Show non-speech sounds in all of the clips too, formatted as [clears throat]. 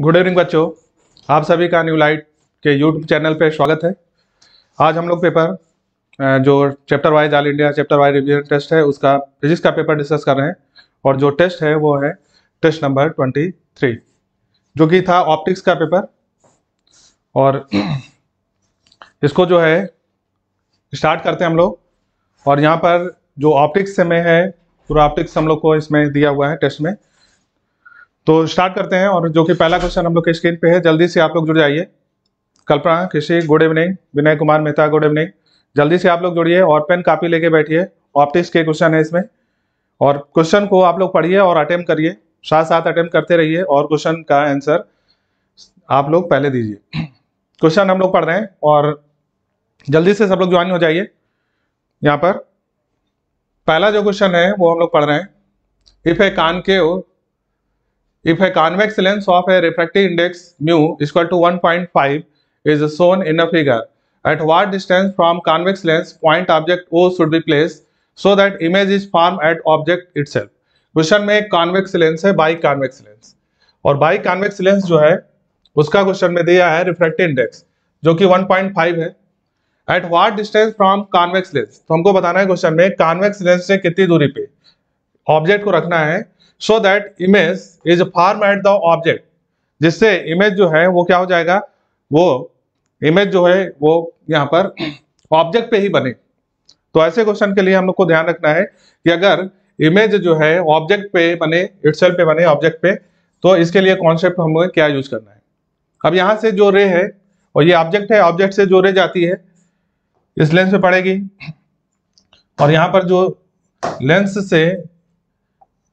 Good evening बच्चों आप सभी का न्यू लाइट के यूट्यूब चैनल पर स्वागत है आज हम लोग पेपर जो chapter wise all India chapter wise review test है उसका फिजिक्स का पेपर डिस्कस कर रहे हैं और जो टेस्ट है वो है टेस्ट नंबर ट्वेंटी थ्री जो कि था ऑप्टिक्स का पेपर और [clears throat] इसको जो है स्टार्ट करते हैं हम लोग और यहाँ पर जो ऑप्टिक्स में है पूरा ऑप्टिक्स हम लोग को इसमें दिया हुआ है टेस्ट में तो स्टार्ट करते हैं और जो कि पहला क्वेश्चन हम लोग के स्क्रीन पे है जल्दी से आप लोग जुड़ जाइए कल्पना किसी good evening Vinay Kumar Mehta good evening जल्दी से आप लोग जुड़िए और पेन कापी लेके बैठिए ऑप्टिक्स के क्वेश्चन है इसमें और क्वेश्चन को आप लोग पढ़िए और अटेम्प्ट करिए साथ साथ अटेम्प्ट करते रहिए और क्वेश्चन का आंसर आप लोग पहले दीजिए क्वेश्चन हम लोग पढ़ रहे हैं और जल्दी से सब लोग ज्वाइन हो जाइए यहाँ पर पहला जो क्वेश्चन है वो हम लोग पढ़ रहे हैं इफ ए कान के If a convex lens of a refractive index mu is equal to 1.5 is shown in a figure, at what distance from convex lens point object O should be placed so that image is formed at object itself. Question में convex lens है biconvex lens और biconvex lens जो है उसका question में दिया है refractive index जो कि 1.5 है at what distance from convex lens तो हमको बताना है क्वेश्चन में कॉन्वेक्स लेंस से कितनी दूरी पे ऑब्जेक्ट को रखना है so that image is form at the object जिससे इमेज जो है वो क्या हो जाएगा वो इमेज जो है वो यहाँ पर ऑब्जेक्ट पे ही बने तो ऐसे क्वेश्चन के लिए हम लोग को ध्यान रखना है कि अगर इमेज जो है ऑब्जेक्ट पे बने इट पे बने ऑब्जेक्ट पे तो इसके लिए कॉन्सेप्ट हम लोग क्या यूज करना है अब यहाँ से जो रे है और ये ऑब्जेक्ट है ऑब्जेक्ट से जो रे जाती है इस लेंस पे पड़ेगी और यहाँ पर जो लेंस से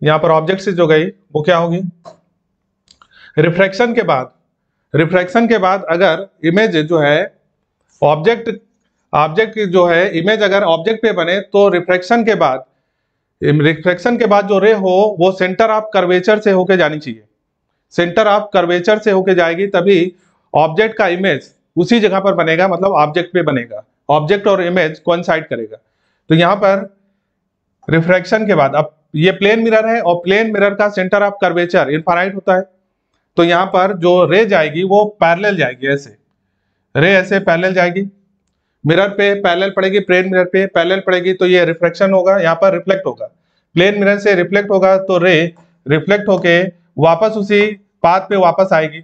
यहां पर ऑब्जेक्ट से जो गई वो क्या होगी रिफ्रैक्शन के बाद रिफ्रैक्शन के बाद अगर इमेज जो है ऑब्जेक्ट ऑब्जेक्ट जो है इमेज अगर ऑब्जेक्ट पे बने तो रिफ्रैक्शन के बाद रिफ्रैक्शन के बाद जो रे हो वो सेंटर ऑफ कर्वेचर से होके जानी चाहिए सेंटर ऑफ कर्वेचर से होके जाएगी तभी ऑब्जेक्ट का इमेज उसी जगह पर बनेगा मतलब ऑब्जेक्ट पे बनेगा ऑब्जेक्ट और इमेज कॉन्साइड करेगा तो यहाँ पर रिफ्रैक्शन के बाद अब ये प्लेन मिरर है और प्लेन मिरर का सेंटर ऑफ कर्वेचर इनफाइट होता है तो यहां पर जो रे जाएगी वो पैरेलल जाएगी ऐसे रे ऐसे पैरेलल जाएगी मिरर पे पैरेलल पड़ेगी प्लेन मिरर पे पैरेलल पड़ेगी तो ये रिफ्लेक्शन होगा यहाँ पर रिफ्लेक्ट होगा प्लेन मिरर से रिफ्लेक्ट होगा तो रे रिफ्लेक्ट होके वापस उसी पाथ पे वापस आएगी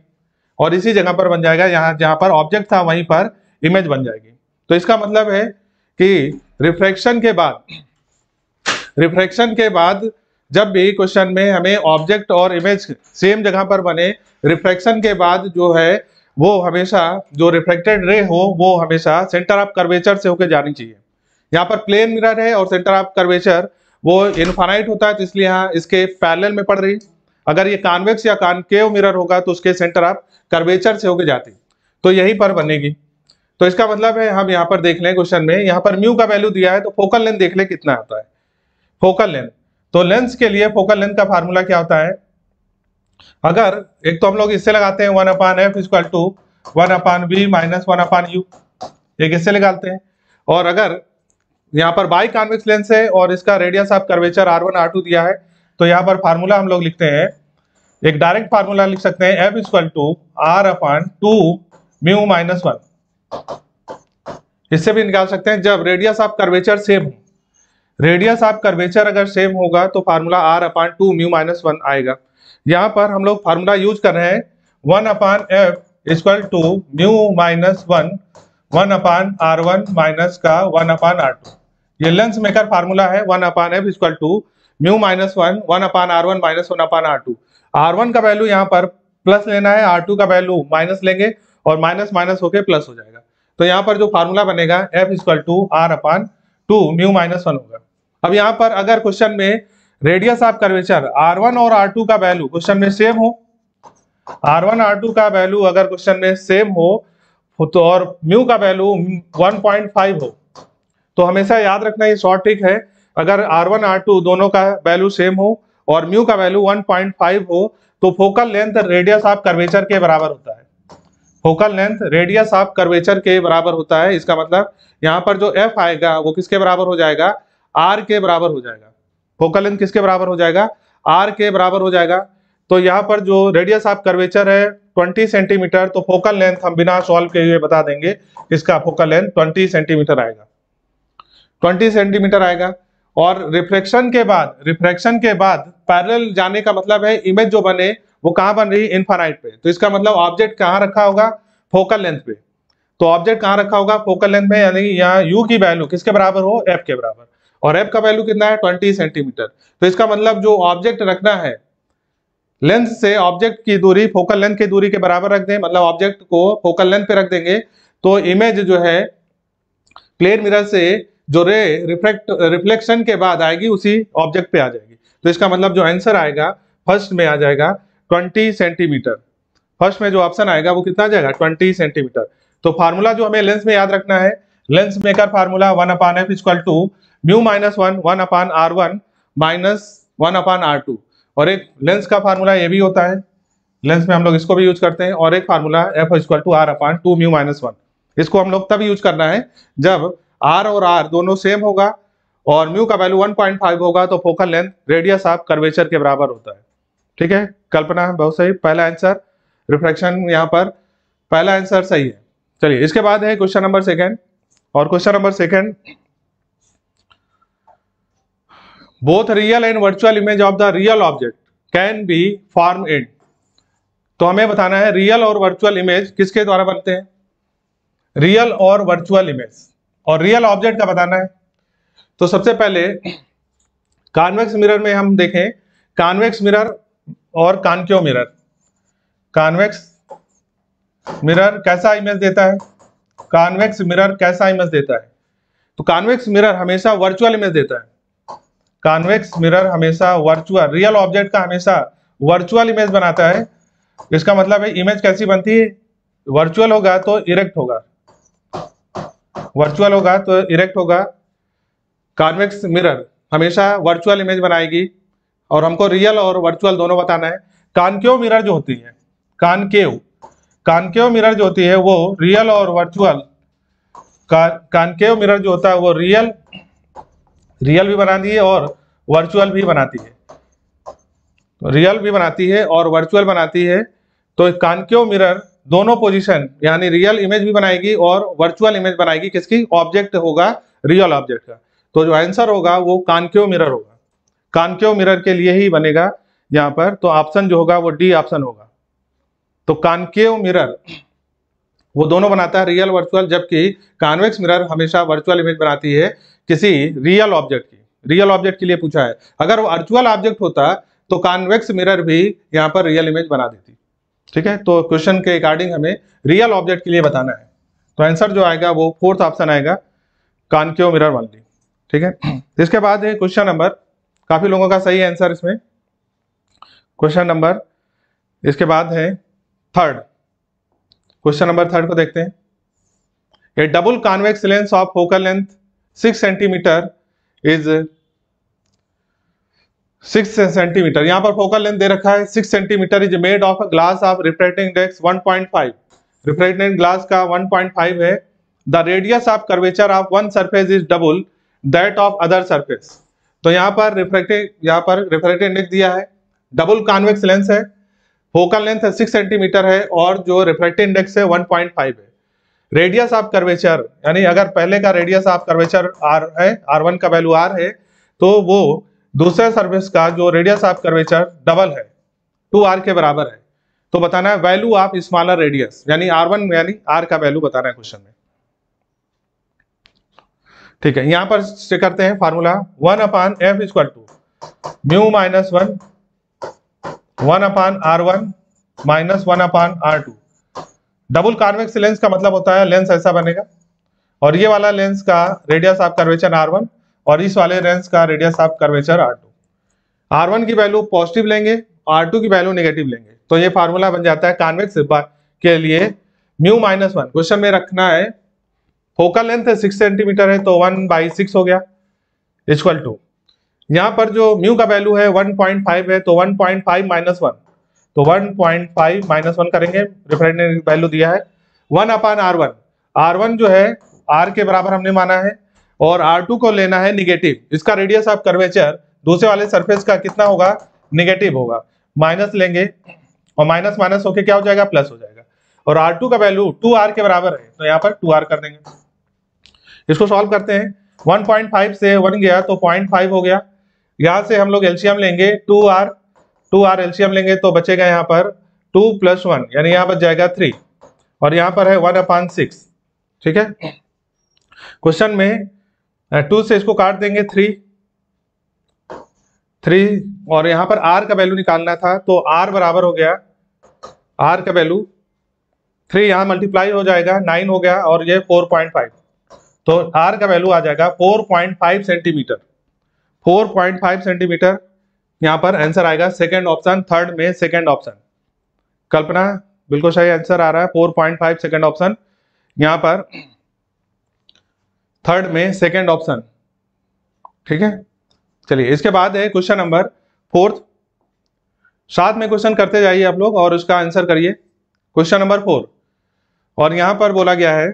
और इसी जगह पर बन जाएगा यहाँ जहां पर ऑब्जेक्ट था वहीं पर इमेज बन जाएगी तो इसका मतलब है कि रिफ्लेक्शन के बाद रिफ्रैक्शन के बाद जब भी क्वेश्चन में हमें ऑब्जेक्ट और इमेज सेम जगह पर बने रिफ्रैक्शन के बाद जो है वो हमेशा जो रिफ्रेक्टेड रे हो वो हमेशा सेंटर ऑफ कर्वेचर से होकर जानी चाहिए यहाँ पर प्लेन मिरर है और सेंटर ऑफ कर्वेचर वो इन्फानाइट होता है तो इसलिए यहाँ इसके पैरेलल में पड़ रही अगर ये कॉन्वेक्स या कॉनकेव मिरर होगा तो उसके सेंटर ऑफ कर्वेचर से होकर जाती तो यहीं पर बनेगी तो इसका मतलब है हम यहाँ पर देख लें क्वेश्चन में यहाँ पर म्यू का वैल्यू दिया है तो फोकल लेंथ देख लें कितना आता है फोकल लेंथ तो लेंस के लिए फोकल लेंथ का फार्मूला क्या होता है अगर एक तो हम लोग इससे लगाते हैं one upon F equal to one upon v minus one upon u एक इससे निकालते हैं और अगर यहाँ पर बाई कॉन्वेक्स लेंस है और इसका radius of curvature r one are two दिया है तो यहाँ पर फार्मूला हम लोग लिखते हैं एक डायरेक्ट फार्मूला लिख सकते हैं f equal to are upon two mu minus one इससे भी निकाल सकते हैं जब रेडियस ऑफ कर्वेचर सेम हो रेडियस आप कर्वेचर अगर सेम होगा तो formula r upon two mu minus one आएगा यहाँ पर हम लोग फार्मूला यूज कर रहे हैं one upon F equal to mu minus one one upon are one minus का वन अपान आर टू ये लेंस मेकर फार्मूला है one upon F equal to mu minus one one upon are one minus one upon are two r one का value यहाँ पर plus लेना है r two का value minus लेंगे और माइनस माइनस होके प्लस हो जाएगा तो यहाँ पर जो फार्मूला बनेगा f equal to are upon two mu minus one होगा अब यहां पर अगर क्वेश्चन में रेडियस ऑफ कर्वेचर वन और आर टू का वैल्यू क्वेश्चन में सेम हो आर वन आर टू का वैल्यू अगर क्वेश्चन में सेम हो तो और म्यू का वैल्यू 1.5 हो तो हमेशा याद रखना ये शॉर्ट ट्रिक है अगर आर वन आर टू दोनों का वैल्यू सेम हो और म्यू का वैल्यू 1.5 हो तो focal length radius of curvature के बराबर होता है focal length radius of curvature के बराबर होता है इसका मतलब यहाँ पर जो एफ आएगा वो किसके बराबर हो जाएगा आर के बराबर हो जाएगा फोकल लेंथ किसके बराबर हो जाएगा आर के बराबर हो जाएगा तो यहाँ पर जो रेडियस ऑफ कर्वेचर है 20 सेंटीमीटर तो फोकल लेंथ हम बिना सॉल्व के हुए बता देंगे इसका फोकल लेंथ 20 सेंटीमीटर आएगा 20 सेंटीमीटर आएगा और रिफ्लेक्शन के बाद रिफ्लेक्शन के बाद पैरेलल जाने का मतलब है इमेज जो बने वो कहाँ बन रही है इन्फानाइट पे तो इसका मतलब ऑब्जेक्ट कहाँ रखा होगा फोकल लेंथ पे तो ऑब्जेक्ट कहाँ रखा होगा फोकल लेंथ में यानी यहाँ यू की वैल्यू किसके बराबर हो एफ के बराबर और एप का वैल्यू कितना है ट्वेंटी सेंटीमीटर तो इसका मतलब जो ऑब्जेक्ट रखना है लेंथ से ऑब्जेक्ट की दूरी फोकल लेंथ की दूरी के बराबर रख दें मतलब ऑब्जेक्ट को फोकल लेंथ पे रख देंगे तो इमेज जो है प्लेन मिरर से जो रे रिफ्लेक्ट रिफ्लेक्शन के बाद आएगी उसी ऑब्जेक्ट पे आ जाएगी तो इसका मतलब जो आंसर आएगा फर्स्ट में आ जाएगा ट्वेंटी सेंटीमीटर फर्स्ट में जो ऑप्शन आएगा वो कितना जाएगा ट्वेंटी सेंटीमीटर तो फार्मूला जो हमें लेंस में याद रखना है lens maker formula one upon F equal to mu minus one one upon are one minus one upon are two और एक लेंस का फार्मूला ये भी होता है लेंस में हम लोग इसको भी यूज करते हैं और एक formula f equal to are upon two mu minus one इसको हम लोग तब यूज करना है जब आर और आर दोनों सेम होगा और म्यू का वैल्यू वन पॉइंट फाइव होगा तो focal length radius of curvature के बराबर होता है ठीक है कल्पना बहुत सही पहला आंसर रिफ्लेक्शन यहाँ पर पहला आंसर सही है चलिए इसके बाद है क्वेश्चन नंबर सेकेंड और question number second both real and virtual image of the real object can be formed तो हमें बताना है रियल और वर्चुअल इमेज किसके द्वारा बनते हैं रियल और वर्चुअल इमेज और रियल ऑब्जेक्ट का बताना है तो सबसे पहले कॉन्वेक्स मिरर में हम देखें कॉन्वेक्स मिरर और कानक्यो मिरर कॉन्वेक्स मिरर कैसा इमेज देता है कॉन्वेक्स मिरर कैसा इमेज देता है तो कॉन्वेक्स मिरर हमेशा वर्चुअल इमेज देता है कॉन्वेक्स मिरर हमेशा वर्चुअल रियल ऑब्जेक्ट का हमेशा वर्चुअल इमेज बनाता है इसका मतलब है इमेज कैसी बनती है वर्चुअल होगा तो इरेक्ट होगा वर्चुअल होगा तो इरेक्ट होगा कॉन्वेक्स मिरर हमेशा वर्चुअल इमेज बनाएगी और हमको रियल और वर्चुअल दोनों बताना है कानकेव मिरर जो होती है कानकेव कानकेव मिरर जो होती है वो रियल और वर्चुअल कानकेव मिरर जो होता है वो रियल रियल भी बनाती है और वर्चुअल भी बनाती है तो रियल भी बनाती है और वर्चुअल बनाती है तो कानक्यो मिरर दोनों पोजीशन यानी रियल इमेज भी बनाएगी और वर्चुअल इमेज बनाएगी किसकी ऑब्जेक्ट होगा रियल ऑब्जेक्ट का तो जो आंसर होगा वो कानक्यो मिरर होगा कानक्यो मिरर के लिए ही बनेगा यहाँ पर तो ऑप्शन जो होगा वो डी ऑप्शन होगा तो कानक्यो मिरर वो दोनों बनाता है रियल वर्चुअल जबकि कॉन्वेक्स मिरर हमेशा वर्चुअल इमेज बनाती है किसी रियल ऑब्जेक्ट की रियल ऑब्जेक्ट के लिए पूछा है अगर वो अर्चुअल ऑब्जेक्ट होता तो कॉन्वेक्स मिरर भी यहाँ पर रियल इमेज बना देती ठीक है तो क्वेश्चन के अकॉर्डिंग हमें रियल ऑब्जेक्ट के लिए बताना है तो आंसर जो आएगा वो फोर्थ ऑप्शन आएगा कानक्यो मिरर वाली ठीक है इसके बाद है क्वेश्चन नंबर काफ़ी लोगों का सही आंसर इसमें क्वेश्चन नंबर इसके बाद है थर्ड क्वेश्चन नंबर थर्ड को देखते हैं a double convex lens of focal length six centimetre is six centimetre यहां पर फोकल लेंथ दे रखा है six centimetre is made of glass of refracting index 1.5 refracting glass का 1.5 है the radius of curvature of one surface is double that of other surface तो यहाँ पर रिफ्रेक्टिंग यहां पर रिफ्रेक्टिंग इंडेक्स दिया है डबल कॉन्वेक्स लेंस है फोकल लेंथ सिक्स सेंटीमीटर है और जो रिफ्रेक्टिंग इंडेक्स है वन पॉइंट फाइव है रेडियस ऑफ कर्वेचर यानी अगर पहले का रेडियस ऑफ कर्वेचर आर है आर वन का वैल्यू आर है तो वो दूसरे सर्विस का जो रेडियस ऑफ कर्वेचर डबल है टू आर के बराबर है तो बताना है वैल्यू ऑफ स्मॉलर रेडियस यानी आर वन यानी आर का वैल्यू बताना है क्वेश्चन में ठीक है यहां पर से करते हैं formula one upon F equal to mu minus one one upon are one minus one upon are two double convex lens का मतलब होता है लेंस ऐसा बनेगा और ये वाला लेंस का radius of curvature r one और इस वाले लेंस का radius of curvature r two r one की वैल्यू पॉजिटिव लेंगे आर टू की वैल्यू नेगेटिव लेंगे तो ये फार्मूला बन जाता है कार्वेक्स के लिए म्यू माइनस वन क्वेश्चन में रखना है फोकल लेंथ सिक्स सेंटीमीटर है तो वन बाई सिक्स हो गया इक्वल टू यहाँ पर जो म्यू का वैल्यू है 1.5 है तो 1.5 पॉइंट फाइव माइनस वन तो 1.5 माइनस वन करेंगे वैल्यू दिया है one upon are one r one जो है आर के बराबर हमने माना है और आर टू को लेना है निगेटिव इसका रेडियस ऑफ कर्वेचर दूसरे वाले सरफेस का कितना होगा निगेटिव होगा माइनस लेंगे और माइनस माइनस होके क्या हो जाएगा प्लस हो जाएगा और आर टू का वैल्यू टू आर के बराबर है तो यहाँ पर टू आर कर देंगे इसको सॉल्व करते हैं 1.5 से 1 गया तो 0.5 हो गया यहाँ से हम लोग एल्शियम लेंगे 2r टू आर एल्सियम लेंगे तो बचेगा यहाँ पर टू प्लस वन यानी यहाँ बच जाएगा थ्री और यहाँ पर है वन अपान सिक्स ठीक है क्वेश्चन में टू से इसको काट देंगे थ्री थ्री और यहाँ पर आर का वैल्यू निकालना था तो आर बराबर हो गया आर का वैल्यू थ्री यहाँ मल्टीप्लाई हो जाएगा नाइन हो गया और ये फोर पॉइंट फाइव तो आर का वैल्यू आ जाएगा four point five centimetre four point five centimetre यहां पर आंसर आएगा सेकेंड ऑप्शन थर्ड में सेकेंड ऑप्शन कल्पना बिल्कुल सही आंसर आ रहा है four point five second option यहाँ पर थर्ड में सेकेंड ऑप्शन ठीक है चलिए इसके बाद है क्वेश्चन नंबर फोर्थ साथ में क्वेश्चन करते जाइए आप लोग और उसका आंसर करिए क्वेश्चन नंबर फोर और यहां पर बोला गया है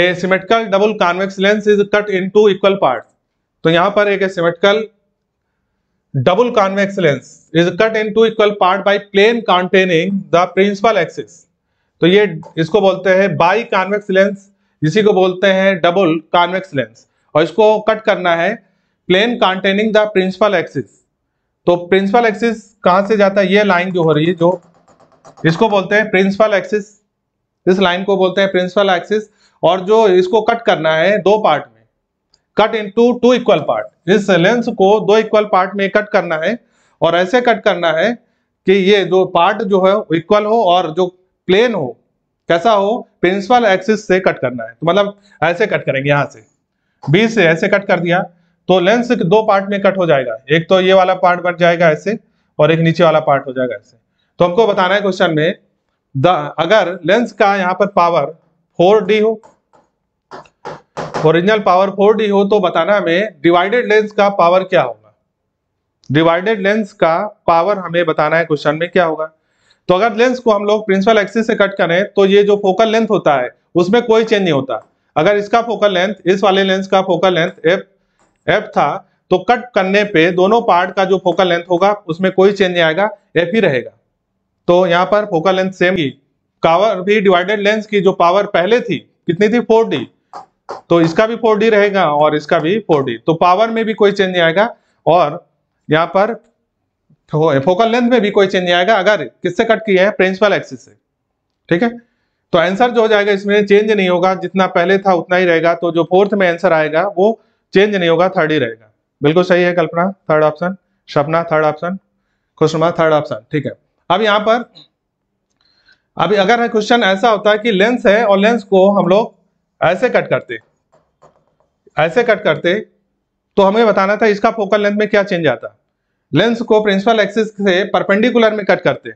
a symmetrical double convex lens is cut in two equal part तो यहां पर एक symmetrical convex lens is cut in two equal part by plane containing the principal axis तो ये इसको बोलते हैं बाई कॉन्वेक्स लेंस इसी को बोलते हैं डबल कॉन्वेक्स लेंस और इसको कट करना है plane containing the principal axis तो प्रिंसिपल एक्सिस कहां से जाता है ये लाइन जो हो रही है जो इसको बोलते हैं प्रिंसिपल एक्सिस इस लाइन को बोलते हैं प्रिंसिपल एक्सिस और जो इसको कट करना है दो part cut into two equal part इस लेंस को दो इक्वल पार्ट में कट करना है और ऐसे कट करना है कि ये जो पार्ट जो है इक्वल हो और जो प्लेन हो कैसा हो प्रिंसिपल एक्सिस से कट करना है तो मतलब ऐसे कट करेंगे यहां से बी से ऐसे कट कर दिया तो लेंस दो पार्ट में कट हो जाएगा एक तो ये वाला पार्ट बन जाएगा ऐसे और एक नीचे वाला पार्ट हो जाएगा ऐसे तो हमको बताना है क्वेश्चन में द अगर लेंस का यहाँ पर पावर फोर डी हो ओरिजिनल पावर फोर डी हो तो बताना हमें डिवाइडेड लेंस का पावर क्या होगा डिवाइडेड लेंस का पावर हमें बताना है क्वेश्चन में क्या होगा तो अगर लेंस को हम लोग प्रिंसिपल एक्सिस से कट करें तो ये जो फोकल लेंथ होता है उसमें कोई चेंज नहीं होता अगर इसका फोकल लेंथ इस वाले लेंस का फोकल लेंथ एफ एफ था तो कट करने पे दोनों पार्ट का जो फोकल लेंथ होगा उसमें कोई चेंज नहीं आएगा एफ ही रहेगा तो यहाँ पर फोकल लेंथ सेम ही पावर भी डिवाइडेड लेंस की जो पावर पहले थी कितनी थी फोर डी तो इसका भी फोर रहेगा और इसका भी फोर तो पावर में भी कोई चेंज नहीं आएगा और यहाँ पर फोकल लेंथ में भी कोई चेंज नहीं आएगा अगर किससे कट किया है प्रिंसिपल एक्सिस से ठीक है तो आंसर जो हो जाएगा इसमें चेंज नहीं होगा जितना पहले था उतना ही रहेगा तो जो फोर्थ में आंसर आएगा वो चेंज नहीं होगा थर्ड ही रहेगा बिल्कुल सही है Kalpana third option Sapna third option Khushnuma third option ठीक है अब यहाँ पर अभी अगर क्वेश्चन ऐसा होता है कि लेंस है और लेंस को हम लोग ऐसे कट करते हैं ऐसे कट करते तो हमें बताना था इसका फोकल लेंथ में क्या चेंज आता लेंस को प्रिंसिपल एक्सिस से परपेंडिकुलर में कट करते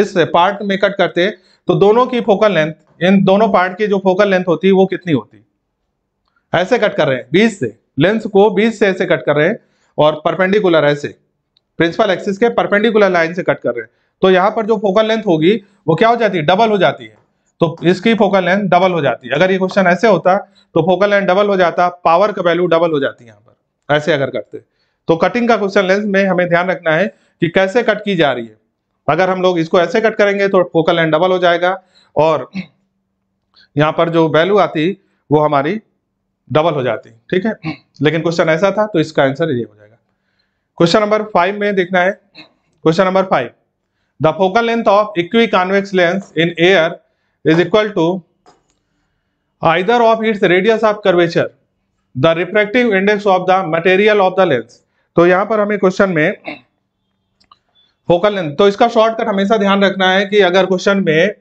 इस पार्ट में कट करते तो दोनों की फोकल लेंथ इन दोनों पार्ट की जो फोकल लेंथ होती है वो कितनी होती ऐसे कट कर रहे हैं बीस से लेंस को बीस से ऐसे कट कर रहे हैं और परपेंडिकुलर ऐसे प्रिंसिपल एक्सिस के परपेंडिकुलर लाइन से कट कर रहे हैं तो यहाँ पर जो फोकल लेंथ होगी वो क्या हो जाती है डबल हो जाती है तो इसकी फोकल लेंथ डबल हो जाती है अगर ये क्वेश्चन ऐसे होता तो फोकल लेंथ डबल हो जाता पावर का वैल्यू डबल हो जाती है यहाँ पर ऐसे अगर करते तो कटिंग का क्वेश्चन लेंस में हमें ध्यान रखना है कि कैसे कट की जा रही है अगर हम लोग इसको ऐसे कट करेंगे तो फोकल लेंथ डबल हो जाएगा और यहाँ पर जो वैल्यू आती वो हमारी डबल हो जाती ठीक है लेकिन क्वेश्चन ऐसा था तो इसका आंसर ये हो जाएगा क्वेश्चन नंबर फाइव में देखना है question number five the focal length of equiconvex lens in air is equal to either of its radius of curvature the refractive index of the material of the lens तो यहां पर हमें question में focal length तो इसका shortcut हमेशा ध्यान रखना है कि अगर क्वेश्चन में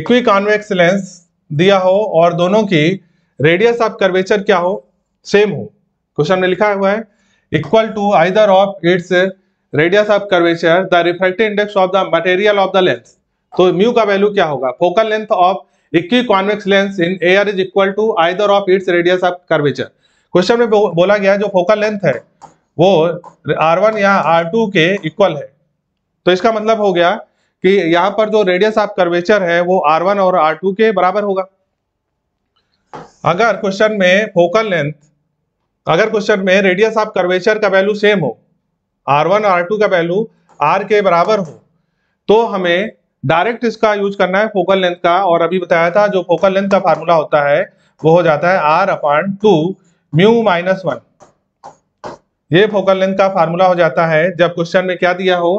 इक्वी कॉन्वेक्स लेंस दिया हो और दोनों की रेडियस ऑफ कर्वेचर क्या हो सेम हो क्वेश्चन में लिखा हुआ है equal to either of its radius of curvature the refractive index of the material of the lens तो म्यू का वैल्यू क्या होगा focal length of equiconvex lens in air is equal to either of its radius of curvature question में बो, बोला गया जो focal length है वो आर या आर के इक्वल है तो इसका मतलब हो गया कि यहां पर जो रेडियस ऑफ कर्वेचर है वो आर वन और आर टू के बराबर होगा अगर क्वेश्चन में फोकल लेंथ अगर क्वेश्चन में रेडियस ऑफ कर्वेचर का वैल्यू सेम हो आर वन और आर टू का वैल्यू आर के बराबर हो तो हमें डायरेक्ट इसका यूज करना है फोकल लेंथ का और अभी बताया था जो फोकल लेंथ का फार्मूला होता है वो हो जाता है r upon two mu minus one ये फोकल लेंथ का फार्मूला हो जाता है जब क्वेश्चन में क्या दिया हो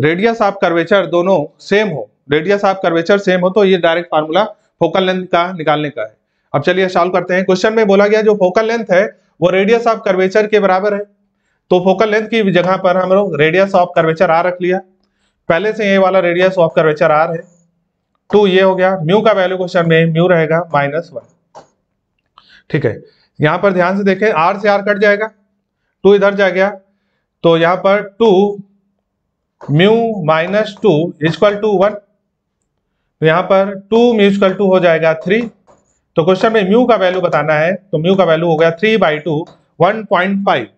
रेडियस ऑफ कर्वेचर दोनों सेम हो रेडियस ऑफ कर्वेचर सेम हो तो ये डायरेक्ट फार्मूला फोकल लेंथ का निकालने का है अब चलिए सॉल्व करते हैं क्वेश्चन में बोला गया जो फोकल लेंथ है वो रेडियस ऑफ कर्वेचर के बराबर है तो फोकल लेंथ की जगह पर हम लोग रेडियस ऑफ कर्वेचर आ रख लिया पहले से ये वाला रेडियस ऑफ कर्वेचर आर है टू ये हो गया म्यू का वैल्यू क्वेश्चन में म्यू रहेगा माइनस वन ठीक है यहां पर ध्यान से देखें आर से आर कट जाएगा टू इधर जा गया तो यहां पर two mu minus two equal to one तो यहां पर टू म्यूजक्वल टू हो जाएगा थ्री तो क्वेश्चन में म्यू का वैल्यू बताना है तो म्यू का वैल्यू हो गया three by two one point five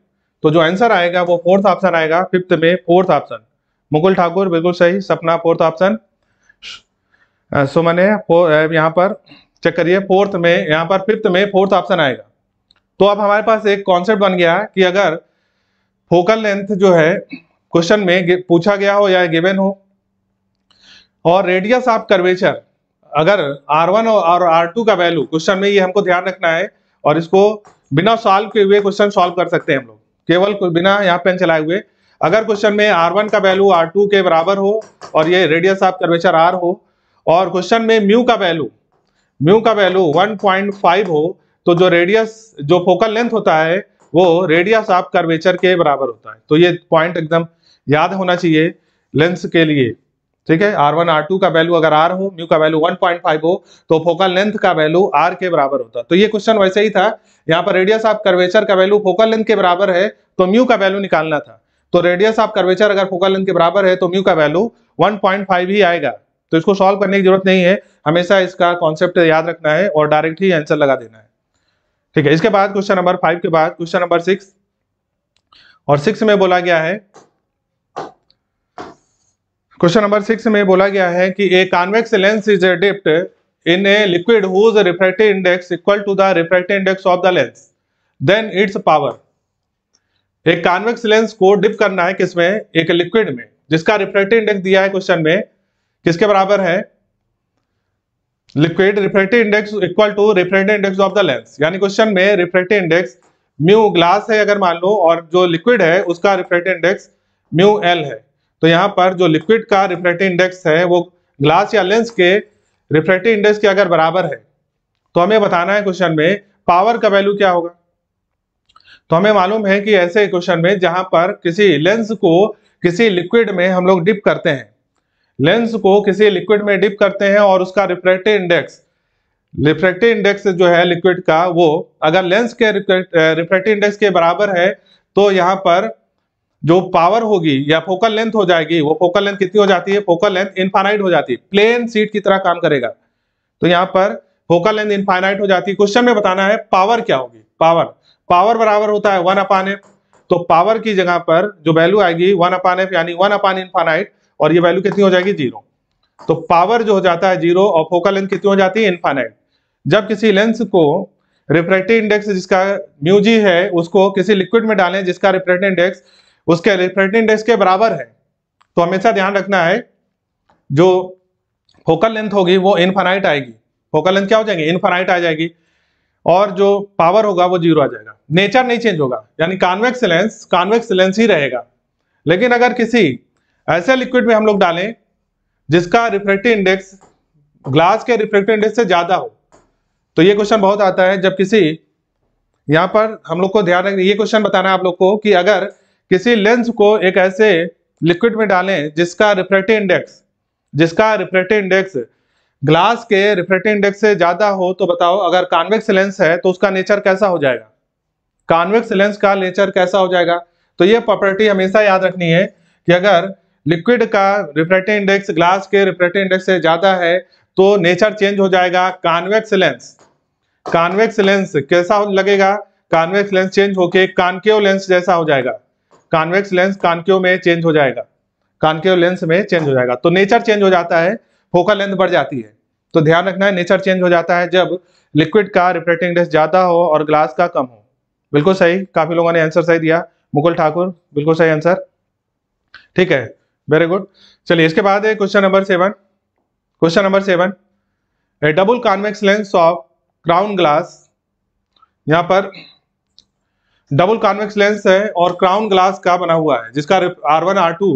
तो जो आंसर आएगा वो फोर्थ ऑप्शन आएगा फिफ्थ में फोर्थ ऑप्शन मुकुल ठाकुर बिल्कुल सही सपना फोर्थ ऑप्शन सुमन यहाँ पर चेक करिए फोर्थ में यहाँ पर फिफ्थ में फोर्थ ऑप्शन आएगा तो अब हमारे पास एक कॉन्सेप्ट बन गया है कि अगर फोकल लेंथ जो है क्वेश्चन में पूछा गया हो या गिवन हो और रेडियस ऑफ कर्वेचर अगर R1 और R2 का वैल्यू क्वेश्चन में ये हमको ध्यान रखना है और इसको बिना सॉल्व किए हुए क्वेश्चन सॉल्व कर सकते हैं हम लोग केवल बिना यहाँ पेन चलाए हुए अगर क्वेश्चन में आर वन का वैल्यू आर टू के बराबर हो और ये रेडियस ऑफ कर्वेचर आर हो और क्वेश्चन में म्यू का वैल्यू म्यू का वैल्यू 1.5 हो तो जो रेडियस जो फोकल लेंथ होता है वो रेडियस ऑफ कर्वेचर के बराबर होता है तो ये पॉइंट एकदम याद होना चाहिए लेंथ के लिए ठीक है आर वन आर टू का वैल्यू अगर आर हो म्यू का वैल्यू वन पॉइंट फाइव हो तो फोकल लेंथ का वैल्यू आर के बराबर होता तो ये क्वेश्चन वैसे ही था यहाँ पर रेडियस ऑफ कर्वेचर का वैल्यू फोकल लेंथ के बराबर है तो म्यू का वैल्यू निकालना था तो रेडियस ऑफ कर्वेचर अगर फोकल लेंथ के बराबर है तो म्यू का वैल्यू 1.5 ही आएगा तो इसको सॉल्व करने की जरूरत नहीं है हमेशा इसका कॉन्सेप्ट याद रखना है और डायरेक्ट ही आंसर लगा देना है ठीक है इसके बाद क्वेश्चन नंबर फाइव के बाद क्वेश्चन नंबर सिक्स और सिक्स में बोला गया है क्वेश्चन नंबर सिक्स में बोला गया है कि a convex lens is a dipped a liquid liquid whose refractive index equal to the refractive index of the lens then its एक कॉन्वेक्स लेंस को डिप करना है किसमें एक लिक्विड में जिसका रिफ्रेक्टिव इंडेक्स दिया है क्वेश्चन में किसके बराबर है liquid refractive index equal to refractive index of the lens यानी क्वेश्चन में रिफ्रेक्टिव इंडेक्स म्यू ग्लास है अगर मान लो और जो लिक्विड है उसका रिफ्रेक्टिव इंडेक्स म्यू एल है तो यहाँ पर जो लिक्विड का रिफ्रेक्टिव इंडेक्स है वो ग्लास या लेंस के रिफ्रेक्टिव इंडेक्स के अगर बराबर है तो हमें बताना है क्वेश्चन में पावर का वैल्यू क्या होगा तो हमें मालूम है कि ऐसे क्वेश्चन में जहां पर किसी लेंस को किसी लिक्विड में हम लोग डिप करते हैं लेंस को किसी लिक्विड में डिप करते हैं और उसका रिफ्रेक्टिव इंडेक्स रिफ्रेक्टिव इंडेक्स जो है लिक्विड का वो अगर लेंस के रिफ्रेक्टिव इंडेक्स के बराबर है तो यहाँ पर जो पावर होगी या फोकल लेंथ हो जाएगी वो फोकल लेंथ कितनी हो जाती है फोकल लेंथ इनफाइनाइट हो जाती है प्लेन सीट की तरह काम करेगा तो यहाँ पर फोकल लेंथ इनफाइनाइट हो जाती है क्वेश्चन में बताना है पावर क्या होगी पावर पावर बराबर होता है वन अपान एफ तो पावर की जगह पर जो वैल्यू आएगी वन अपान एफ यानी वन अपान इनफानाइट और ये वैल्यू कितनी हो जाएगी जीरो तो पावर जो हो जाता है जीरो और फोकल लेंथ कितनी हो जाती है इनफानाइट जब किसी लेंस को रिफ्रेक्टिव इंडेक्स जिसका म्यूजी है उसको किसी लिक्विड में डालें जिसका रिफ्रेक्टिव इंडेक्स उसके रिफ्रेक्टिव इंडेक्स के बराबर है तो हमेशा ध्यान रखना है जो फोकल लेंथ होगी वो इनफानाइट आएगी फोकल लेंथ क्या हो जाएगी इनफानाइट आ जाएगी और जो पावर होगा वो जीरो आ जाएगा नेचर नहीं चेंज होगा यानी कॉन्वेक्स लेंस कॉन्वेक्स लेंस ही रहेगा लेकिन अगर किसी ऐसे लिक्विड में हम लोग डालें जिसका रिफ्रेक्टिव इंडेक्स ग्लास के रिफ्रेक्टिव इंडेक्स से ज़्यादा हो तो ये क्वेश्चन बहुत आता है जब किसी यहाँ पर हम लोग को ध्यान रखना ये क्वेश्चन बताना है आप लोग को कि अगर किसी लेंस को एक ऐसे लिक्विड में डालें जिसका रिफ्रेक्टिव इंडेक्स जिसका रिफ्रेक्टिव इंडेक्स ग्लास के रिफ्रेक्टिव इंडेक्स से ज़्यादा हो तो बताओ अगर कॉन्वेक्स लेंस है तो उसका नेचर कैसा हो जाएगा कॉन्वेक्स लेंस का नेचर कैसा हो जाएगा तो ये प्रॉपर्टी हमेशा याद रखनी है कि अगर लिक्विड का रिफ्रेक्टिव इंडेक्स ग्लास के रिफ्रेक्टिव इंडेक्स से ज़्यादा है तो नेचर चेंज हो जाएगा कॉन्वेक्स लेंस कॉन्वेक्स लेंस कैसा लगेगा कॉन्वेक्स लेंस चेंज होके कानकेव लेंस जैसा हो जाएगा कॉन्वेक्स लेंस कानकेव में चेंज हो जाएगा कानकेव लेंस में चेंज हो जाएगा तो नेचर चेंज हो जाता है फोकल लेंथ बढ़ जाती है तो ध्यान रखना है नेचर चेंज हो जाता है जब लिक्विड का रिफ्रेक्टिव इंडेक्स ज़्यादा हो और ग्लास का कम हो बिल्कुल सही काफी लोगों ने आंसर सही दिया मुकुल ठाकुर बिल्कुल सही आंसर ठीक है वेरी गुड चलिए इसके बाद है question number seven question number seven a double convex lens of crown glass यहां पर डबल कॉन्वेक्स लेंस है और क्राउन ग्लास का बना हुआ है जिसका R one are two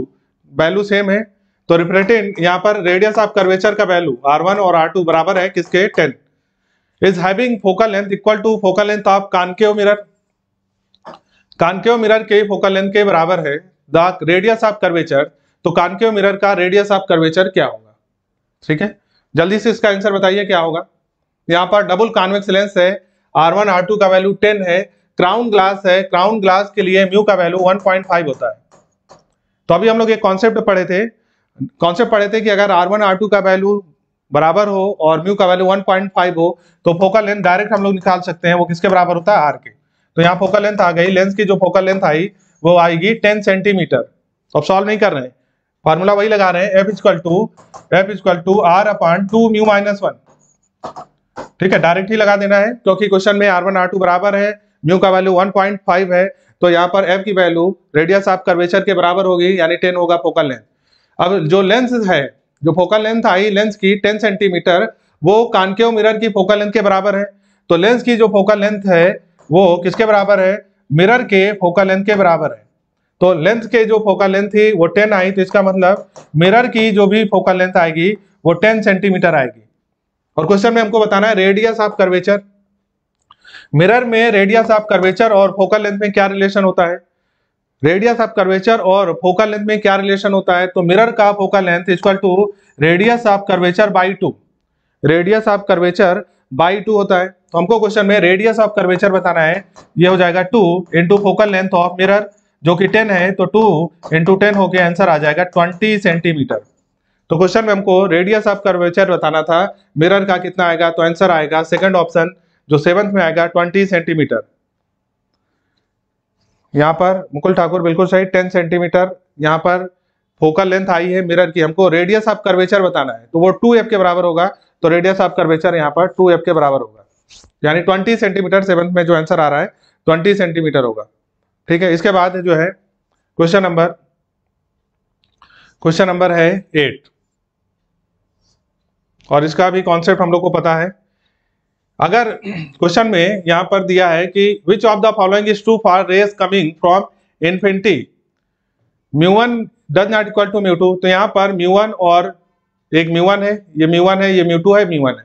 value same है तो रिप्रेटेंट यहां पर रेडियस ऑफ कर्वेचर का वैल्यू आर वन और आर टू बराबर है किसके ten is having focal length equal to focal length of concave mirror concave mirror के फोकल लेंथ के बराबर है द रेडियस ऑफ कर्वेचर तो कानकेव मिरर का रेडियस ऑफ कर्वेचर क्या होगा ठीक है जल्दी से इसका आंसर बताइए क्या होगा यहाँ पर डबल कॉन्वेक्स लेंस है आर वन आर टू का वैल्यू टेन है क्राउन ग्लास है क्राउन ग्लास के लिए म्यू का वैल्यू वन पॉइंट फाइव होता है तो अभी हम लोग एक कॉन्सेप्ट पढ़े थे कॉन्सेप्ट पढ़े थे कि अगर आर वन आर टू का वैल्यू बराबर हो और म्यू का वैल्यू वन पॉइंट फाइव हो तो फोकल लेंथ डायरेक्ट हम लोग निकाल सकते हैं वो किसके बराबर होता है आर के तो यहाँ फोकल लेंथ आ गई लेंस की जो फोकल लेंथ आई वो आएगी टेन सेंटीमीटर तो अब सॉल्व नहीं कर रहे फॉर्मूला वही लगा रहे हैं F equal to F equal to R upon two mu minus one ठीक है डायरेक्ट ही लगा देना है क्योंकि क्वेश्चन में आर वन आर टू बराबर है म्यू का वैल्यू वन पॉइंट फाइव है तो यहाँ पर एफ की वैल्यू रेडियस ऑफ कर्वेचर के बराबर होगी यानी टेन होगा फोकल लेंथ अब जो लेंस है जो फोकल लेंथ आई लेंस की टेन सेंटीमीटर वो कानकेव मिरर की फोकल लेंथ के बराबर है तो लेंस की जो फोकल लेंथ है वो किसके बराबर है मिरर के फोकल लेंथ के बराबर है तो लेंथ के जो फोकल लेंथ थी वो टेन आई तो इसका मतलब मिरर की जो भी फोकल लेंथ आएगी वो टेन सेंटीमीटर आएगी और क्वेश्चन में हमको बताना है रेडियस ऑफ कर्वेचर मिरर में रेडियस ऑफ कर्वेचर और फोकल लेंथ में क्या रिलेशन होता है रेडियस ऑफ कर्वेचर और फोकल लेंथ में क्या रिलेशन होता है तो मिरर का focal length is equal to radius of curvature by two radius of curvature by two होता है तो हमको क्वेश्चन में रेडियस ऑफ कर्वेचर बताना है ये हो जाएगा two into focal length of mirror जो कि टेन है तो टू इंटू टेन होके आंसर आ जाएगा ट्वेंटी सेंटीमीटर तो क्वेश्चन में हमको रेडियस ऑफ कर्वेचर बताना था मिरर का कितना आएगा तो आंसर आएगा सेकंड ऑप्शन जो सेवंथ में आएगा ट्वेंटी सेंटीमीटर यहाँ पर मुकुल ठाकुर बिल्कुल सही टेन सेंटीमीटर यहाँ पर फोकल लेंथ आई है मिरर की हमको रेडियस ऑफ कर्वेचर बताना है तो वो टू एफ के बराबर होगा तो रेडियस ऑफ कर्वेचर यहाँ पर टू एफ के बराबर होगा यानी ट्वेंटी सेंटीमीटर सेवन में जो आंसर आ रहा है ट्वेंटी सेंटीमीटर होगा ठीक है इसके बाद जो है क्वेश्चन नंबर क्वेश्चन नंबर है एट और इसका भी कॉन्सेप्ट हम लोग को पता है अगर क्वेश्चन में यहां पर दिया है कि which of the following is true for rays coming from infinity mu one does not equal to mu two तो यहां पर म्यूवन और एक म्यू वन है ये म्यू वन है ये म्यू टू है म्यू वन है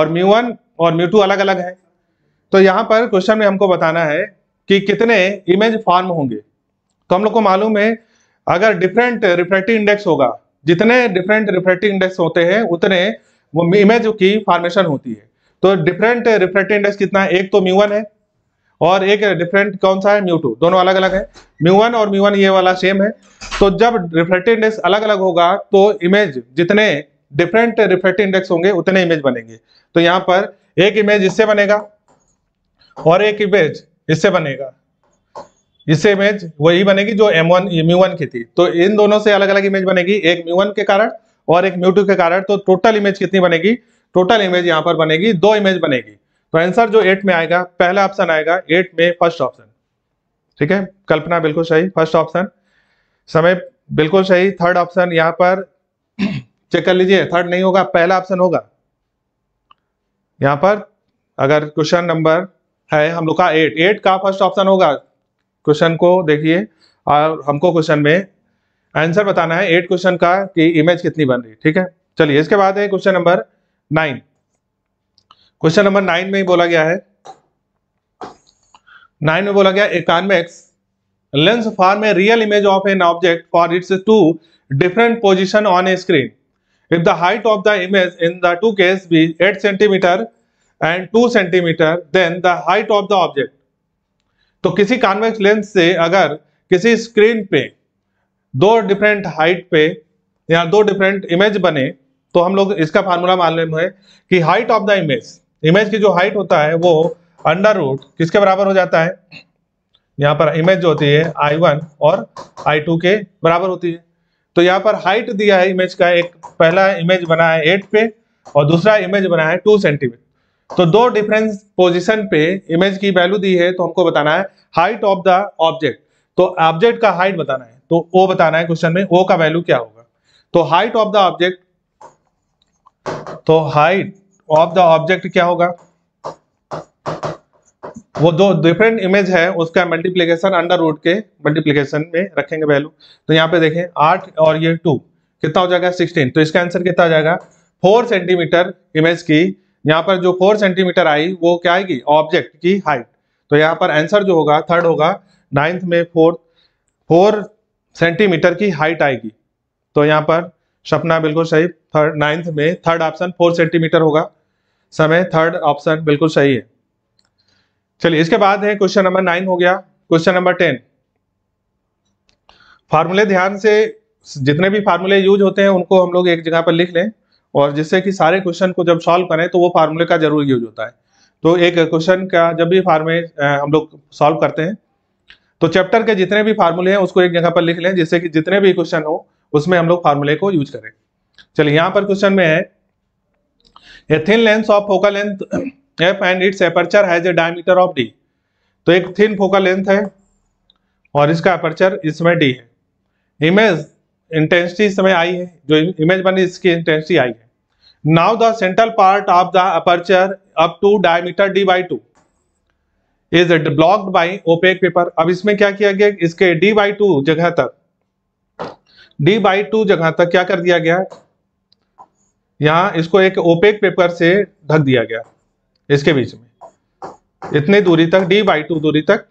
और म्यू वन और म्यू टू अलग अलग है तो यहाँ पर क्वेश्चन में हमको बताना है कि कितने इमेज फॉर्म होंगे तो हम लोग को मालूम है अगर डिफरेंट रिफ्रेक्टिव इंडेक्स होगा जितने डिफरेंट रिफ्रेक्टिव इंडेक्स होते हैं उतने वो इमेज की फॉर्मेशन होती है तो डिफरेंट रिफ्रेक्टिव इंडेक्स कितना है एक तो म्यू वन है और एक डिफरेंट कौन सा है म्यू टू दोनों अलग अलग है म्यू वन और म्यू वन ये वाला सेम है तो जब रिफ्लेक्टिव इंडेक्स अलग अलग होगा तो इमेज जितने डिफरेंट रिफ्लेक्टिव इंडेक्स होंगे उतने इमेज बनेंगे तो यहाँ पर एक इमेज इससे बनेगा और एक इमेज इससे बनेगा इससे इमेज वही बनेगी जो एम वन म्यू वन की थी तो इन दोनों से अलग अलग इमेज बनेगी एक म्यू वन के कारण और एक म्यू टू के कारण तो टोटल इमेज कितनी बनेगी टोटल इमेज यहाँ पर बनेगी दो इमेज बनेगी तो आंसर जो एट में आएगा पहला ऑप्शन आएगा एट में फर्स्ट ऑप्शन ठीक है कल्पना बिल्कुल सही फर्स्ट ऑप्शन समय बिल्कुल सही थर्ड ऑप्शन यहाँ पर चेक कर लीजिए थर्ड नहीं होगा पहला ऑप्शन होगा यहाँ पर अगर क्वेश्चन नंबर है हम लोग का एट एट का फर्स्ट ऑप्शन होगा क्वेश्चन को देखिए और हमको क्वेश्चन में आंसर बताना है एट क्वेश्चन का कि इमेज कितनी बन रही है ठीक है चलिए इसके बाद है question number nine question number nine में ही बोला गया है नाइन में बोला गया a convex lens form a real image of an object for its two different position on a screen if the height of the image in the two case be eight centimetre and two centimetre then the height of the object तो किसी convex lens से अगर किसी screen पे दो different height पे या दो डिफरेंट इमेज बने तो हम लोग इसका फार्मूला मान है कि height of the image image की जो हाइट होता है वो अंडर रूट किसके बराबर हो जाता है यहाँ पर इमेज जो होती है आई वन और आई टू के बराबर होती है तो यहाँ पर हाइट दिया है इमेज का एक पहला इमेज बना है एट पे और दूसरा इमेज बना है टू सेंटीमीटर तो दो डिफरेंस पोजिशन पे इमेज की वैल्यू दी है तो हमको बताना है हाइट ऑफ द ऑब्जेक्ट तो ऑब्जेक्ट का हाइट बताना है तो ओ बताना है क्वेश्चन में ओ का वैल्यू क्या होगा तो हाइट ऑफ द ऑब्जेक्ट तो हाइट ऑफ द ऑब्जेक्ट क्या होगा वो दो डिफरेंट इमेज है उसका मल्टीप्लीकेशन अंडर रूट के मल्टीप्लीकेशन में रखेंगे वैल्यू तो यहाँ पे देखें आठ और ये टू कितना हो जाएगा सिक्सटीन तो इसका आंसर कितना हो जाएगा फोर सेंटीमीटर इमेज की यहाँ पर जो फोर सेंटीमीटर आई वो क्या आएगी ऑब्जेक्ट की हाइट तो यहाँ पर आंसर जो होगा थर्ड होगा नाइन्थ में फोर्थ फोर सेंटीमीटर की हाइट आएगी तो यहाँ पर सपना बिल्कुल सही थर्ड नाइन्थ में थर्ड ऑप्शन फोर सेंटीमीटर होगा समय थर्ड ऑप्शन बिल्कुल सही है चलिए इसके बाद है क्वेश्चन नंबर नाइन हो गया क्वेश्चन नंबर टेन फार्मूले ध्यान से जितने भी फार्मूले यूज होते हैं उनको हम लोग एक जगह पर लिख लें और जिससे कि सारे क्वेश्चन को जब सॉल्व करें तो वो फार्मूले का जरूर यूज होता है तो एक क्वेश्चन का जब भी फार्मे हम लोग सॉल्व करते हैं तो चैप्टर के जितने भी फार्मूले हैं उसको एक जगह पर लिख लें जिससे कि जितने भी क्वेश्चन हो उसमें हम लोग फार्मूले को यूज करें चलिए यहाँ पर क्वेश्चन में है a thin lens of focal length f and its aperture has a diameter of d तो एक थिन फोकल लेंथ है और इसका अपर्चर इसमें डी है इमेज इंटेंसिटी इसमें आई है जो इमेज बनी इसकी इंटेंसिटी आई है now the central part of the aperture up to diameter D by two is blocked by opaque paper अब इसमें क्या किया गया इसके डी बाई टू जगह तक डी बाई टू जगह तक क्या कर दिया गया यहाँ इसको एक ओपेक पेपर से ढक दिया गया इसके बीच में इतने दूरी तक डी बाई टू दूरी तक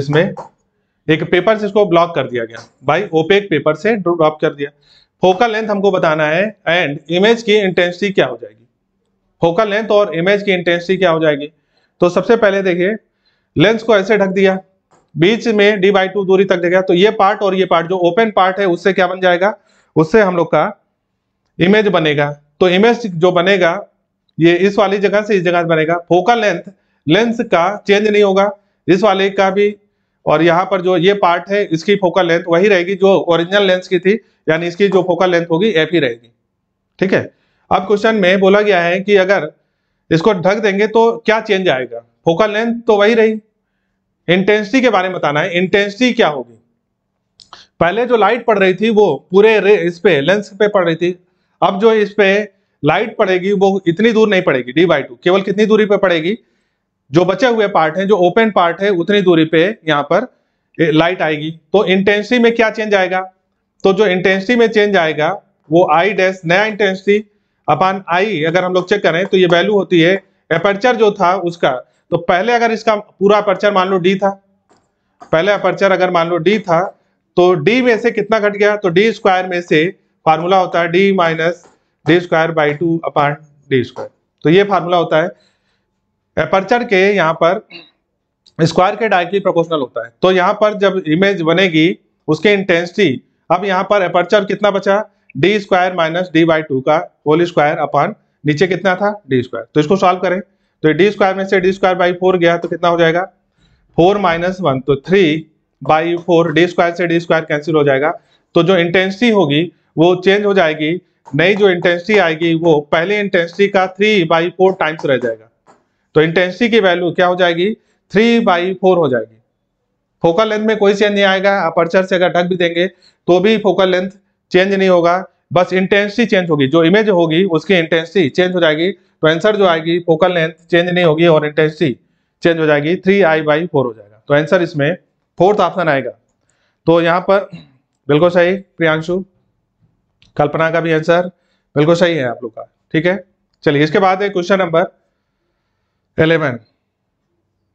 इसमें एक पेपर से इसको ब्लॉक कर दिया गया बाई ओपेक पेपर से ड्रॉप कर दिया फोकल लेंथ हमको बताना है एंड इमेज की इंटेंसिटी क्या हो जाएगी फोकल लेंथ और इमेज की इंटेंसिटी क्या हो जाएगी तो सबसे पहले देखिए लेंस को ऐसे ढक दिया बीच में डी बाई टू दूरी तक देखा तो ये पार्ट और ये पार्ट जो ओपन पार्ट है उससे क्या बन जाएगा उससे हम लोग का इमेज बनेगा तो इमेज जो बनेगा ये इस वाली जगह से इस जगह बनेगा फोकल लेंथ लेंस का चेंज नहीं होगा इस वाले का भी और यहाँ पर जो ये पार्ट है इसकी फोकल लेंथ वही रहेगी जो ओरिजिनल लेंस की थी यानी इसकी जो फोकल लेंथ होगी एफ ही रहेगी ठीक है अब क्वेश्चन में बोला गया है कि अगर इसको ढक देंगे तो क्या चेंज आएगा फोकल लेंथ तो वही रही इंटेंसिटी के बारे में बताना है इंटेंसिटी क्या होगी पहले जो लाइट पड़ रही थी वो पूरे इस पे लेंस पे पड़ रही थी अब जो इस पे लाइट पड़ेगी वो इतनी दूर नहीं पड़ेगी डी बाई टू केवल कितनी दूरी पे पड़ेगी जो बचे हुए पार्ट है जो ओपन पार्ट है उतनी दूरी पे यहाँ पर लाइट आएगी तो इंटेंसिटी में क्या चेंज आएगा तो जो इंटेंसिटी में चेंज आएगा वो आई डैश नया इंटेंसिटी अपान आई अगर हम लोग चेक करें तो ये वैल्यू होती है अपर्चर जो था उसका तो पहले अगर इसका पूरा अपर्चर मान लो डी था पहले अपर्चर अगर मान लो डी था तो डी में से कितना घट गया तो डी स्क्वायर में से फार्मूला होता है D minus D square by two upon D square तो ये फार्मूला होता है एपर्चर के यहाँ पर स्क्वायर के डायरेक्टली प्रोपोर्शनल होता है तो यहाँ पर जब इमेज बनेगी उसके इंटेंसिटी अब यहाँ पर एपर्चर कितना बचा D square minus D by two का होल स्क्वायर अपॉन नीचे कितना था डी स्क्वायर तो इसको सॉल्व करें तो डी स्क्वायर में से डी स्क्वायर बाई फोर गया तो कितना हो जाएगा फोर माइनस वन तो three by four D square से डी स्क्वायर कैंसिल हो जाएगा तो जो इंटेंसिटी होगी वो चेंज हो जाएगी नई जो इंटेंसिटी आएगी वो पहले इंटेंसिटी का थ्री बाई फोर टाइम्स रह जाएगा तो इंटेंसिटी की वैल्यू क्या हो जाएगी थ्री बाई फोर हो जाएगी फोकल लेंथ में कोई चेंज नहीं आएगा अपर्चर से अगर ढक भी देंगे तो भी फोकल लेंथ चेंज नहीं होगा बस इंटेंसिटी चेंज होगी जो इमेज होगी उसकी इंटेंसिटी चेंज हो जाएगी तो आंसर जो आएगी फोकल लेंथ चेंज नहीं होगी और इंटेंसिटी चेंज हो जाएगी थ्री आई बाई फोर हो जाएगा तो आंसर इसमें फोर्थ ऑप्शन आएगा तो यहाँ पर बिल्कुल सही प्रियांशु कल्पना का भी आंसर बिल्कुल सही है आप लोग का ठीक है चलिए इसके बाद है क्वेश्चन नंबर इलेवन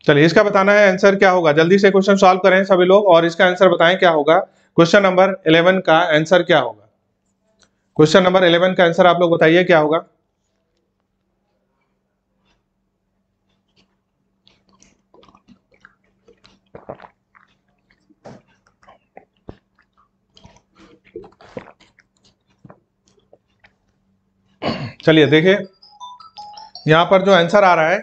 चलिए इसका बताना है आंसर क्या होगा जल्दी से क्वेश्चन सॉल्व करें सभी लोग और इसका आंसर बताएं क्या होगा क्वेश्चन नंबर इलेवन का आंसर क्या होगा क्वेश्चन नंबर इलेवन का आंसर आप लोग बताइए क्या होगा चलिए देखिए यहाँ पर जो आंसर आ रहा है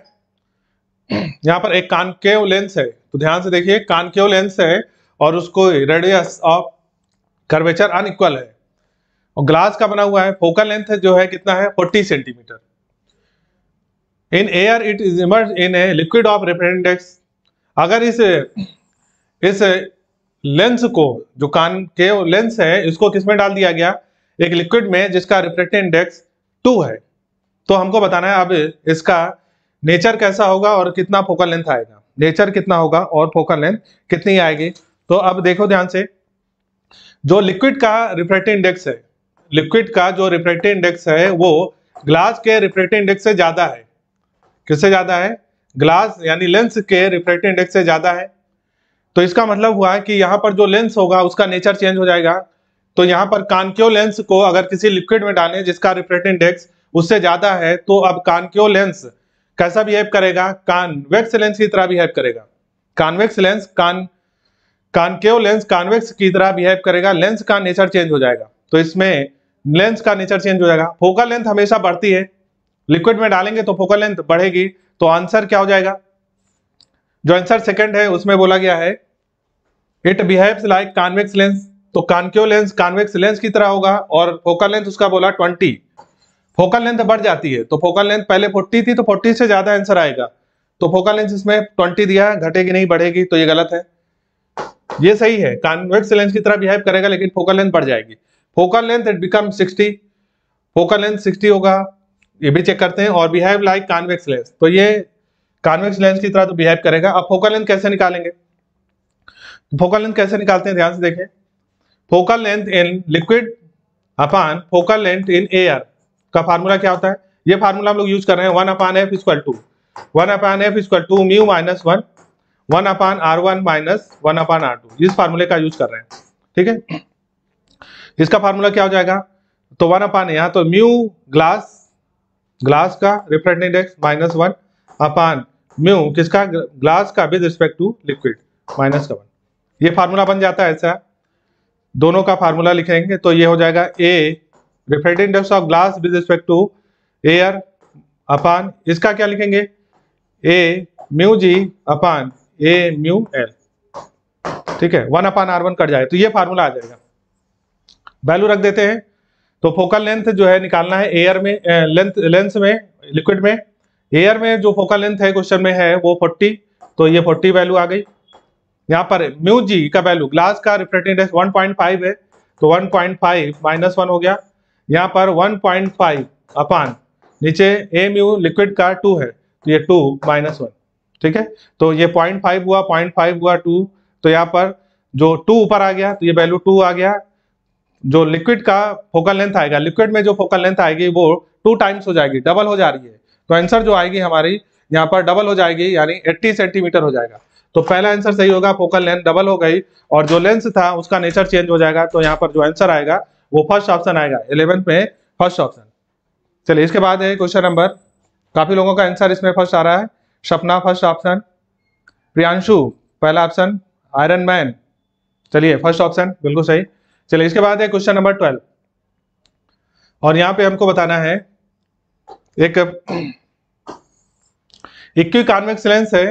यहाँ पर एक कानकेव लेंस है तो ध्यान से देखिए कानकेव लेंस है और उसको रेडियस ऑफ कर्वेचर अनइक्वल है और ग्लास का बना हुआ है फोकल लेंथ जो है कितना है 40 centimetre in air it is immerse in a liquid of refractive index अगर इस इस लेंस को जो कान के लेंस है इसको किसमें डाल दिया गया एक लिक्विड में जिसका रिफ्रेक्टिव इंडेक्स टू है तो हमको बताना है अब इसका नेचर कैसा होगा और कितना फोकल लेंथ आएगा नेचर कितना होगा और फोकल लेंथ कितनी आएगी तो अब देखो ध्यान से जो लिक्विड का रिफ्रेक्टिव इंडेक्स है लिक्विड का जो रिफ्रेक्टिव इंडेक्स है वो ग्लास के रिफ्रेक्टिव इंडेक्स से ज़्यादा है किससे ज़्यादा है ग्लास यानी लेंस के रिफ्रेक्टिव इंडेक्स से ज़्यादा है तो इसका मतलब हुआ है कि यहाँ पर जो लेंस होगा उसका नेचर चेंज हो जाएगा तो यहाँ पर कानक्यो लेंस को अगर किसी लिक्विड में डालें जिसका रिफ्रेक्ट इंडेक्स उससे ज्यादा है तो अब कानक्यो लेंस कैसा बिहेव करेगा कानवेक्स लेंस की तरह बिहेव करेगा कानवेक्स लेंस कान कानक्यो लेंस कानवेक्स की तरह बिहेव करेगा लेंस का नेचर चेंज हो जाएगा तो इसमें लेंस का नेचर चेंज हो जाएगा फोकल लेंथ हमेशा बढ़ती है लिक्विड में डालेंगे तो फोकल लेंथ बढ़ेगी तो आंसर क्या हो जाएगा जो आंसर सेकंड है उसमें बोला गया है it behaves like convex lens तो कानक्यो लेंस कानवेक्स लेंस की तरह होगा और फोकल लेंथ उसका बोला ट्वेंटी फोकल लेंथ बढ़ जाती है तो फोकल लेंथ पहले फोर्टी थी तो फोर्टी से ज्यादा आंसर आएगा तो फोकल लेंस इसमें ट्वेंटी दिया है घटेगी नहीं बढ़ेगी तो ये गलत है ये सही है कॉन्वेक्स लेंस की तरह बिहेव करेगा लेकिन फोकल लेंथ बढ़ जाएगी focal length it become 60 focal length 60 होगा ये भी चेक करते हैं और बिहेव लाइक कॉन्वेक्स लेंस तो ये कॉन्वेक्स लेंस की तरह तो बिहेव करेगा अब फोकल लेंथ कैसे निकालेंगे फोकल लेंथ कैसे निकालते हैं ध्यान से देखें focal length in liquid upon focal length in air का फार्मूला क्या होता है ये फार्मूला हम लोग यूज कर रहे हैं one upon F equal to one upon F equal to mu minus one one upon are one minus one upon are two इस फार्मूले का यूज कर रहे हैं ठीक है इसका फार्मूला क्या हो जाएगा तो वन अपान यहाँ तो म्यू ग्लास ग्लास का refractive index minus one upon mu किसका ग्लास का with respect to liquid minus का वन ये फार्मूला बन जाता है ऐसा दोनों का फार्मूला लिखेंगे तो ये हो जाएगा a refracted index of glass with respect to air upon इसका क्या लिखेंगे A mu G upon A mu L ठीक है one upon are one cut जाए तो ये फार्मूला आ जाएगा वैल्यू रख देते हैं तो फोकल लेंथ जो है निकालना है एयर में लेंथ लेंस में लिक्विड में एयर में जो फोकल लेंथ है क्वेश्चन में है वो 40 तो ये 40 वैल्यू आ गई यहाँ पर म्यू जी का वैल्यू ग्लास का रिफ्रेक्टिव इंडेक्स 1.5 है तो 1.5 माइनस वन हो गया यहाँ पर 1.5 अपान नीचे ए म्यू लिक्विड का टू है तो ये टू माइनस वन ठीक है तो ये पॉइंट फाइव हुआ पॉइंट फाइव हुआ टू तो यहाँ पर जो टू ऊपर आ गया तो ये वैल्यू टू आ गया जो लिक्विड का फोकल लेंथ आएगा लिक्विड में जो फोकल लेंथ आएगी वो टू टाइम्स हो जाएगी डबल हो जा रही है तो आंसर जो आएगी हमारी यहाँ पर डबल हो जाएगी यानी 80 सेंटीमीटर हो जाएगा तो पहला आंसर सही होगा फोकल लेंथ डबल हो गई और जो लेंस था उसका नेचर चेंज हो जाएगा तो यहाँ पर जो आंसर आएगा वो फर्स्ट ऑप्शन आएगा इलेवेंथ में फर्स्ट ऑप्शन चलिए इसके बाद है क्वेश्चन नंबर काफी लोगों का आंसर इसमें फर्स्ट आ रहा है सपना फर्स्ट ऑप्शन प्रियांशु पहला ऑप्शन आयरन मैन चलिए फर्स्ट ऑप्शन बिल्कुल सही चलिए इसके बाद है क्वेश्चन नंबर ट्वेल्व और यहाँ पे हमको बताना है एक इक्वी कॉन्वेक्स लेंस है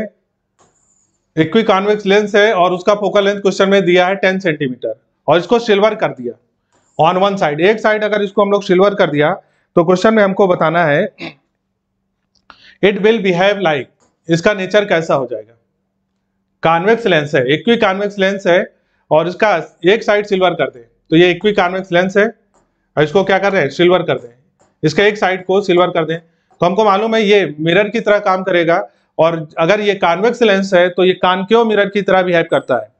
इक्वी कॉन्वेक्स लेंस है और उसका फोकल लेंथ क्वेश्चन में दिया है टेन सेंटीमीटर और इसको सिल्वर कर दिया ऑन वन साइड एक साइड अगर इसको हम लोग सिल्वर कर दिया तो क्वेश्चन में हमको बताना है इट विल बिहेव लाइक इसका नेचर कैसा हो जाएगा कॉन्वेक्स लेंस है इक्वी कॉन्वेक्स लेंस है और इसका एक साइड सिल्वर कर दे तो ये इक्वी कॉन्वेक्स लेंस है और इसको क्या कर रहे हैं सिल्वर कर दे इसका एक साइड को सिल्वर कर दें तो हमको मालूम है ये मिरर की तरह काम करेगा और अगर ये कॉन्वेक्स लेंस है तो ये कानकेव मिरर की तरह बिहेव करता है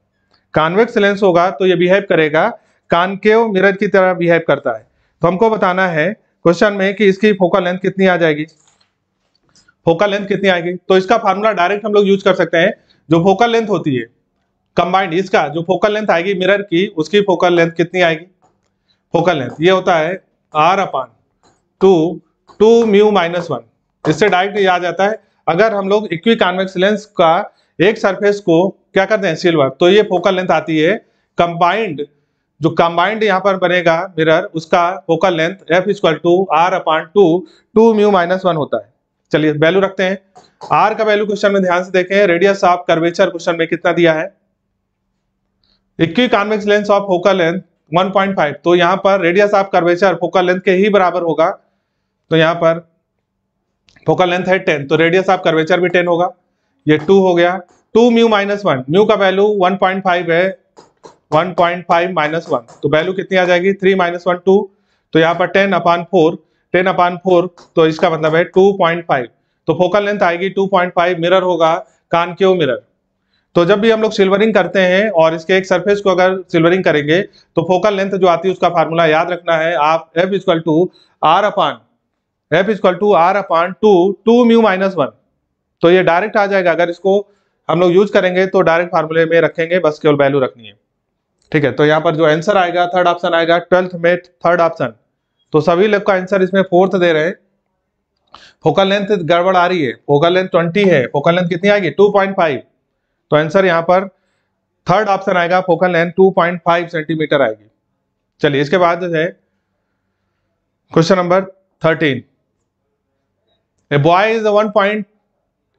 कॉन्वेक्स लेंस होगा तो ये बिहेव करेगा कानकेव मिरर की तरह बिहेव करता है तो हमको बताना है क्वेश्चन में कि इसकी फोकल लेंथ कितनी आ जाएगी फोकल लेंथ कितनी आएगी तो इसका फार्मूला डायरेक्ट हम लोग यूज कर सकते हैं जो फोकल लेंथ होती है कंबाइंड इसका जो फोकल लेंथ आएगी मिरर की उसकी फोकल लेंथ कितनी आएगी फोकल लेंथ ये होता है R upon two two mu minus one इससे डायरेक्ट ये आ जाता है अगर हम लोग इक्वी कॉन्वेक्स लेंस का एक सरफेस को क्या करते हैं सिल्वर तो ये फोकल लेंथ आती है कंबाइंड जो कंबाइंड यहाँ पर बनेगा मिरर उसका focal length f equal to R upon two two mu minus one होता है चलिए वैल्यू रखते हैं आर का वैल्यू क्वेश्चन में ध्यान से देखें रेडियस ऑफ कर्वेचर क्वेश्चन में कितना दिया है equiconvex lens of focal length 1.5 तो यहाँ पर radius of curvature focal length के ही बराबर होगा तो यहाँ पर फोकल लेंथ है टेन तो रेडियस ऑफ कर्वेचर भी टेन होगा ये टू हो गया two mu minus one mu का वैल्यू वन पॉइंट फाइव है one point five minus one तो वैल्यू कितनी आ जाएगी थ्री माइनस वन टू तो यहाँ पर ten upon four ten upon four तो इसका मतलब है टू पॉइंट फाइव तो फोकल लेंथ आएगी टू पॉइंट फाइव मिरर होगा कान क्यों मिरर तो जब भी हम लोग सिल्वरिंग करते हैं और इसके एक सरफेस को अगर सिल्वरिंग करेंगे तो फोकल लेंथ जो आती है उसका फार्मूला याद रखना है आप F equal to are upon F equal to R upon two two mu minus one तो ये डायरेक्ट आ जाएगा अगर इसको हम लोग यूज करेंगे तो डायरेक्ट फार्मूले में रखेंगे बस केवल वैल्यू रखनी है ठीक है तो यहाँ पर जो आंसर आएगा थर्ड ऑप्शन आएगा ट्वेल्थ में थर्ड ऑप्शन तो सभी लोग का आंसर इसमें फोर्थ दे रहे हैं फोकल लेंथ गड़बड़ आ रही है फोकल लेंथ ट्वेंटी है फोकल लेंथ कितनी आएगी टू पॉइंट फाइव तो आंसर यहाँ पर थर्ड ऑप्शन आएगा focal length two point five centimetre आएगी चलिए इसके बाद है question number thirteen a boy is one point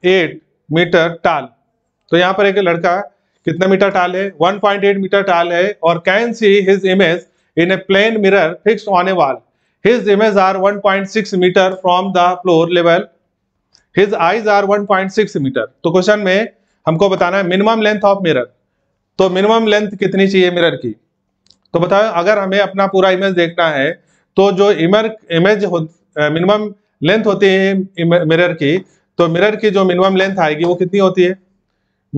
eight metre tall तो यहाँ पर एक लड़का कितना मीटर टाल है one point eight metre tall है और can see his image in a plane mirror fix on a wall his image are one point six metre from the floor level his eyes are one point six metre तो question में हमको बताना है minimum length of mirror तो minimum length कितनी चाहिए mirror की तो बताओ अगर हमें अपना पूरा इमेज देखना है तो जो इमर इमेज मिनिमम लेंथ होती है मिरर की तो मिरर की जो मिनिमम लेंथ आएगी वो कितनी होती है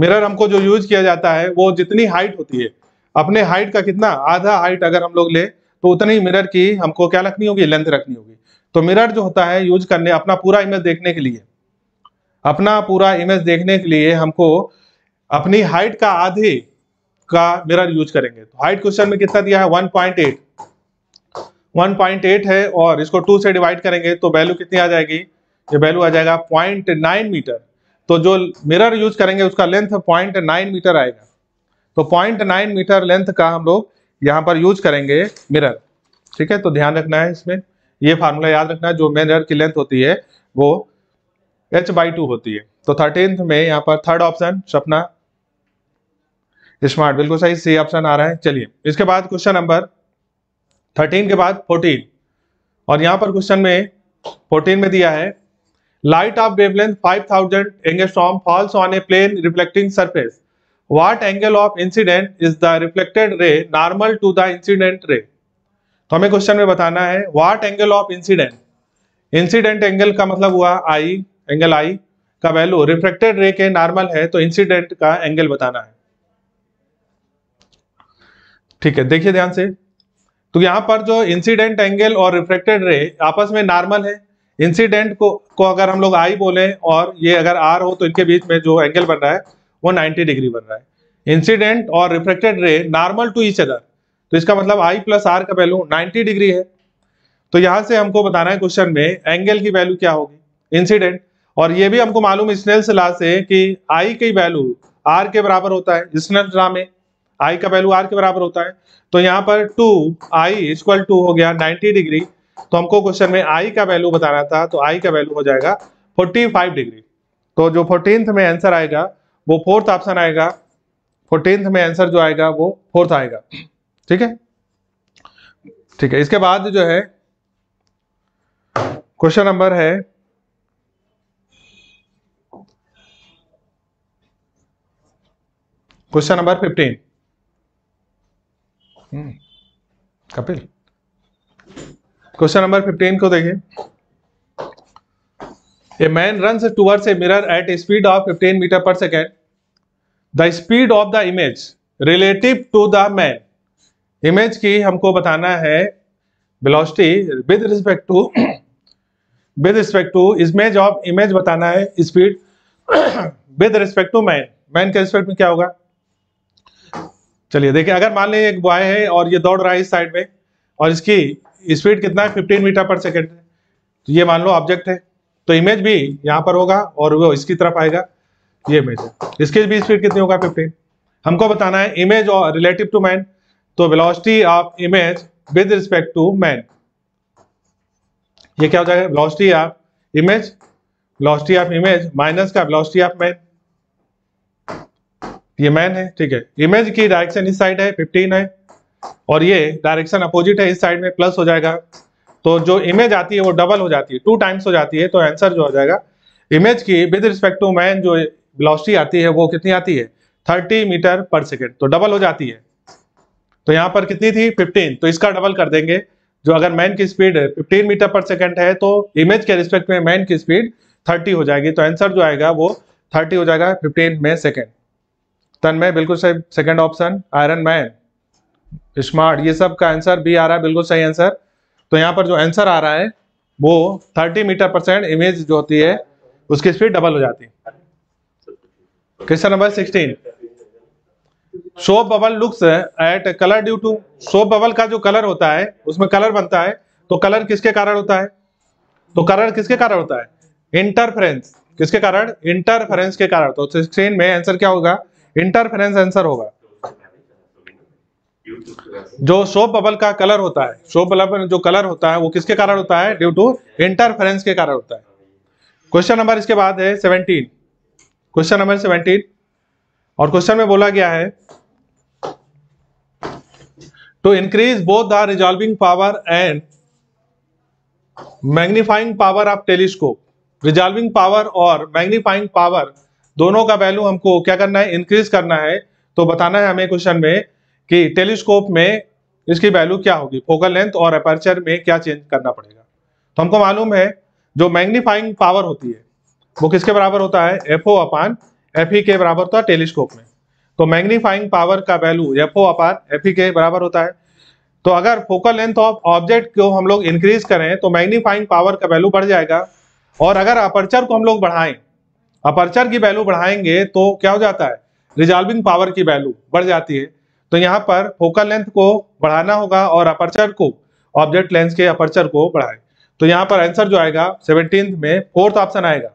मिरर हमको जो यूज किया जाता है वो जितनी हाइट होती है अपने हाइट का कितना आधा हाइट अगर हम लोग ले तो उतनी मिरर की हमको क्या रखनी होगी लेंथ रखनी होगी तो मिरर जो होता है यूज करने अपना पूरा इमेज देखने के लिए अपना पूरा इमेज देखने के लिए हमको अपनी हाइट का आधे का मिरर यूज करेंगे तो हाइट क्वेश्चन में कितना दिया है एट 1.8 है और इसको 2 से डिवाइड करेंगे तो वैल्यू कितनी आ जाएगी ये वैल्यू आ जाएगा 0.9 मीटर तो जो मिरर यूज करेंगे उसका लेंथ 0.9 मीटर आएगा तो 0.9 मीटर लेंथ का हम लोग यहाँ पर यूज करेंगे मिरर ठीक है तो ध्यान रखना है इसमें ये फार्मूला याद रखना है जो मिरर की लेंथ होती है वो एच बाई टू होती है तो थर्टींथ में यहाँ पर थर्ड ऑप्शन सपना स्मार्ट बिल्कुल सही सी ऑप्शन आ रहा है चलिए इसके बाद क्वेश्चन नंबर थर्टीन के बाद फोर्टीन और यहां पर क्वेश्चन में फोर्टीन में दिया है light of wavelength 5000 angstrom falls on a plane reflecting surface what angle of incident is the reflected ray normal to the incident ray तो हमें क्वेश्चन में बताना है what angle of incident incident angle का मतलब हुआ आई एंगल आई का value reflected ray के नॉर्मल है तो इंसिडेंट का एंगल बताना है ठीक है देखिए ध्यान से तो यहाँ पर जो इंसिडेंट एंगल और रिफ्रेक्टेड रे आपस में नॉर्मल है इंसिडेंट को को अगर हम लोग आई बोले और ये अगर आर हो तो इनके बीच में जो एंगल बन रहा है वो 90 डिग्री बन रहा है इंसिडेंट और रिफ्रेक्टेड रे नॉर्मल टू ईच अदर तो इसका मतलब आई प्लस आर का वैल्यू 90 डिग्री है तो यहां से हमको बताना है क्वेश्चन में एंगल की वैल्यू क्या होगी इंसिडेंट और ये भी हमको मालूम स्नेल से कि आई की वैल्यू आर के बराबर होता है स्नेल में आई का वैल्यू आर के बराबर होता है तो यहाँ पर टू आई इजक्वल टू हो गया नाइनटी डिग्री तो हमको क्वेश्चन में आई का वैल्यू बताना था तो आई का वैल्यू हो जाएगा 45 डिग्री तो जो फोर्टीन में आंसर आएगा वो फोर्थ ऑप्शन आएगा फोर्टीन में आंसर जो आएगा वो फोर्थ आएगा ठीक है ठीक है इसके बाद जो है क्वेश्चन नंबर है question number fifteen hmm, Kapil question number 15 को देखिए a man run towards a mirror at a speed of 15 metre per second the speed of the image relative to the man image की हमको बताना है velocity with respect to with respect to image of image बताना है speed with respect to man man के respect में क्या होगा चलिए देखिए अगर मान लें एक बॉय है और ये दौड़ रहा है इस साइड में और इसकी स्पीड कितना है फिफ्टीन मीटर पर सेकेंड तो ये मान लो ऑब्जेक्ट है तो इमेज भी यहाँ पर होगा और वो इसकी तरफ आएगा ये इमेज है इसकी भी स्पीड कितनी होगा फिफ्टीन हमको बताना है इमेज और रिलेटिव टू मैन तो velocity of image with respect to man ये क्या हो जाएगा velocity of image velocity of image minus का वेलोसिटी ऑफ मैन ये मैन है ठीक है इमेज की डायरेक्शन इस साइड है 15 है और ये डायरेक्शन अपोजिट है इस साइड में प्लस हो जाएगा तो जो इमेज आती है वो डबल हो जाती है टू टाइम्स हो जाती है तो आंसर जो हो जाएगा इमेज की विद रिस्पेक्ट टू मैन जो ब्लॉस्टी आती है वो कितनी आती है थर्टी मीटर पर सेकेंड तो डबल हो जाती है तो यहाँ पर कितनी थी फिफ्टीन तो इसका डबल कर देंगे जो अगर मैन की speed fifteen metre per second है तो इमेज के रिस्पेक्ट में मैन की स्पीड थर्टी हो जाएगी तो आंसर जो आएगा वो थर्टी हो जाएगा फिफ्टीन में सेकेंड तन्मय बिल्कुल सही second option iron man smart ये सब का आंसर भी आ रहा है बिल्कुल सही आंसर तो यहाँ पर जो आंसर आ रहा है वो 30 मीटर परसेंट इमेज जो होती है उसकी स्पीड डबल हो जाती है question number 16 soap bubble looks at colour due to soap bubble का जो कलर होता है उसमें कलर बनता है तो कलर किसके कारण होता है तो कलर किसके कारण होता है इंटरफेरेंस किसके कारण इंटरफेरेंस के कारण तो सिक्सटीन में आंसर क्या होगा इंटरफेरेंस आंसर होगा जो सोप बबल का कलर होता है सोप बबल जो कलर होता है वो किसके कारण होता है ड्यू टू इंटरफेरेंस के कारण होता है क्वेश्चन नंबर इसके बाद है सेवनटीन क्वेश्चन नंबर सेवनटीन और क्वेश्चन में बोला गया है to increase both the resolving power and magnifying power of telescope resolving power और मैग्निफाइंग पावर दोनों का वैल्यू हमको क्या करना है इंक्रीज करना है तो बताना है हमें क्वेश्चन में कि टेलीस्कोप में इसकी वैल्यू क्या होगी फोकल लेंथ और अपर्चर में क्या चेंज करना पड़ेगा तो हमको मालूम है जो मैग्नीफाइंग पावर होती है वो किसके बराबर होता है F O upon F E e के बराबर होता है टेलीस्कोप में तो मैग्नीफाइंग पावर का value F O upon F E e के बराबर होता है तो अगर फोकल लेंथ ऑफ ऑब्जेक्ट को हम लोग इंक्रीज करें तो मैग्नीफाइंग पावर का वैल्यू बढ़ जाएगा और अगर अपर्चर को हम लोग बढ़ाएं अपर्चर की वैल्यू बढ़ाएंगे तो क्या हो जाता है रिजॉल्विंग पावर की वैल्यू बढ़ जाती है तो यहाँ पर फोकल लेंथ को बढ़ाना होगा और अपर्चर को ऑब्जेक्ट लेंस के अपर्चर को बढ़ाए तो यहाँ पर आंसर जो आएगा सेवनटीन में फोर्थ ऑप्शन आएगा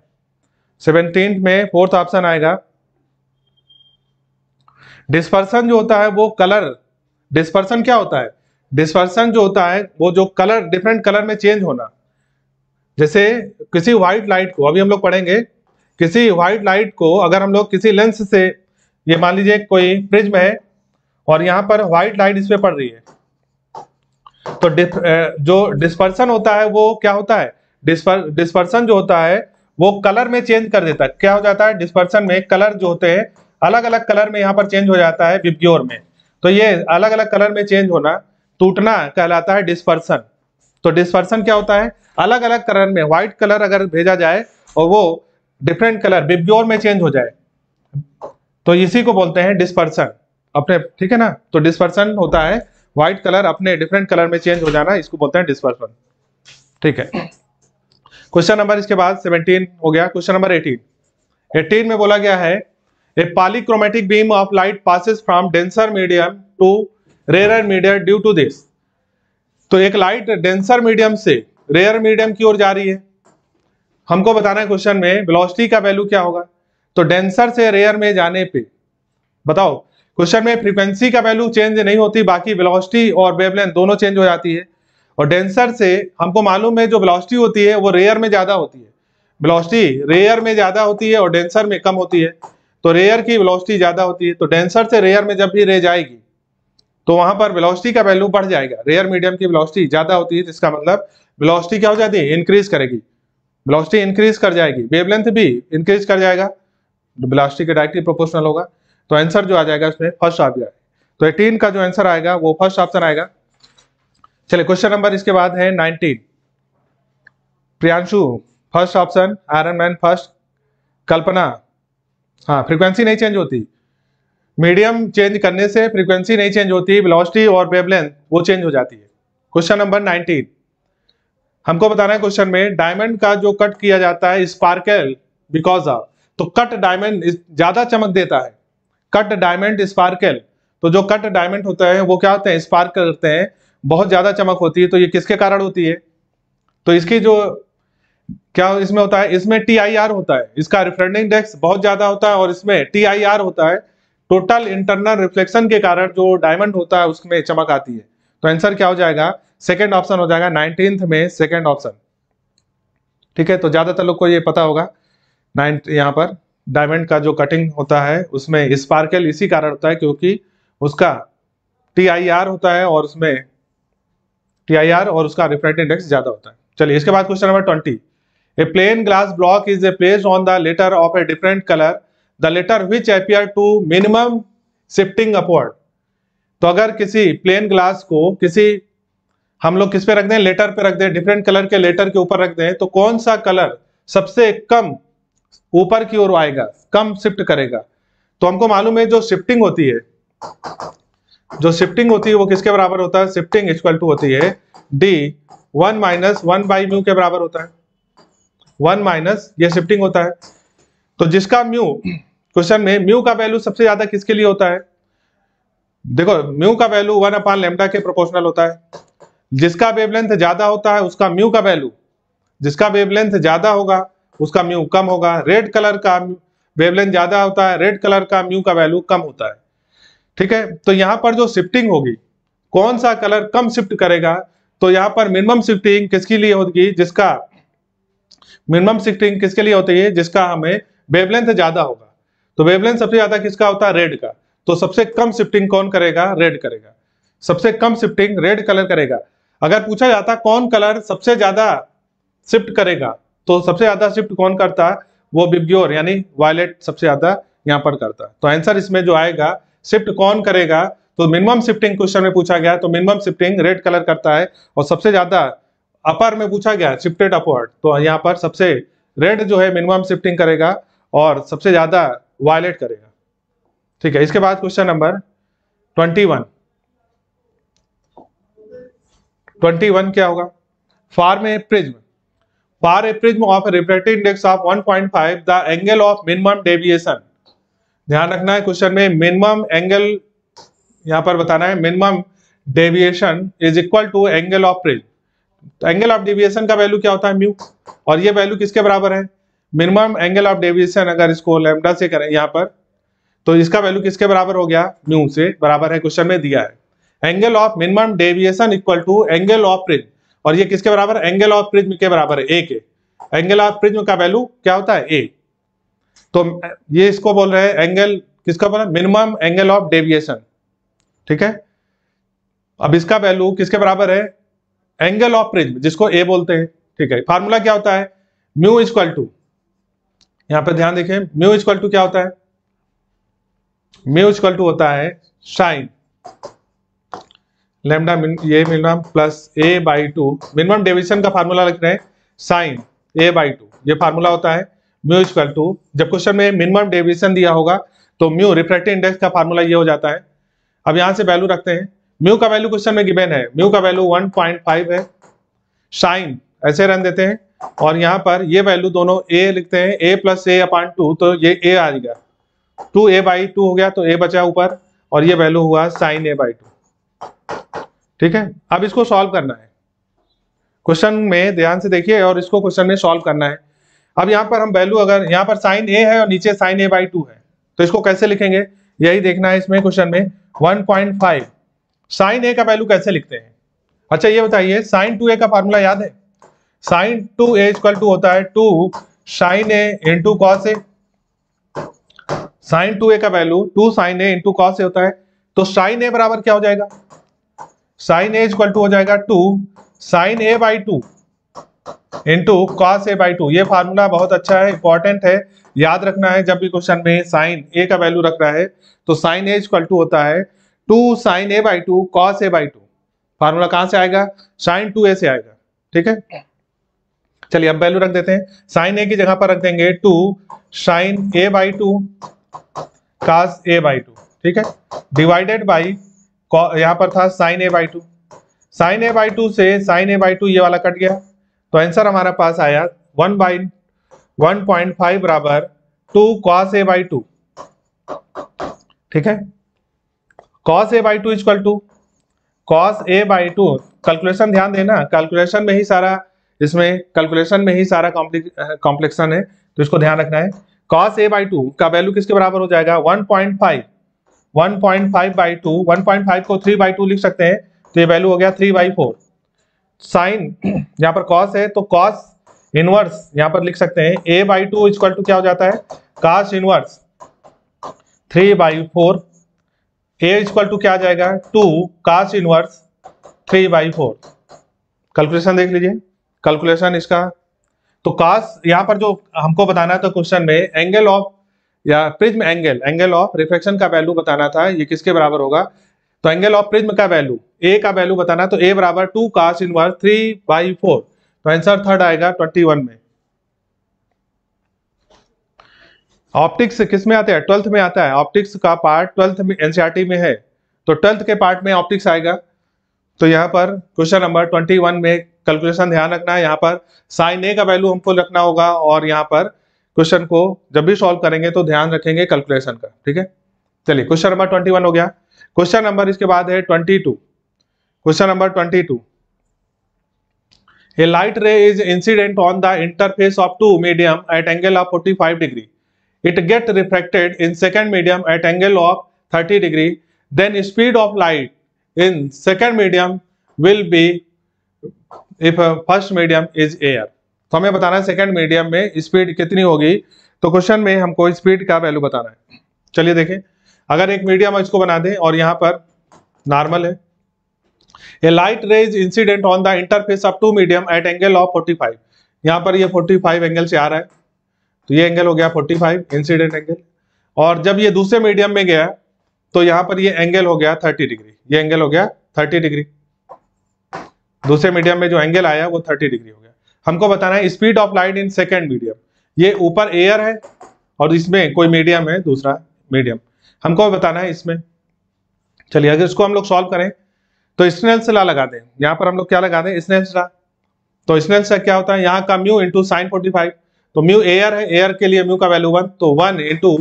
सेवनटीन में फोर्थ ऑप्शन आएगा डिस्पर्सन जो होता है वो कलर डिस्पर्सन क्या होता है डिस्पर्सन जो होता है वो जो कलर डिफरेंट कलर में चेंज होना जैसे किसी व्हाइट लाइट को अभी हम लोग पढ़ेंगे किसी व्हाइट लाइट को अगर हम लोग किसी लेंस से ये मान लीजिए कोई प्रिज्म है और यहाँ पर व्हाइट लाइट इस पर पड़ रही है तो डि, जो डिस्पर्सन होता है वो क्या होता है डिस्पर्सन जो होता है वो कलर में चेंज कर देता है क्या हो जाता है डिस्पर्सन में कलर जो होते हैं अलग अलग कलर में यहाँ पर चेंज हो जाता है बिब्योर में तो ये अलग अलग कलर में चेंज होना टूटना कहलाता है डिस्पर्सन तो डिस्पर्सन क्या होता है अलग अलग कलर में व्हाइट कलर अगर भेजा जाए और वो डिफरेंट कलर बिब्योर में चेंज हो जाए तो इसी को बोलते हैं डिस्पर्सन अपने ठीक है ना तो डिस्पर्सन होता है व्हाइट कलर अपने डिफरेंट कलर में चेंज हो जाना इसको बोलते हैं डिस्पर्सन ठीक है क्वेश्चन नंबर इसके बाद 17 हो गया क्वेश्चन नंबर 18 18 में बोला गया है a polychromatic beam of light passes from denser medium to rare medium due to this तो एक लाइट डेंसर मीडियम से रेयर मीडियम की ओर जा रही है हमको बताना है क्वेश्चन में वेलोसिटी का वैल्यू क्या होगा तो डेंसर से रेयर में जाने पे बताओ क्वेश्चन में फ्रीक्वेंसी का वैल्यू चेंज नहीं होती बाकी वेलोसिटी और वेवलेंथ दोनों चेंज हो जाती है और डेंसर से हमको मालूम है जो वेलोसिटी होती है वो रेयर में ज़्यादा होती है वेलोसिटी रेयर में ज़्यादा होती है और डेंसर में कम होती है तो रेयर की वेलोसिटी ज़्यादा होती है तो डेंसर से रेयर में जब भी रे जाएगी तो वहाँ पर वेलोसिटी का वैल्यू बढ़ जाएगा रेयर मीडियम की वेलोसिटी ज़्यादा होती है जिसका मतलब वेलोसिटी क्या हो जाती है इंक्रीज करेगी ब्लॉस्टी इंक्रीज कर जाएगी वेवलेंथ भी इंक्रीज कर जाएगा वेलोसिटी के डायरेक्टली प्रोपोर्शनल होगा तो आंसर जो आ जाएगा उसमें फर्स्ट आप जाएगा तो एटीन का जो आंसर आएगा वो फर्स्ट ऑप्शन आएगा चलिए क्वेश्चन नंबर इसके बाद है nineteen Priyanshu first option iron man first Kalpana हाँ फ्रीक्वेंसी नहीं चेंज होती मीडियम चेंज करने से फ्रीक्वेंसी नहीं चेंज होती ब्लॉस्टी और वेबलेंथ वो चेंज हो जाती है क्वेश्चन नंबर नाइनटीन हमको बताना है क्वेश्चन में डायमंड का जो कट किया जाता है स्पार्कल बिकॉज ऑफ तो कट डायमंड ज्यादा चमक देता है कट डायमंड स्पार्कल तो जो कट डायमंड होता है वो क्या होते हैं स्पार्क करते हैं बहुत ज्यादा चमक होती है तो ये किसके कारण होती है तो इसकी जो क्या इसमें होता है इसमें टी आई आर होता है इसका रिफ्रेंडिंग डेक्स बहुत ज्यादा होता है और इसमें टी आई आर होता है टोटल इंटरनल रिफ्लेक्शन के कारण जो डायमंड होता है उसमें चमक आती है तो आंसर क्या हो जाएगा सेकेंड ऑप्शन हो जाएगा नाइनटीन्थ में सेकेंड ऑप्शन ठीक है तो ज़्यादातर लोग को ये पता होगा नाइन यहाँ पर डायमंड का जो कटिंग होता है उसमें स्पार्कल इसी कारण होता है क्योंकि उसका टी आई आर होता है और उसमें टी आई आर और उसका रिफ्रेक्ट इंडेक्स ज़्यादा होता है चलिए इसके बाद question number twenty a plane glass block is a place on the letter of a different colour the letter which appear to minimum shifting upward तो अगर किसी प्लेन ग्लास को किसी हम लोग किस पे रख दें लेटर पे रख दें डिफरेंट कलर के लेटर के ऊपर रख दें तो कौन सा कलर सबसे कम ऊपर की ओर आएगा कम शिफ्ट करेगा तो हमको मालूम है जो शिफ्टिंग होती है जो शिफ्टिंग होती है वो किसके बराबर होता है शिफ्टिंग इक्वल टू होती है D one minus one by mu के बराबर होता है वन माइनस ये शिफ्टिंग होता है तो जिसका म्यू क्वेश्चन में म्यू का वैल्यू सबसे ज्यादा किसके लिए होता है देखो म्यू का वैल्यू वन अपान लेमडा के प्रोपोर्शनल होता है जिसका वेवलेंथ ज्यादा होता है उसका म्यू का वैल्यू जिसका वेवलेंथ ज्यादा होगा उसका म्यू कम होगा रेड कलर का वेवलेंथ ज्यादा होता है रेड कलर का म्यू का वैल्यू कम होता है ठीक है तो यहां पर जो शिफ्टिंग होगी कौन सा कलर कम शिफ्ट करेगा तो यहां पर मिनिमम शिफ्टिंग किसके लिए होगी जिसका मिनिमम शिफ्टिंग किसके लिए होती है जिसका हमें वेवलेंथ ज्यादा होगा तो वेवलेंथ सबसे ज्यादा किसका होता है रेड का तो सबसे कम शिफ्टिंग कौन करेगा रेड करेगा सबसे कम शिफ्टिंग रेड कलर करेगा अगर पूछा जाता कौन कलर सबसे ज्यादा शिफ्ट करेगा तो सबसे ज्यादा शिफ्ट कौन करता वो बिब्योर यानी वायलेट सबसे ज्यादा यहाँ पर करता तो आंसर इसमें जो आएगा शिफ्ट कौन करेगा तो मिनिमम शिफ्टिंग क्वेश्चन में पूछा गया तो मिनिमम शिफ्टिंग रेड कलर करता है और सबसे ज्यादा अपर में पूछा गया शिफ्टेड अपवर्ड तो यहाँ पर सबसे रेड जो है मिनिमम शिफ्टिंग करेगा और सबसे ज्यादा वायलेट करेगा ठीक है इसके बाद question number twenty one twenty one क्या होगा फार में prism for a prism of refractive index of 1.5 the angle of minimum deviation ध्यान रखना है क्वेश्चन में मिनिमम एंगल यहां पर बताना है minimum deviation is equal to angle of prism तो एंगल ऑफ डेविएशन का वैल्यू क्या होता है म्यू और ये वैल्यू किसके बराबर है मिनिमम एंगल ऑफ डेविएशन अगर इसको लेमडा से करें यहां पर तो इसका वैल्यू किसके बराबर हो गया म्यू से बराबर है क्वेश्चन में दिया है angle of minimum deviation equal to angle of prism और ये किसके बराबर एंगल ऑफ प्रिज्म के बराबर है ए के एंगल ऑफ प्रिज्म का वैल्यू क्या होता है ए तो ये इसको बोल रहे हैं एंगल किसका बोला मिनिमम एंगल ऑफ डेविएशन ठीक है अब इसका वैल्यू किसके बराबर है एंगल ऑफ प्रिज्म जिसको ए बोलते हैं ठीक है फार्मूला क्या होता है म्यू इजक्वल टू यहां पर ध्यान देखें म्यू इजक्वल टू क्या होता है म्यूज इक्वल टू होता है साइन लेमडा ये minimum plus A by two minimum deviation का फार्मूला लिख रहे हैं साइन ए बाई टू ये फार्मूला होता है म्यूज इक्वल टू जब क्वेश्चन में मिनिमम डेविशन दिया होगा तो म्यू रिफ्रेक्टिव इंडेक्स का फार्मूला ये हो जाता है अब यहां से वैल्यू रखते हैं म्यू का वैल्यू क्वेश्चन में गिवेन है म्यू का वैल्यू 1.5 है साइन ऐसे रन देते हैं और यहां पर ये वैल्यू दोनों ए लिखते हैं ए प्लस ए अपान टू तो ये ए आ जाएगा टू ए बाई टू हो गया तो ए बचा ऊपर और ये वैल्यू हुआ साइन ए बाई टू ठीक है अब इसको सॉल्व करना है क्वेश्चन में ध्यान से देखिए और इसको क्वेश्चन में सॉल्व करना है अब यहां पर हम वैल्यू अगर यहां पर साइन ए है और नीचे साइन ए बाई टू है तो इसको कैसे लिखेंगे यही देखना है इसमें क्वेश्चन में 1.5 साइन ए का वैल्यू कैसे लिखते हैं अच्छा ये बताइए साइन टू ए का फॉर्मूला याद है sine two A equal to होता है two sine A into cos A sine two A का value two sine A into cos A होता है तो साइन ए बराबर क्या हो जाएगा साइन ए इक्वल टू हो जाएगा two sine A by two into cos A by two ये फार्मूला बहुत अच्छा है इंपॉर्टेंट है याद रखना है जब भी क्वेश्चन में साइन ए का वैल्यू रख रहा है तो साइन ए इक्वल टू होता है two sine A by two cos A by two formula कहां से आएगा साइन टू ए से आएगा ठीक है चलिए अब वैल्यू रख देते हैं साइन ए की जगह पर रख देंगे two sine A by two cos A by two ठीक है डिवाइडेड बाई यहां पर था sine A by two sine A by two से साइन ए बाई टू ये वाला कट गया तो आंसर हमारा पास आया one by one point five बराबर two cos A by two ठीक है cos A by two equal to cos A by two calculation ध्यान देना कैलकुलेशन में ही सारा इसमें कैलकुलेशन में ही सारा कॉम्प्लेक्शन है तो इसको ध्यान रखना है कॉस ए बाई टू का वैल्यू किसके बराबर हो जाएगा 1.5 1.5 बाई टू वन को 3 बाई टू लिख सकते हैं तो ये वैल्यू हो गया 3 बाई फोर साइन यहाँ पर कॉस है तो कॉस इनवर्स यहाँ पर लिख सकते हैं A by two equal to क्या हो जाता है cos inverse three by four A equal to क्या आ जाएगा two cos inverse three by four calculation देख लीजिए कैलकुलेशन इसका तो कास यहाँ पर जो हमको बताना था क्वेश्चन में एंगल ऑफ या prism angle angle of reflection का वैल्यू बताना था ये किसके बराबर होगा तो एंगल ऑफ प्रिज्म का वैल्यू ए का वैल्यू बताना तो ए बराबर two cos inverse three by four तो आंसर थर्ड आएगा ट्वेंटी वन में ऑप्टिक्स किस में आते हैं ट्वेल्थ में आता है ऑप्टिक्स का पार्ट ट्वेल्थ में एनसीईआरटी e में है तो ट्वेल्थ के पार्ट में ऑप्टिक्स आएगा तो यहाँ पर क्वेश्चन नंबर ट्वेंटी वन में कैलकुलेशन ध्यान रखना है यहाँ पर साइन ए का वैल्यू हमको रखना होगा और यहाँ पर क्वेश्चन को जब भी सॉल्व करेंगे तो ध्यान रखेंगे कैलकुलेशन का ठीक है चलिए क्वेश्चन नंबर ट्वेंटी हो गया क्वेश्चन नंबर इसके बाद है twenty question number twenty a light ray is incident on the interface of two medium at angle of 45 degree it get reflected in second medium at angle of 30 degree then speed of light in second medium will be if first medium is air तो हमें बताना है second medium में speed कितनी होगी तो question में हमको स्पीड का वैल्यू बताना है चलिए देखें अगर एक मीडियम इसको बना दें और यहाँ पर नॉर्मल है a light rays incident on the interface of two medium at angle of five यहाँ पर ये फाइव एंगल से आ रहा है तो ये एंगल हो गया फोर्टी फाइव इंसिडेंट एंगल और जब ये दूसरे मीडियम में गया तो यहाँ पर ये एंगल हो गया थर्टी डिग्री ये एंगल हो गया थर्टी डिग्री दूसरे मीडियम में जो एंगल आया वो थर्टी डिग्री हो गया हमको बताना है speed of light in second medium ये ऊपर एयर है और इसमें कोई मीडियम है दूसरा मीडियम हमको बताना है इसमें चलिए अगर इसको हम लोग सॉल्व करें तो स्नेल से ला लगा दें यहाँ पर हम लोग क्या लगा दें स्नेल ला तो स्नेल से क्या होता है यहाँ का mu into sine forty five तो म्यू एयर है एयर के लिए म्यू का वैल्यू वन तो one into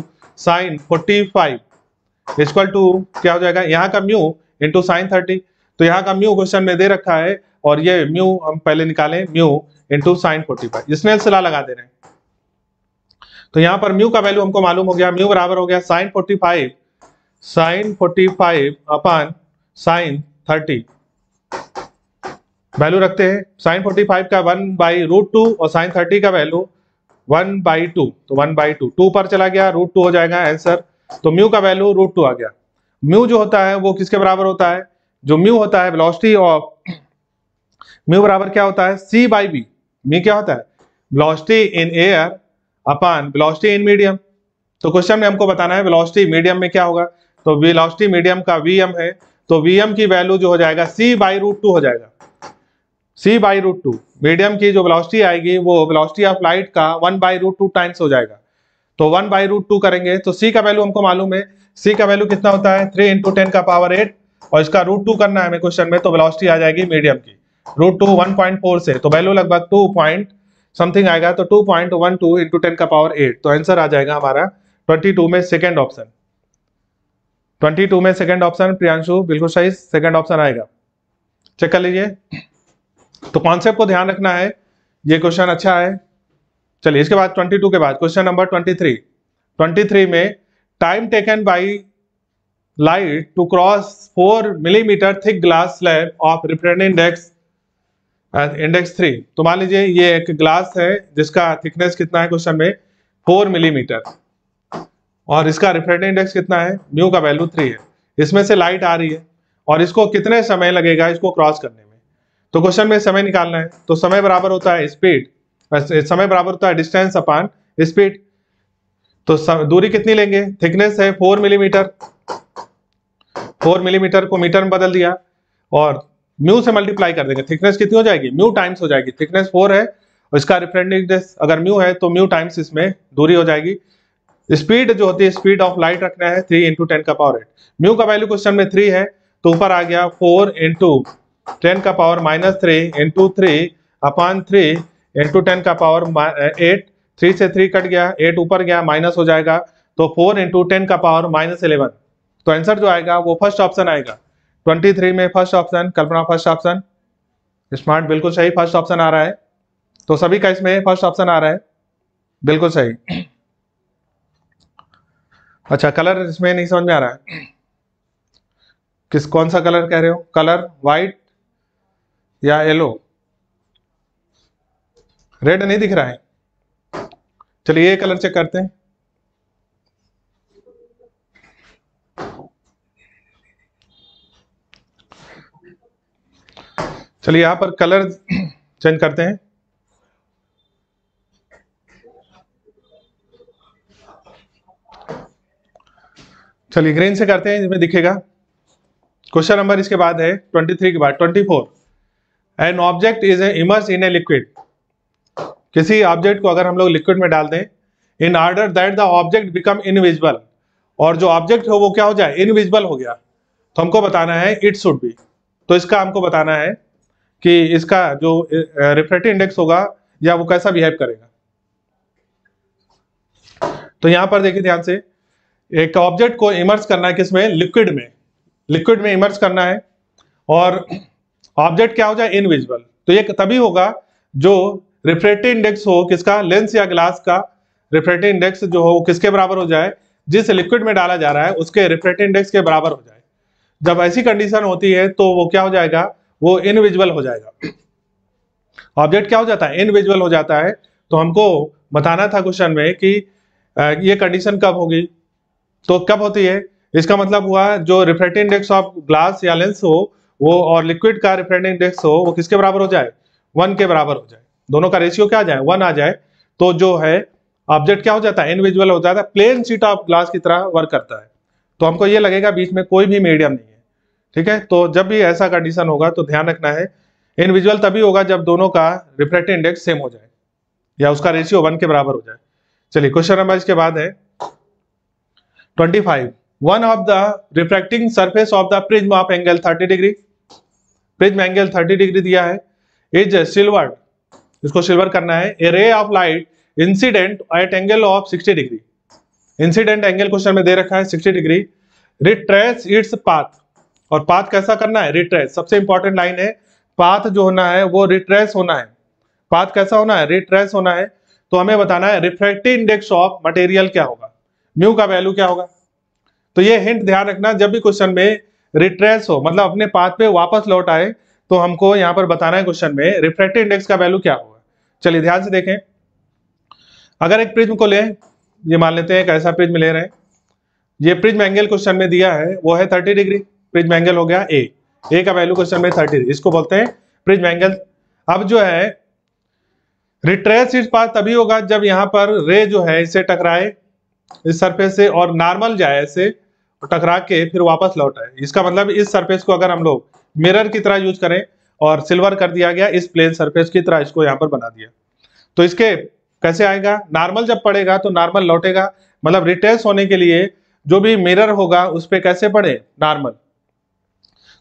sine forty five equal to क्या हो जाएगा यहाँ का म्यू इंटू साइन थर्टी तो यहाँ का म्यू क्वेश्चन में दे रखा है और ये म्यू हम पहले निकालें mu into sine forty five इसने सिला लगा दे रहे हैं तो यहां पर म्यू का वैल्यू हमको मालूम हो गया म्यू बराबर हो गया sine forty five sine forty five upon sine thirty value रखते हैं साइन फोर्टी फाइव का वन बाई रूट टू और साइन थर्टी का वैल्यू वन बाई टू तो वन बाई टू टू पर चला गया रूट टू हो जाएगा आंसर तो म्यू का वैल्यू रूट टू आ गया म्यू जो होता है वो किसके बराबर होता है जो म्यू होता है वेलोसिटी ऑफ म्यू बराबर क्या होता है सी बाई बी मी क्या होता है velocity in air upon velocity in medium तो क्वेश्चन में हमको बताना है ब्लॉस्टी मीडियम में क्या होगा तो ब्लॉस्टी मीडियम का एम है तो वीएम की वैल्यू जो हो जाएगा सी बाई रूट टू हो जाएगा C by root two medium की जो ब्लॉस्टी आएगी वो ब्लॉस्टी ऑफ लाइट का one by root two times हो जाएगा तो वन बाई रूट टू करेंगे तो सी का वैल्यू हमको मालूम है सी का वैल्यू कितना होता है थ्री इंटू टेन का पावर एट और इसका रूट टू करना है हमें क्वेश्चन में तो ब्लॉस्टी आ जाएगी मीडियम की root two one point four से तो वैल्यू लगभग टू पॉइंट समथिंग आएगा तो two point one two into ten का पावर एट तो आंसर आ जाएगा हमारा ट्वेंटी टू में सेकेंड ऑप्शन ट्वेंटी टू में सेकेंड ऑप्शन प्रियांशु बिल्कुल सही सेकेंड ऑप्शन आएगा चेक कर लीजिए तो कॉन्सेप्ट को ध्यान रखना है ये क्वेश्चन अच्छा है चलिए इसके बाद ट्वेंटी टू के बाद question number twenty three twenty three में time taken by light to cross four millimeter thick glass slab of refractive index index uh, three तो मान लीजिए ये एक ग्लास है जिसका थिकनेस कितना है क्वेश्चन में फोर मिलीमीटर और इसका रिफ्रेक्टिव इंडेक्स कितना है म्यू का वैल्यू थ्री है इसमें से लाइट आ रही है और इसको कितने समय लगेगा इसको क्रॉस करने में तो क्वेश्चन में समय निकालना है तो समय बराबर होता है स्पीड समय बराबर होता है डिस्टेंस अपान स्पीड तो दूरी कितनी लेंगे थिकनेस है फोर मिलीमीटर फोर मिलीमीटर को मीटर में बदल दिया और म्यू से मल्टीप्लाई कर देंगे थिकनेस कितनी हो जाएगी म्यू टाइम्स हो जाएगी थिकनेस फोर है और इसका रिफ्रेंडिंगनेस अगर म्यू है तो म्यू टाइम्स इसमें दूरी हो जाएगी स्पीड जो होती है स्पीड ऑफ लाइट रखना है थ्री इंटू टेन का पावर एट म्यू का वैल्यू क्वेश्चन में थ्री है तो ऊपर आ गया फोर इंटू टेन का power minus three into three upon three into ten का पावर एट थ्री से थ्री कट गया एट ऊपर गया माइनस हो जाएगा तो फोर इंटू टेन का पावर माइनस इलेवन तो आंसर जो आएगा वो फर्स्ट ऑप्शन आएगा ट्वेंटी थ्री में फर्स्ट ऑप्शन कल्पना फर्स्ट ऑप्शन स्मार्ट बिल्कुल सही फर्स्ट ऑप्शन आ रहा है तो सभी का इसमें फर्स्ट ऑप्शन आ रहा है बिल्कुल सही अच्छा कलर इसमें नहीं समझ में आ रहा है किस कौन सा कलर कह रहे हो कलर वाइट या येलो रेड नहीं दिख रहा है चलिए ये कलर चेक करते हैं चलिए यहां पर कलर चेंज करते हैं चलिए ग्रीन से करते हैं इसमें दिखेगा क्वेश्चन नंबर इसके बाद है 23 के बाद 24 an object is a immerse in a liquid किसी ऑब्जेक्ट को अगर हम लोग लिक्विड में डाल दें in order that the object become invisible और जो ऑब्जेक्ट हो वो क्या हो जाए इनविजिबल हो गया तो हमको बताना है इट शुड बी तो इसका हमको बताना है कि इसका जो रिफ्रेक्टिव इंडेक्स होगा या वो कैसा बिहेव करेगा तो यहां पर देखिए ध्यान से एक ऑब्जेक्ट को इमर्स करना है किसमें लिक्विड में लिक्विड में इमर्स करना है और ऑब्जेक्ट क्या हो जाए इनविजिबल तो ये तभी होगा जो रिफ्रेक्टिव इंडेक्स हो किसका लेंस या ग्लास का रिफ्रेक्टिव इंडेक्स जो हो किसके बराबर हो जाए जिस लिक्विड में डाला जा रहा है उसके रिफ्रेक्टिव इंडेक्स के बराबर हो जाए जब ऐसी कंडीशन होती है तो वो क्या हो जाएगा वो इनविजिबल हो जाएगा ऑब्जेक्ट क्या हो जाता है इनविजिबल हो जाता है तो हमको बताना था क्वेश्चन में कि ये कंडीशन कब होगी तो कब होती है इसका मतलब हुआ जो रिफ्रेक्टिव इंडेक्स ऑफ ग्लास या लेंस हो वो और लिक्विड का रिफ्रेक्टिव इंडेक्स हो वो किसके बराबर हो जाए वन के बराबर हो जाए दोनों का रेशियो क्या आ जाए वन आ जाए तो जो है ऑब्जेक्ट क्या हो जाता है इनविजिबल हो जाता है प्लेन शीट ऑफ ग्लास की तरह वर्क करता है तो हमको ये लगेगा बीच में कोई भी मीडियम नहीं है ठीक है तो जब भी ऐसा कंडीशन होगा तो ध्यान रखना है इनविजुअल तभी होगा जब दोनों का रिफ्रेक्ट इंडेक्स सेम हो जाए या उसका रेशियो वन के बराबर हो जाए चलिए क्वेश्चन नंबर इसके बाद है twenty five one of the refracting surface of the prism of angle thirty degree prism angle thirty degree दिया है इज सिल्वर इसको सिल्वर करना है a ray of light incident at angle of 60 degree incident angle question में दे रखा है 60 degree retrace its path और पाथ कैसा करना है रिट्रेस सबसे इंपॉर्टेंट लाइन है पाथ जो होना है वो रिट्रेस होना है पाथ कैसा होना है रिट्रेस होना है तो हमें बताना है रिफ्रेक्टिव इंडेक्स ऑफ मटेरियल क्या होगा म्यू का वैल्यू क्या होगा तो ये हिंट ध्यान रखना जब भी क्वेश्चन में रिट्रेस हो मतलब अपने पाथ पे वापस लौट आए तो हमको यहां पर बताना है क्वेश्चन में रिफ्रेक्टिव इंडेक्स का वैल्यू क्या होगा चलिए ध्यान से देखें अगर एक प्रिज्म को लें ये मान लेते हैं एक ऐसा प्रिज्म ले रहे हैं ये प्रिज्म एंगल क्वेश्चन में दिया है वो है थर्टी डिग्री प्रिज्म एंगल हो गया ए ए का वैल्यू क्वेश्चन में थर्टी इसको बोलते हैं प्रिज्म एंगल अब जो है रिट्रेस इस पास तभी होगा जब यहां पर रे जो है इसे टकराए इस सरफेस से और नॉर्मल जाए इसे टकरा के फिर वापस लौट आए इसका मतलब इस सरफेस को अगर हम लोग मिरर की तरह यूज करें और सिल्वर कर दिया गया इस प्लेन सरफेस की तरह इसको यहां पर बना दिया तो इसके कैसे आएगा नॉर्मल जब पड़ेगा तो नॉर्मल लौटेगा मतलब रिटेस होने के लिए जो भी मिरर होगा उस पर कैसे पड़े नॉर्मल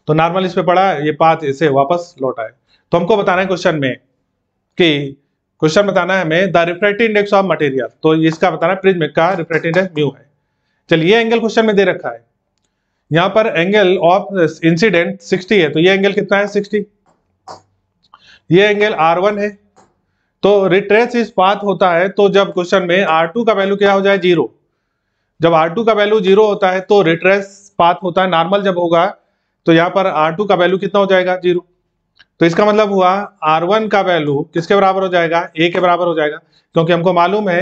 तो नॉर्मल इस पे पड़ा ये पाथ इसे वापस लौट आए तो हमको बताना है क्वेश्चन में कि क्वेश्चन बताना है हमें the refractive index of material तो इसका बताना प्रिज्म का रिफ्रेक्टिव इंडेक्स म्यू है चलिए ये एंगल क्वेश्चन में दे रखा है यहां पर एंगल ऑफ इंसिडेंट 60 है तो ये एंगल कितना है 60 ये एंगल R1 है तो रिट्रेस इस पाथ होता है तो जब क्वेश्चन में R2 का वैल्यू क्या हो जाए जीरो जब R2 का वैल्यू जीरो होता है तो रिट्रेस पाथ होता है नॉर्मल जब होगा तो यहाँ पर आर टू का वैल्यू कितना हो जाएगा जीरो तो इसका मतलब हुआ आर वन का वैल्यू किसके बराबर हो जाएगा ए के बराबर हो जाएगा क्योंकि हमको मालूम है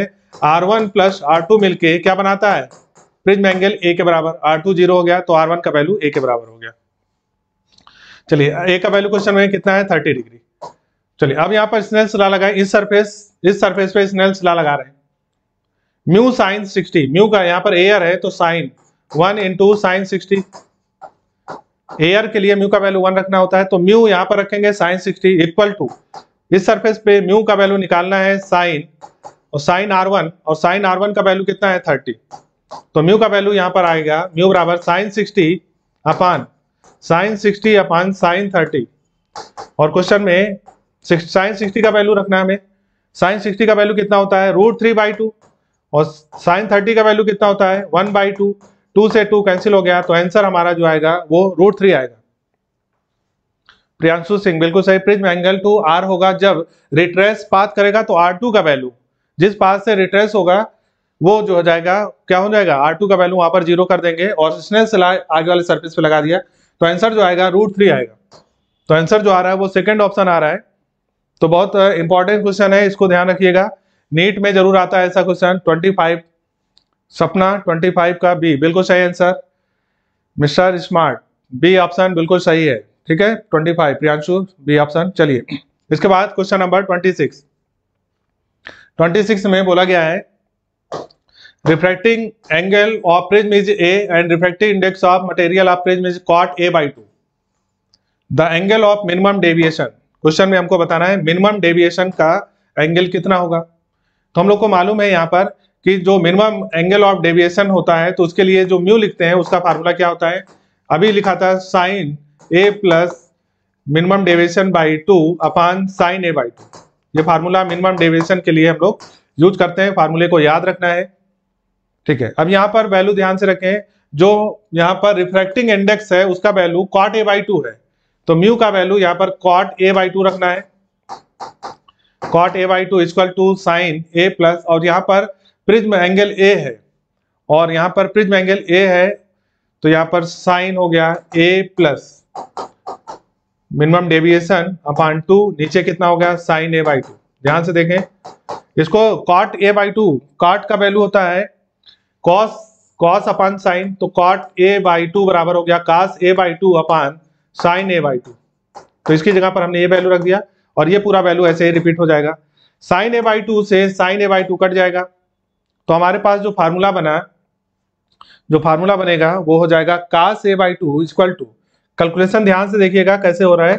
are one plus R two मिलके क्या बनाता है प्रिज्म एंगल ए के बराबर आर टू जीरो हो गया तो आर वन का वैल्यू ए के बराबर हो गया चलिए ए का वैल्यू क्वेश्चन में कितना है थर्टी डिग्री चलिए अब यहाँ पर स्नेल सिला लगा इस सरफेस इस सरफेस पे स्नेल सिला लगा रहे हैं म्यू साइन सिक्सटी म्यू का यहाँ पर एयर है तो sine one into sine sixty air के लिए म्यू का वैल्यू वन रखना होता है तो म्यू यहां पर रखेंगे साइन सिक्सटी इक्वल टू इस सरफेस पे म्यू का वैल्यू निकालना है साइन और साइन आर वन और साइन आर वन का वैल्यू कितना है थर्टी तो म्यू का वैल्यू यहाँ पर आएगा म्यू बराबर sine sixty upon sine sixty upon sine thirty और क्वेश्चन में साइन सिक्सटी का वैल्यू रखना है हमें साइन सिक्सटी का वैल्यू कितना होता है रूट थ्री बाई टू और साइन थर्टी का वैल्यू कितना होता है वन बाई टू टू से टू कैंसिल हो गया तो आंसर हमारा जो आएगा वो रूट थ्री आएगा प्रियांशु सिंह बिल्कुल सही प्रिज्म एंगल टू आर होगा जब रिट्रेस पाथ करेगा तो आर टू का वैल्यू जिस पाथ से रिट्रेस होगा वो जो हो जाएगा क्या हो जाएगा आर टू का वैल्यू वहां पर जीरो कर देंगे और इसने आगे वाले सर्फिस पे लगा दिया तो आंसर जो आएगा रूट थ्री आएगा तो आंसर जो आ रहा है वो सेकेंड ऑप्शन आ रहा है तो बहुत इंपॉर्टेंट uh, क्वेश्चन है इसको ध्यान रखिएगा नीट में जरूर आता है ऐसा क्वेश्चन ट्वेंटी फाइव सपना 25 का बी बिल्कुल सही answer mister smart B option बिल्कुल सही है ठीक है 25 प्रियांशु बी ऑप्शन चलिए इसके बाद क्वेश्चन नंबर 26 26 में बोला गया है refracting angle of prism is A and refractive index of material of prism is cot A by two the angle of minimum deviation question में हमको बताना है मिनिमम डेविएशन का एंगल कितना होगा तो हम लोग को मालूम है यहाँ पर कि जो मिनिमम एंगल ऑफ डेविएशन होता है तो उसके लिए जो म्यू लिखते हैं उसका फार्मूला क्या होता है अभी लिखा था sine A plus minimum deviation by two upon sine A by two ये फार्मूला मिनिमम डेविएशन के लिए हम लोग यूज करते हैं फार्मूले को याद रखना है ठीक है अब यहाँ पर वैल्यू ध्यान से रखें जो यहाँ पर रिफ्रैक्टिंग इंडेक्स है उसका value cot A by two है तो म्यू का वैल्यू यहाँ पर कॉट ए बाई टू रखना है cot A by two equal to sine A plus और यहाँ पर प्रिज्म एंगल ए है और यहां पर प्रिज्म एंगल ए है तो यहां पर साइन हो गया A plus minimum deviation upon two नीचे कितना हो गया साइन ए बाई टू ध्यान से देखें इसको cot A by two cot का वैल्यू होता है कॉस कॉस अपान साइन तो कॉट ए बाई टू बराबर हो गया cos A by two upon sine A by two तो इसकी जगह पर हमने ये वैल्यू रख दिया और ये पूरा वैल्यू ऐसे ही रिपीट हो जाएगा साइन ए बाई टू से sine A by two cut जाएगा तो हमारे पास जो फार्मूला बना जो फार्मूला बनेगा वो हो जाएगा cos A by two equal to calculation ध्यान से देखिएगा कैसे हो रहा है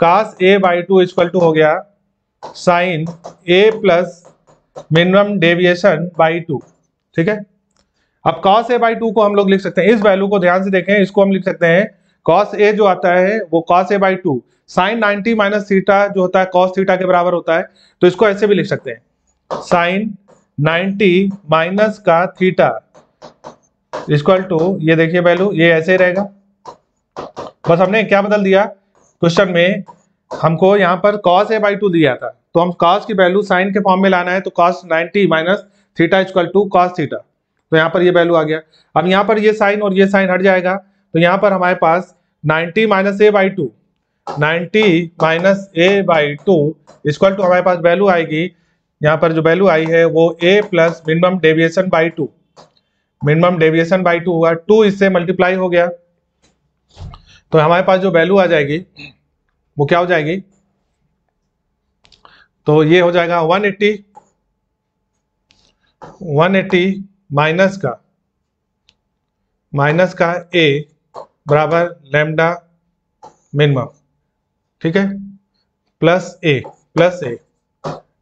cos A by two equal to हो गया sine A plus minimum deviation by two ठीक है अब कॉस ए बाई टू को हम लोग लिख सकते हैं इस वैल्यू को ध्यान से देखें इसको हम लिख सकते हैं कॉस ए जो आता है वो cos A by two sine ninety minus theta जो होता है कॉस थीटा के बराबर होता है तो इसको ऐसे भी लिख सकते हैं साइन 90 माइनस का थीटा इक्वल टू ये देखिए वैल्यू ये ऐसे ही रहेगा बस हमने क्या बदल दिया क्वेश्चन में हमको यहाँ पर कॉस ए बाई टू दिया था तो हम कॉस की वैल्यू साइन के फॉर्म में लाना है तो cos 90 minus theta equal to cos theta तो यहाँ पर ये वैल्यू आ गया अब यहाँ पर ये साइन और ये साइन हट जाएगा तो यहाँ पर हमारे पास ninety minus A by two ninety minus A by two equal to हमारे पास वैल्यू आएगी यहाँ पर जो वैल्यू आई है वो A plus minimum deviation by two minimum deviation by two हुआ टू इससे मल्टीप्लाई हो गया तो हमारे पास जो वैल्यू आ जाएगी वो क्या हो जाएगी तो ये हो जाएगा 180 180 माइनस का माइनस का ए बराबर लेमडा मिनिमम ठीक है plus A plus A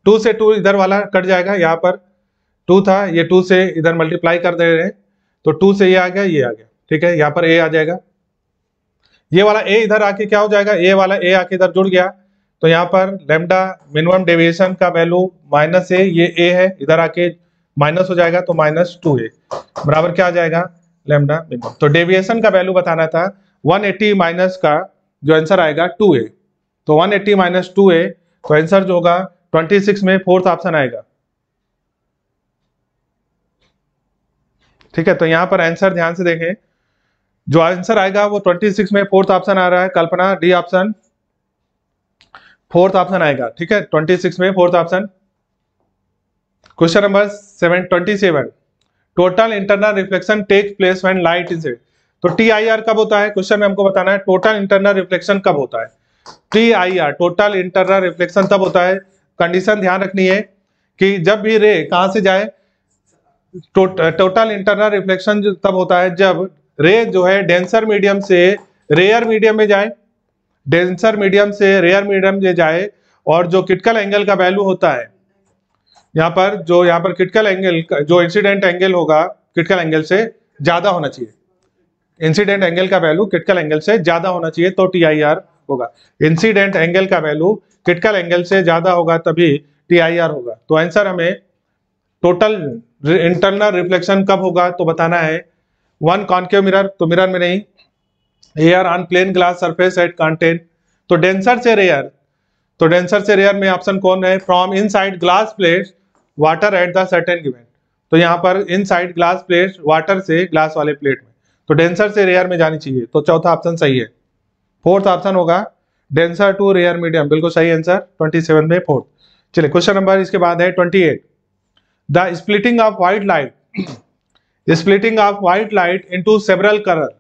two से टू इधर वाला कट जाएगा यहाँ पर टू था ये टू से इधर मल्टीप्लाई कर दे रहे हैं तो टू से ये आ गया ये आ गया ठीक है यहाँ पर ए आ जाएगा ये वाला ए इधर आके क्या हो जाएगा ए वाला ए आके इधर जुड़ गया तो यहाँ पर लेमडा मिनिमम डेविएशन का वैल्यू माइनस ए ये ए है इधर आके माइनस हो जाएगा तो माइनस टू ए बराबर क्या आ जाएगा लेमडा मिनिमम तो डेविएशन का वैल्यू बताना था 180 एट्टी माइनस का जो आंसर आएगा टू ए तो 180 एट्टी माइनस टू ए तो आंसर जो होगा ट्वेंटी सिक्स में फोर्थ ऑप्शन आएगा ठीक है तो यहां पर आंसर ध्यान से देखें जो आंसर आएगा वो 26 में फोर्थ ऑप्शन आ रहा है Kalpana D option fourth option आएगा ठीक है 26 में फोर्थ ऑप्शन question number seven twenty seven total internal reflection take place when light is तो टी आई आर कब होता है क्वेश्चन में हमको बताना है टोटल इंटरनल रिफ्लेक्शन कब होता है T I R total internal reflection तब होता है कंडीशन ध्यान रखनी है कि जब भी रे कहाँ से जाए टो, टोटल इंटरनल रिफ्लेक्शन तब होता है जब रे जो है डेंसर मीडियम से रेयर मीडियम में जाए डेंसर मीडियम से रेयर मीडियम में जाए और जो क्रिटिकल एंगल का वैल्यू होता है यहाँ पर जो यहाँ पर क्रिटिकल एंगल जो इंसिडेंट एंगल होगा क्रिटिकल एंगल से ज़्यादा होना चाहिए इंसिडेंट एंगल का वैल्यू क्रिटिकल एंगल से ज़्यादा होना चाहिए तो टी आई आर होगा इंसिडेंट एंगल का वैल्यू क्रिटिकल एंगल से ज्यादा होगा तभी टी होगा तो आंसर हमें टोटल इंटरनल रिफ्लेक्शन कब होगा तो बताना है वन कॉन्केव मिरर तो मिरर में नहीं air on plane glass surface at contain तो डेंसर से रेयर तो डेंसर से रेयर में ऑप्शन कौन है from inside glass plate water at the certain given तो यहाँ पर inside glass plate water से ग्लास वाले प्लेट में तो डेंसर से रेयर में जानी चाहिए तो चौथा ऑप्शन सही है फोर्थ ऑप्शन होगा डेंसर टू रेयर मीडियम बिल्कुल सही आंसर ट्वेंटी सेवन में फोर्थ चलिए क्वेश्चन नंबर इसके बाद है twenty eight the splitting of white light splitting of white light into several colour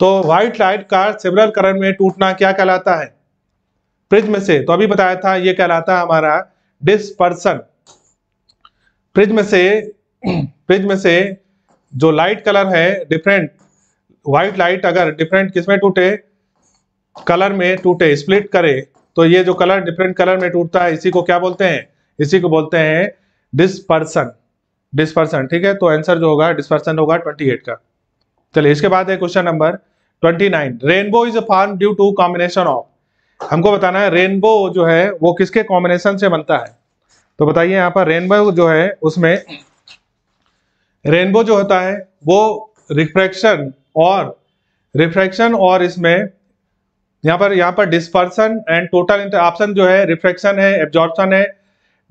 तो व्हाइट लाइट का सेवरल कलर में टूटना क्या कहलाता है प्रिज्म से तो अभी बताया था ये कहलाता है हमारा डिस्पर्सन प्रिज्म से प्रिज्म से जो लाइट कलर है डिफरेंट व्हाइट लाइट अगर डिफरेंट किसमें टूटे कलर में टूटे स्प्लिट करे तो ये जो कलर डिफरेंट कलर में टूटता है इसी को क्या बोलते हैं इसी को बोलते हैं डिस्पर्सन डिस्पर्सन ठीक है तो आंसर जो होगा डिस्पर्सन होगा 28 का चलिए इसके बाद है question number 29 rainbow is a form due to combination of हमको बताना है रेनबो जो है वो किसके कॉम्बिनेशन से बनता है तो बताइए यहाँ पर रेनबो जो है उसमें रेनबो जो होता है वो रिफ्रैक्शन और रिफ्रैक्शन और इसमें यहाँ पर यहाँ पर डिस्पर्सन एंड टोटल ऑप्शन जो है रिफ्रेक्शन है एब्जॉर्बन है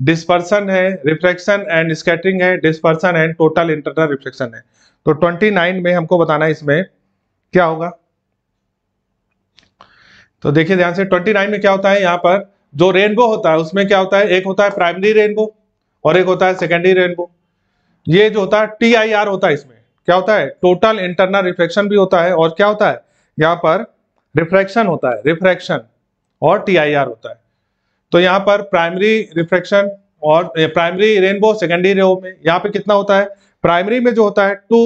डिस्पर्सन है रिफ्रेक्शन एंड स्केटरिंग है dispersion and total internal reflection है तो 29 में हमको बताना है इसमें क्या होगा तो देखिए ध्यान से 29 में क्या होता है यहाँ पर जो रेनबो होता है उसमें क्या होता है एक होता है प्राइमरी रेनबो और एक होता है सेकेंडरी रेनबो ये जो होता है टी आई आर होता है इसमें क्या होता है टोटल इंटरनल रिफ्लेक्शन भी होता है और क्या होता है यहाँ पर रिफ्रैक्शन होता है रिफ्रैक्शन और टीआईआर होता है तो यहाँ पर प्राइमरी रिफ्रैक्शन और प्राइमरी रेनबो सेकेंडरी रेनबो में यहाँ पे कितना होता है प्राइमरी में जो होता है टू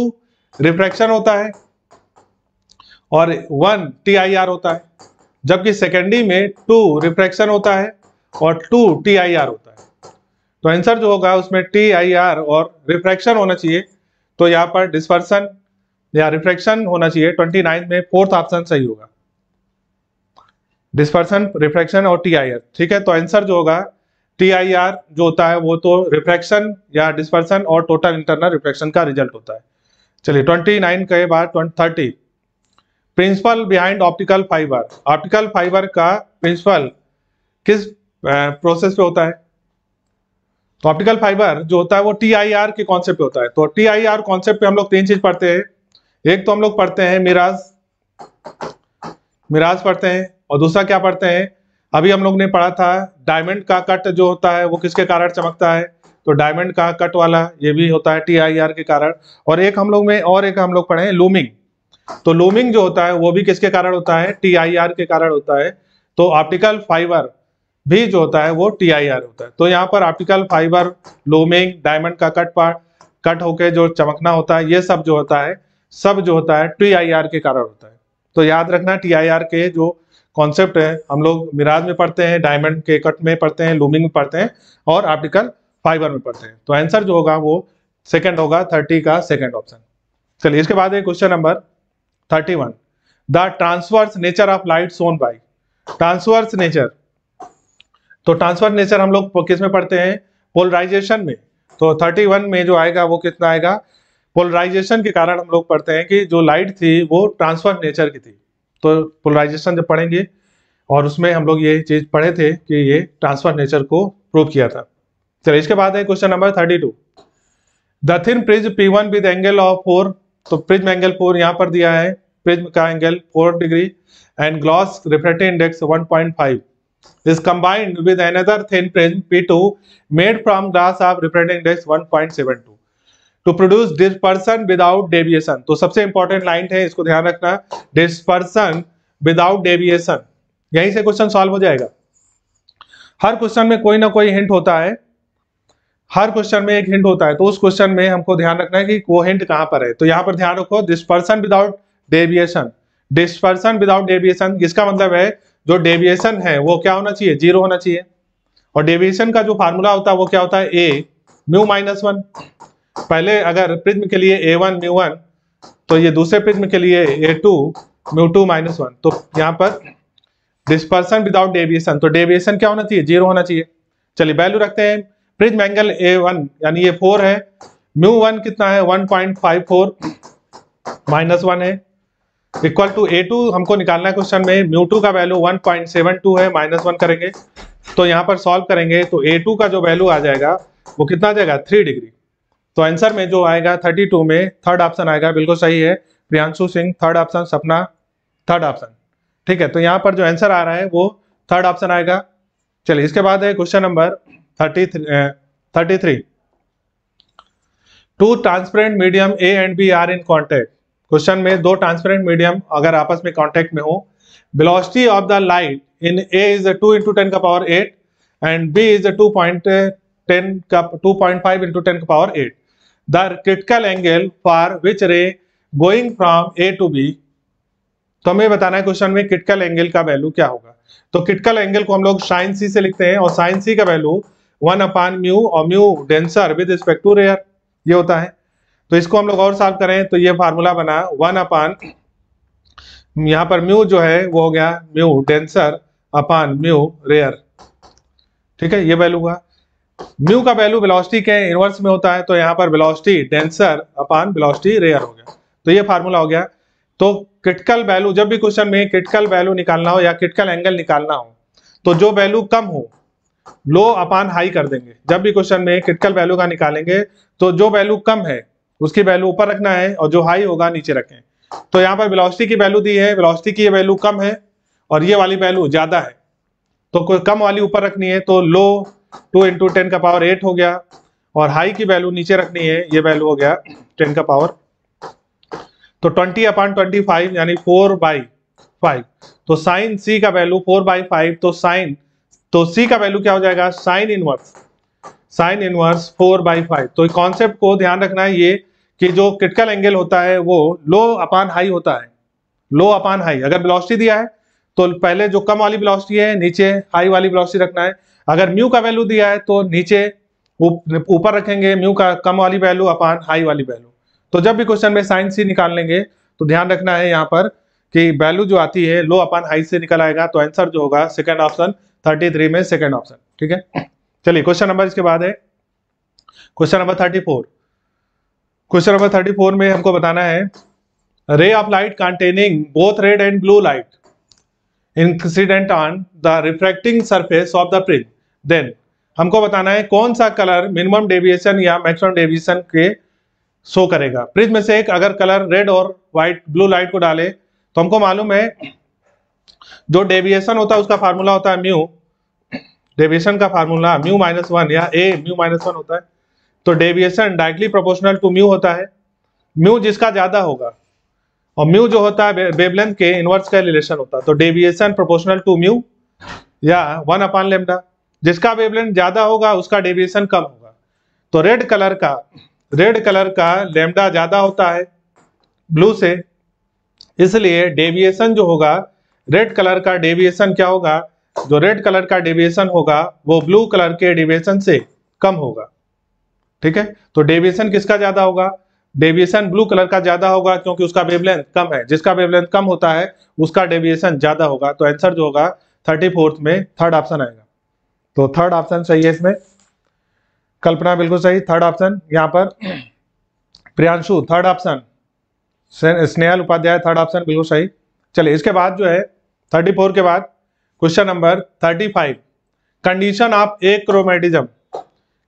रिफ्रैक्शन होता है और वन टी होता है जबकि सेकेंडरी में टू रिफ्रैक्शन होता है और टू टी होता है तो आंसर जो होगा उसमें टी और रिफ्रैक्शन होना चाहिए तो यहाँ पर डिस्पर्सन या रिफ्रैक्शन होना चाहिए ट्वेंटी नाइन में फोर्थ ऑप्शन सही होगा डिस्पर्सन रिफ्रैक्शन और टी आई आर ठीक है तो आंसर जो होगा टी आई आर जो होता है वो तो रिफ्रैक्शन या डिस्पर्सन और टोटल इंटरनल रिफ्रैक्शन का रिजल्ट होता है चलिए ट्वेंटी नाइन के बाद thirty principle behind optical fibre optical fibre का प्रिंसिपल किस प्रोसेस पे होता है तो ऑप्टिकल फाइबर जो होता है वो टी आई आर के कॉन्सेप्ट होता है तो टी आई आर कॉन्सेप्ट पे हम लोग तीन चीज पढ़ते हैं एक तो हम लोग पढ़ते हैं मिराज मिराज पढ़ते हैं और दूसरा क्या पढ़ते हैं अभी हम लोग ने पढ़ा था डायमंड का कट जो होता है वो किसके कारण चमकता है तो डायमंड का कट वाला ये भी होता है टी आई आर के कारण और एक हम लोग में और एक हम लोग पढ़े लूमिंग तो लूमिंग जो होता है वो भी किसके कारण होता है टी आई आर के कारण होता है तो ऑप्टिकल फाइबर भी जो होता है वो टी आई आर होता है तो यहाँ पर ऑप्टिकल फाइबर लूमिंग डायमंड का कट पार्ट कट होके जो चमकना होता है ये सब जो होता है सब जो होता है टी आई आर के कारण होता है तो याद रखना टी आई आर के जो कॉन्सेप्ट है हम लोग मिराज में पढ़ते हैं डायमंड के कट में पढ़ते हैं लूमिंग में पढ़ते हैं और ऑप्टिकल फाइबर में पढ़ते हैं तो आंसर जो होगा वो सेकेंड होगा थर्टी का सेकेंड ऑप्शन चलिए इसके बाद है question number thirty one the transverse nature of light shown by transverse nature तो ट्रांसवर्स नेचर हम लोग किस में पढ़ते हैं पोलराइजेशन में तो 31 में जो आएगा वो कितना आएगा पोलराइजेशन के कारण हम लोग पढ़ते हैं कि जो लाइट थी वो ट्रांसफर नेचर की थी तो पोलराइजेशन जब पढ़ेंगे और उसमें हम लोग ये चीज पढ़े थे कि ये ट्रांसफर नेचर को प्रूव किया था चलिए इसके बाद है question number thirty two the thin prism P one with angle of four तो प्रिज में एंगल फोर यहाँ पर दिया है प्रिज्म का angle four degree and glass refractive index one point five is combined with another thin combined P two made from glass of refractive index one point seven two to produce dispersion without deviation तो सबसे important line है इसको ध्यान रखना dispersion without deviation यहीं से question solve हो जाएगा हर क्वेश्चन में कोई ना कोई हिंट होता है हर क्वेश्चन में एक हिंट होता है तो उस क्वेश्चन में हमको ध्यान रखना है कि वो हिंट कहां पर है तो यहां पर ध्यान रखो dispersion without deviation dispersion without deviation इसका मतलब है जो डेविएशन है वो क्या होना चाहिए जीरो होना चाहिए और डेविएशन का जो फार्मूला होता है वो क्या होता है ए म्यू माइनस वन पहले अगर प्रिज्म के लिए ए वन म्यू वन तो ये दूसरे प्रिज्म के लिए A two mu two minus one तो यहाँ पर डिस्पर्सन विदाउट डेविएशन तो डेविएशन क्या होना चाहिए जीरो होना चाहिए चलिए वैल्यू रखते हैं प्रिज्म एंगल ए वन यानी ये फोर है म्यू वन कितना है one point five four minus one है इक्वल टू ए टू हमको निकालना है क्वेश्चन में म्यू टू का value one point seven two है माइनस वन करेंगे तो यहाँ पर सॉल्व करेंगे तो ए टू का जो वैल्यू आ जाएगा वो कितना आ जाएगा थ्री डिग्री तो आंसर में जो आएगा 32 में थर्ड ऑप्शन आएगा बिल्कुल सही है Priyanshu Singh third option Sapna third option ठीक है तो यहाँ पर जो आंसर आ रहा है वो थर्ड ऑप्शन आएगा चलिए इसके बाद है question number thirty thirty three two transparent medium A and B are in contact question में दो ट्रांसपेरेंट मीडियम अगर आपस में कॉन्टेक्ट में हो velocity of the light in A is two into ten का power eight and B is two point ten का two point five into ten का power eight the critical angle for which ray going from A to B तो हमें बताना है question में critical angle का value क्या होगा तो क्रिटिकल एंगल को हम लोग साइन सी से लिखते हैं और साइन सी का वैल्यू वन अपान म्यू और mu denser with respect to rare ये होता है तो इसको हम लोग और साल करें तो ये फार्मूला बना वन अपान यहां पर म्यू जो है वो हो गया mu denser upon mu rare ठीक है ये वैल्यू हुआ म्यू का वैल्यू वेलोसिटी के इनवर्स में होता है तो यहाँ पर velocity denser upon velocity rare हो गया तो ये फार्मूला हो गया तो क्रिटिकल वैल्यू जब भी क्वेश्चन में क्रिटिकल वैल्यू निकालना हो या क्रिटिकल एंगल निकालना हो तो जो वैल्यू कम हो लो अपान हाई कर देंगे जब भी क्वेश्चन में क्रिटिकल वैल्यू का निकालेंगे तो जो वैल्यू कम है उसकी वैल्यू ऊपर रखना है और जो हाई होगा नीचे रखें तो यहाँ पर वेलोसिटी की वैल्यू दी है वेलोसिटी की ये वैल्यू कम है और ये वाली वैल्यू ज़्यादा है तो कोई कम वाली ऊपर रखनी है तो लो टू इंटू टेन का पावर एट हो गया और हाई की वैल्यू नीचे रखनी है ये वैल्यू हो गया टेन का पावर तो ट्वेंटी अपॉन ट्वेंटी फाइव यानी फोर बाई फाइव तो साइन सी का वैल्यू फोर बाई फाइव तो साइन तो सी का वैल्यू क्या हो जाएगा sine inverse sine inverse four by five तो कॉन्सेप्ट को ध्यान रखना है ये कि जो क्रिटिकल एंगल होता है वो लो अपान हाई होता है लो अपान हाई अगर वेलोसिटी दिया है तो पहले जो कम वाली ब्लॉसिटी है नीचे हाई वाली ब्लॉसिटी रखना है अगर म्यू का वैल्यू दिया है तो नीचे ऊपर रखेंगे म्यू का कम वाली वैल्यू अपान हाई वाली वैल्यू तो जब भी क्वेश्चन में साइन सी निकाल लेंगे तो ध्यान रखना है यहाँ पर कि वैल्यू जो आती है लो अपान हाई से निकल आएगा तो आंसर जो होगा सेकेंड ऑप्शन थर्टी थ्री में सेकेंड ऑप्शन ठीक है चलिए क्वेश्चन नंबर इसके बाद है question number thirty four question number thirty four में हमको बताना है ray of light containing both red and blue light incident on the refracting surface of the prism then हमको बताना है कौन सा कलर मिनिमम डेविएशन या मैक्सिमम डेविएशन के शो करेगा प्रिज में से एक अगर कलर रेड और व्हाइट ब्लू लाइट को डाले तो हमको मालूम है जो डेविएशन होता है उसका फार्मूला होता है म्यू डेविएशन का फार्मूला म्यू माइनस वन या ए म्यू माइनस वन होता है तो deviation directly proportional to mu होता है म्यू जिसका ज्यादा होगा और म्यू जो होता है वेवलेंथ के इनवर्स का रिलेशन होता है तो डेविएशन प्रोपोर्शनल टू म्यू या वन अपान लेमडा जिसका वेवलेंथ ज्यादा होगा उसका डेविएशन कम होगा तो रेड कलर का रेड कलर का लेमडा ज्यादा होता है ब्लू से इसलिए डेविएशन जो होगा रेड कलर का डेविएशन क्या होगा जो रेड कलर का डेविएशन होगा वो ब्लू कलर के डेविएशन से कम होगा ठीक है तो डेविएशन किसका ज्यादा होगा डेविएशन ब्लू कलर का ज्यादा होगा क्योंकि उसका वेवलेंथ कम है जिसका वेवलेंथ कम होता है उसका डेविएशन ज्यादा होगा तो आंसर जो होगा थर्टी फोर्थ में थर्ड ऑप्शन आएगा तो थर्ड ऑप्शन सही है इसमें कल्पना बिल्कुल सही थर्ड ऑप्शन यहाँ पर Priyanshu third option Snehal Upadhyay third option बिल्कुल सही चलिए इसके बाद जो है थर्टी फोर के बाद question number thirty five condition of achromatism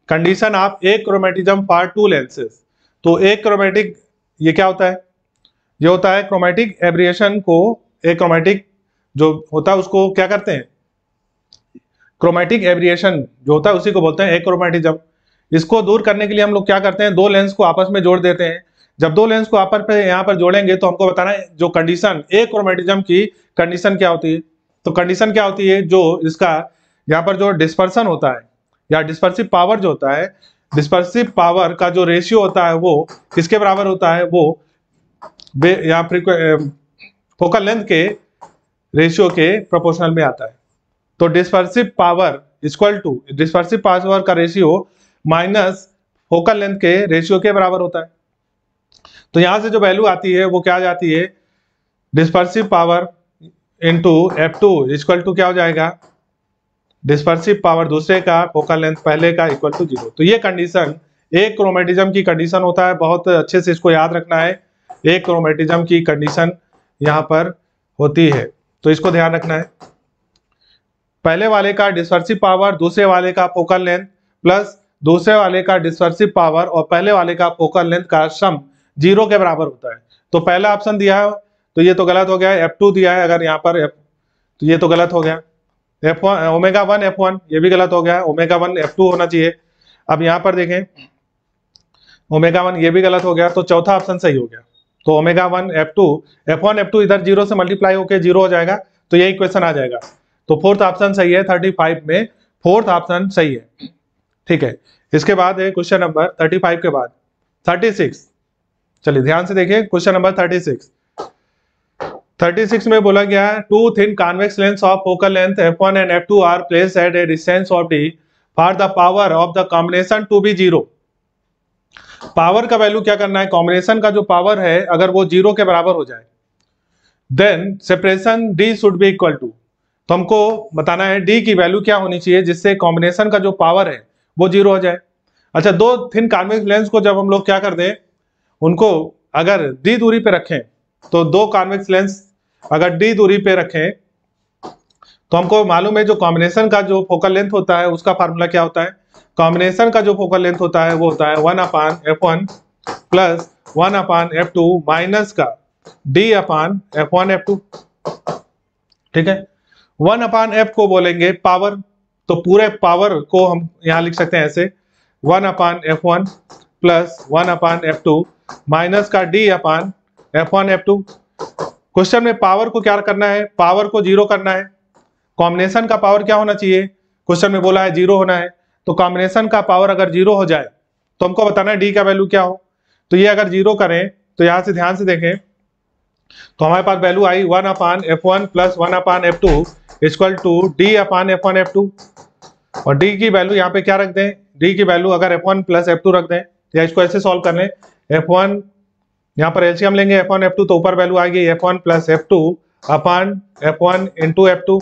condition of एक क्रोमेटिज्म फॉर टू लेंसेज तो एक क्रोमेटिक ये क्या होता है ये होता है क्रोमेटिक एब्रिएशन को एक क्रोमेटिक जो होता है उसको क्या करते हैं क्रोमेटिक एब्रिएशन जो होता है उसी को बोलते हैं जब इसको दूर करने के लिए हम लोग क्या करते हैं दो लेंस को आपस में जोड़ देते हैं जब दो लेंस को आपस में यहाँ पर जोड़ेंगे तो हमको बताना है जो कंडीशन क्रोमेटिज्म की कंडीशन क्या होती है तो कंडीशन क्या होती है जो इसका यहाँ पर जो डिस्पर्सन होता है या डिस्पर्सिव पावर जो होता है डिस्पर्सिव पावर का जो रेशियो होता है वो किसके बराबर होता है वो या फोकल लेंथ के रेशियो के प्रोपोर्शनल में आता है तो dispersive power equal to dispersive power का रेशियो माइनस फोकल लेंथ के रेशियो के बराबर होता है तो यहां से जो वैल्यू आती है वो क्या जाती है dispersive power into F two equal to क्या हो जाएगा डिस्पर्सिव पावर दूसरे का फोकल लेंथ पहले का इक्वल टू जीरो तो ये कंडीशन एक क्रोमेटिज्म की कंडीशन होता है बहुत अच्छे से इसको याद रखना है एक क्रोमेटिज्म की कंडीशन यहाँ पर होती है तो इसको ध्यान रखना है पहले वाले का डिस्पर्सिव पावर दूसरे वाले का फोकल लेंथ प्लस दूसरे वाले का डिस्पर्सिव पावर और पहले वाले का फोकल लेंथ का सम जीरो के बराबर होता है तो पहला ऑप्शन दिया है तो ये तो गलत हो गया एफ टू दिया है अगर यहाँ पर F तो ये तो गलत हो गया F one omega one F one ये भी गलत हो गया है ओमेगा वन एफ टू होना चाहिए अब यहाँ पर देखें ओमेगा वन ये भी गलत हो गया तो चौथा ऑप्शन सही हो गया तो omega one F two F one F two इधर जीरो से मल्टीप्लाई होकर जीरो हो जाएगा तो यही क्वेश्चन आ जाएगा तो फोर्थ ऑप्शन सही है थर्टी फाइव में फोर्थ ऑप्शन सही है ठीक है इसके बाद है क्वेश्चन नंबर थर्टी फाइव के बाद थर्टी सिक्स चलिए ध्यान से देखिए क्वेश्चन नंबर थर्टी सिक्स 36 में बोला गया है two thin convex lens of focal length f1 and f2 are placed at a distance of d for the power of the combination to be zero power का value क्या करना है combination का जो पावर है अगर वो जीरो के बराबर हो जाए then separation d should be equal to तो हमको बताना है d की वैल्यू क्या होनी चाहिए जिससे कॉम्बिनेशन का जो पावर है वो जीरो हो जाए अच्छा दो थिन कॉन्वेक्स लेंस को जब हम लोग क्या कर दें उनको अगर डी दूरी पर रखें तो दो कॉन्वेक्स लेंस अगर डी दूरी पे रखें तो हमको मालूम है जो कॉम्बिनेशन का जो फोकल लेंथ होता है उसका फार्मूला क्या होता है कॉम्बिनेशन का जो फोकल लेंथ होता है वो होता है one upon F one plus one upon F two minus का D upon F one F two ठीक है वन अपान एफ को बोलेंगे पावर तो पूरे पावर को हम यहां लिख सकते हैं ऐसे one upon F one plus one upon F two minus का D upon F one F two question में पावर को क्या करना है पावर को जीरो करना है कॉम्बिनेशन का पावर क्या होना चाहिए क्वेश्चन में बोला है जीरो होना है तो कॉम्बिनेशन का पावर अगर जीरो हो जाए तो हमको बताना है डी का वैल्यू क्या हो तो ये अगर जीरो करें तो यहां से ध्यान से देखें तो हमारे पास वैल्यू आई one upon F one plus one upon F two equal to D upon F one F two और डी की वैल्यू यहाँ पे क्या रख दें डी की वैल्यू अगर F one plus F two रख दें तो या इसको ऐसे सॉल्व कर लें एफ वन यहाँ पर एलसीएम लेंगे एफ वन एफ टू तो ऊपर वैल्यू आएगी F one plus F two upon F one into F two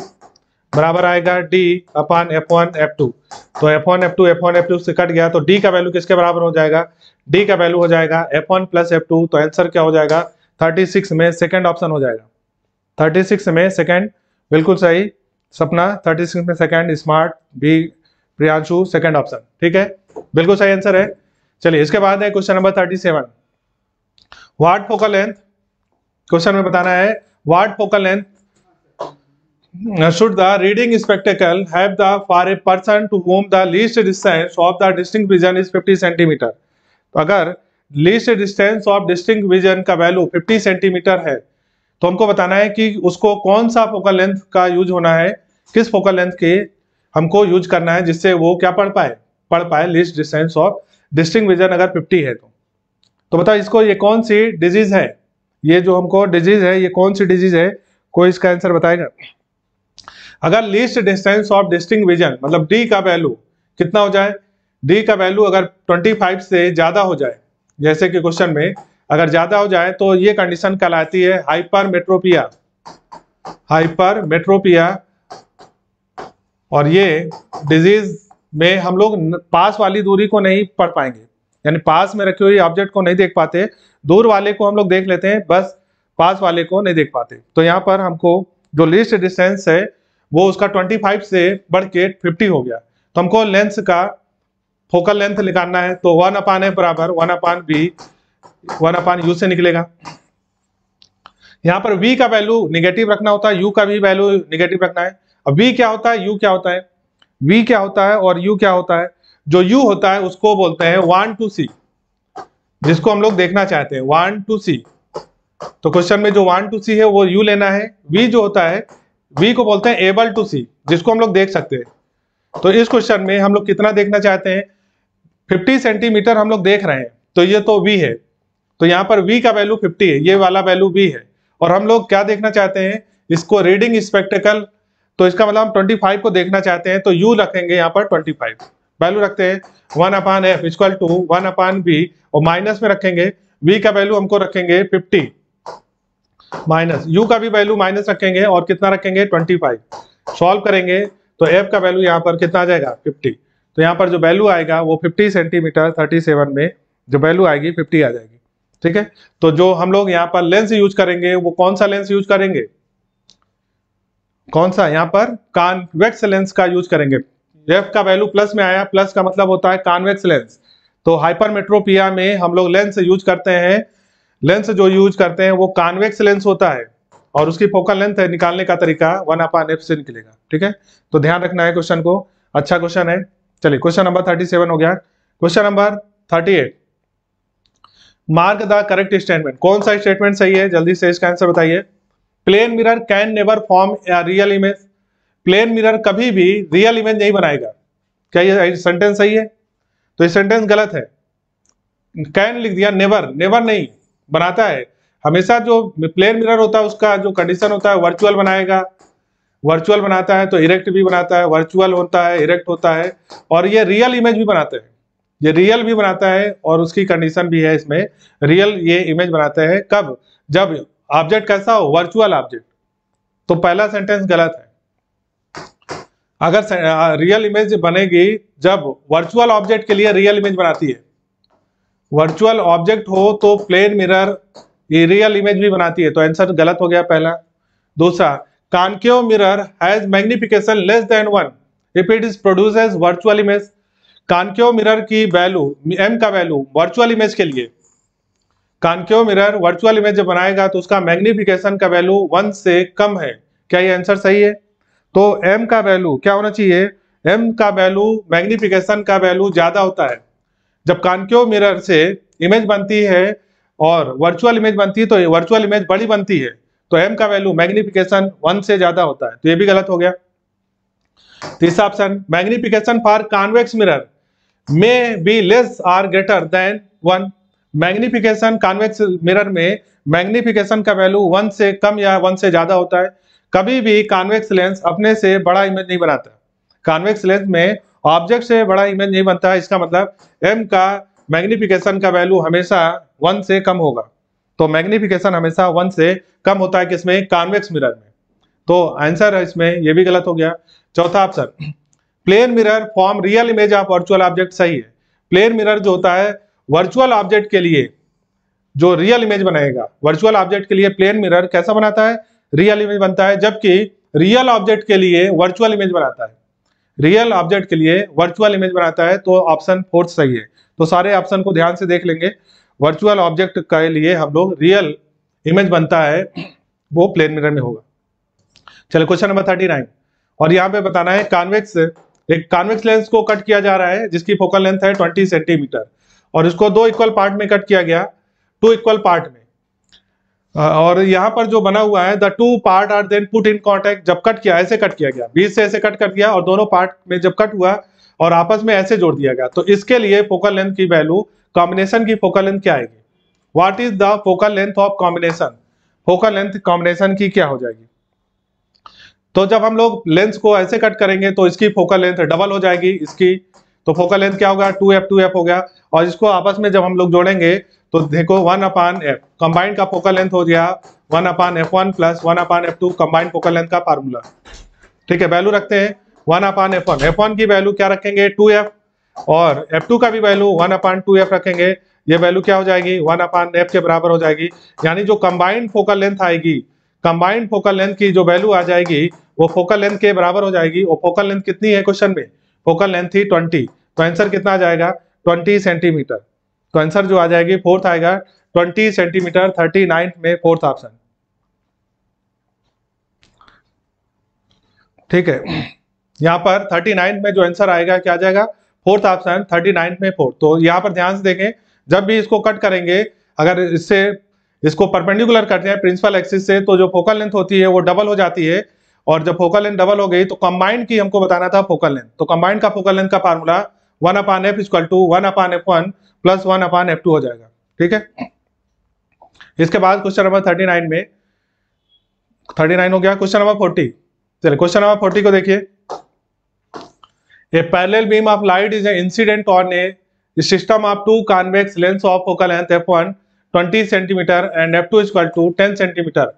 बराबर आएगा D upon F one F two तो F one F two F one F two से cut गया तो D का वैल्यू किसके बराबर हो जाएगा डी का वैल्यू हो जाएगा F one plus F two तो आंसर क्या हो जाएगा थर्टी सिक्स में सेकेंड ऑप्शन हो जाएगा थर्टी सिक्स में सेकेंड बिल्कुल सही सपना थर्टी सिक्स में second smart B Priyanshu second option ठीक है बिल्कुल सही आंसर है चलिए इसके बाद है question number thirty seven what focal length question में बताना है what focal length should the reading spectacle have the for a person to whom the least distance of the distinct vision is 50 centimetre तो अगर least distance of distinct vision का value 50 centimetre है तो हमको बताना है कि उसको कौन सा फोकल लेंथ का यूज होना है किस फोकल लेंथ के हमको यूज करना है जिससे वो क्या पढ़ पाए पढ़ पाए least distance of distinct vision अगर 50 है तो तो बताओ इसको ये कौन सी डिजीज है ये जो हमको डिजीज है ये कौन सी डिजीज है कोई इसका आंसर बताएगा अगर least distance of distinct vision मतलब डी का वैल्यू कितना हो जाए डी का वैल्यू अगर 25 से ज़्यादा हो जाए जैसे कि क्वेश्चन में अगर ज़्यादा हो जाए तो ये कंडीशन कहलाती है हाइपर मेट्रोपिया हाइपर मेट्रोपिया और ये डिजीज में हम लोग पास वाली दूरी को नहीं पढ़ पाएंगे यानी पास में रखी हुई ऑब्जेक्ट को नहीं देख पाते दूर वाले को हम लोग देख लेते हैं बस पास वाले को नहीं देख पाते तो यहाँ पर हमको जो लीस्ट डिस्टेंस है वो उसका 25 से बढ़ के फिफ्टी हो गया तो हमको लेंस का फोकल लेंथ निकालना है तो वन अपान है बराबर one upon B one upon U से निकलेगा यहाँ पर वी का वैल्यू निगेटिव रखना होता है यू का भी वैल्यू निगेटिव रखना है अब वी क्या होता है यू क्या होता है वी क्या होता है और यू क्या होता है जो यू होता है उसको बोलते हैं वन टू सी जिसको हम लोग देखना चाहते हैं वन टू सी तो क्वेश्चन में जो वन टू सी है वो यू लेना है वी जो होता है वी को बोलते हैं एबल टू सी जिसको हम लोग देख सकते हैं तो इस क्वेश्चन में हम लोग कितना देखना चाहते हैं 50 सेंटीमीटर हम लोग देख रहे हैं तो ये तो वी है तो यहाँ पर वी का वैल्यू 50 है ये वाला वैल्यू वी है और हम लोग क्या देखना चाहते हैं इसको रीडिंग स्पेक्टिकल तो इसका मतलब हम 25 को देखना चाहते हैं तो यू रखेंगे यहाँ पर 25 वैल्यू रखते हैं one upon F equal to one upon B और माइनस में रखेंगे बी का वैल्यू हमको रखेंगे फिफ्टी माइनस यू का भी वैल्यू माइनस रखेंगे और कितना रखेंगे ट्वेंटी फाइव सॉल्व करेंगे तो एफ का वैल्यू यहाँ पर कितना आ जाएगा फिफ्टी तो यहाँ पर जो वैल्यू आएगा वो फिफ्टी सेंटीमीटर थर्टी सेवन में जो वैल्यू आएगी फिफ्टी आ जाएगी ठीक है तो जो हम लोग यहाँ पर लेंस यूज करेंगे वो कौन सा लेंस यूज करेंगे कौन सा यहाँ पर कान वेक्स लेंस का यूज करेंगे रेफ का वैल्यू प्लस में आया प्लस का मतलब होता है कॉन्वेक्स लेंस तो हाइपरमेट्रोपिया में हम लोग लेंस यूज करते हैं लेंस जो यूज करते हैं वो कॉन्वेक्स लेंस होता है और उसकी फोकल लेंथ है निकालने का तरीका वन अपान एफ से निकलेगा ठीक है तो ध्यान रखना है क्वेश्चन को अच्छा क्वेश्चन है चलिए क्वेश्चन नंबर थर्टी सेवन हो गया question number thirty eight mark the correct statement कौन सा स्टेटमेंट सही है जल्दी से इसका आंसर बताइए plane mirror can never form real image plane mirror कभी भी रियल इमेज नहीं बनाएगा क्या ये सेंटेंस सही है तो ये सेंटेंस गलत है कैन लिख दिया नेवर नेवर नहीं बनाता है हमेशा जो प्लेन मिरर होता है उसका जो कंडीशन होता है वर्चुअल बनाएगा वर्चुअल बनाता है तो इरेक्ट भी बनाता है वर्चुअल होता है इरेक्ट होता है और ये रियल इमेज भी बनाते हैं ये रियल भी बनाता है और उसकी कंडीशन भी है इसमें रियल ये इमेज बनाते हैं कब जब ऑब्जेक्ट कैसा हो वर्चुअल ऑब्जेक्ट तो पहला सेंटेंस गलत है अगर रियल इमेज बनेगी जब वर्चुअल ऑब्जेक्ट के लिए रियल इमेज बनाती है वर्चुअल ऑब्जेक्ट हो तो प्लेन मिरर ये रियल इमेज भी बनाती है तो आंसर गलत हो गया पहला दूसरा concave mirror has magnification less than one if it is produce as virtual image concave mirror की वैल्यू एम का वैल्यू वर्चुअल इमेज के लिए कानकेव मिरर वर्चुअल इमेज जब बनाएगा तो उसका मैग्निफिकेशन का वैल्यू वन से कम है क्या ये आंसर सही है तो एम का वैल्यू क्या होना चाहिए एम का वैल्यू मैग्निफिकेशन का वैल्यू ज़्यादा होता है जब कानक्यो मिरर से इमेज बनती है और वर्चुअल इमेज बनती है तो वर्चुअल इमेज बड़ी बनती है तो एम का वैल्यू मैग्निफिकेशन वन से ज़्यादा होता है तो ये भी गलत हो गया तीसरा option magnification for convex mirror may be less or greater than one magnification convex mirror में मैग्निफिकेशन का वैल्यू वन से कम या वन से ज़्यादा होता है कभी भी कॉन्वेक्स लेंस अपने से बड़ा इमेज नहीं बनाता कॉन्वेक्स लेंस में ऑब्जेक्ट से बड़ा इमेज नहीं बनता है इसका मतलब एम का मैग्निफिकेशन का वैल्यू हमेशा वन से कम होगा तो मैग्निफिकेशन हमेशा वन से कम होता है किसमें कॉन्वेक्स मिरर में तो आंसर है इसमें यह भी गलत हो गया चौथा option plane mirror form real image of virtual object सही है प्लेन मिरर जो होता है वर्चुअल ऑब्जेक्ट के लिए जो रियल इमेज बनाएगा वर्चुअल ऑब्जेक्ट के लिए प्लेन मिरर कैसा बनाता है रियल इमेज बनता है जबकि रियल ऑब्जेक्ट के लिए वर्चुअल इमेज बनाता है रियल ऑब्जेक्ट के लिए वर्चुअल इमेज बनाता है तो ऑप्शन फोर्थ सही है तो सारे ऑप्शन को ध्यान से देख लेंगे वर्चुअल ऑब्जेक्ट के लिए हम लोग रियल इमेज बनता है वो प्लेन मिरर में होगा चलो क्वेश्चन नंबर थर्टी नाइन और यहाँ पे बताना है कॉन्वेक्स एक कॉन्वेक्स लेंस को कट किया जा रहा है जिसकी फोकल लेंथ है ट्वेंटी सेंटीमीटर और इसको दो इक्वल पार्ट में कट किया गया टू इक्वल पार्ट में और यहाँ पर जो बना हुआ है the two part are then put in contact जब कट किया ऐसे कट किया गया बीच से ऐसे कट कर दिया और दोनों पार्ट में जब कट हुआ और आपस में ऐसे जोड़ दिया गया तो इसके लिए फोकल लेंथ की वैल्यू कॉम्बिनेशन की फोकल लेंथ क्या आएगी what is the focal length of combination focal length combination की क्या हो जाएगी तो जब हम लोग लेंस को ऐसे कट करेंगे तो इसकी फोकल लेंथ डबल हो जाएगी इसकी तो फोकल लेंथ क्या होगा टू एफ टू एफ हो गया और इसको आपस में जब हम लोग जोड़ेंगे तो देखो वन अपान एफ कंबाइंड का फोकल लेंथ हो गया one upon F one plus one upon F two combined focal length का फार्मूला ठीक है वैल्यू रखते हैं one upon F one F one की वैल्यू क्या रखेंगे टू एफ और एफ टू का भी value one upon two F रखेंगे ये वैल्यू क्या हो जाएगी वन अपान एफ के बराबर हो जाएगी यानी जो कंबाइंड फोकल लेंथ आएगी कंबाइंड फोकल लेंथ की जो वैल्यू आ जाएगी वो फोकल लेंथ के बराबर हो जाएगी वो फोकल लेंथ कितनी है क्वेश्चन में फोकल लेंथ थी ट्वेंटी तो आंसर कितना आ जाएगा ट्वेंटी सेंटीमीटर तो आंसर जो आ जाएगी फोर्थ आएगा ट्वेंटी सेंटीमीटर थर्टी नाइन में फोर्थ ऑप्शन ठीक है यहां पर थर्टी नाइन में जो आंसर आएगा क्या आ जाएगा फोर्थ ऑप्शन थर्टी नाइन में फोर्थ तो यहां पर ध्यान से देखें जब भी इसको कट करेंगे अगर इससे इसको परपेंडिकुलर करते हैं प्रिंसिपल एक्सिस से तो जो फोकल लेंथ होती है वो डबल हो जाती है और जब फोकल लेंथ डबल हो गई तो कंबाइंड की हमको बताना था फोकल लेंथ तो कंबाइंड का फोकल लेंथ का formula one upon F equal to one upon F one plus one upon F two हो जाएगा ठीक है इसके बाद क्वेश्चन नंबर थर्टी नाइन में थर्टी नाइन हो गया क्वेश्चन नंबर फोर्टी चलिए क्वेश्चन नंबर फोर्टी को देखिए a parallel beam of light is incident on a system of two convex lens of focal length F one twenty centimetre and F two equal to ten centimetre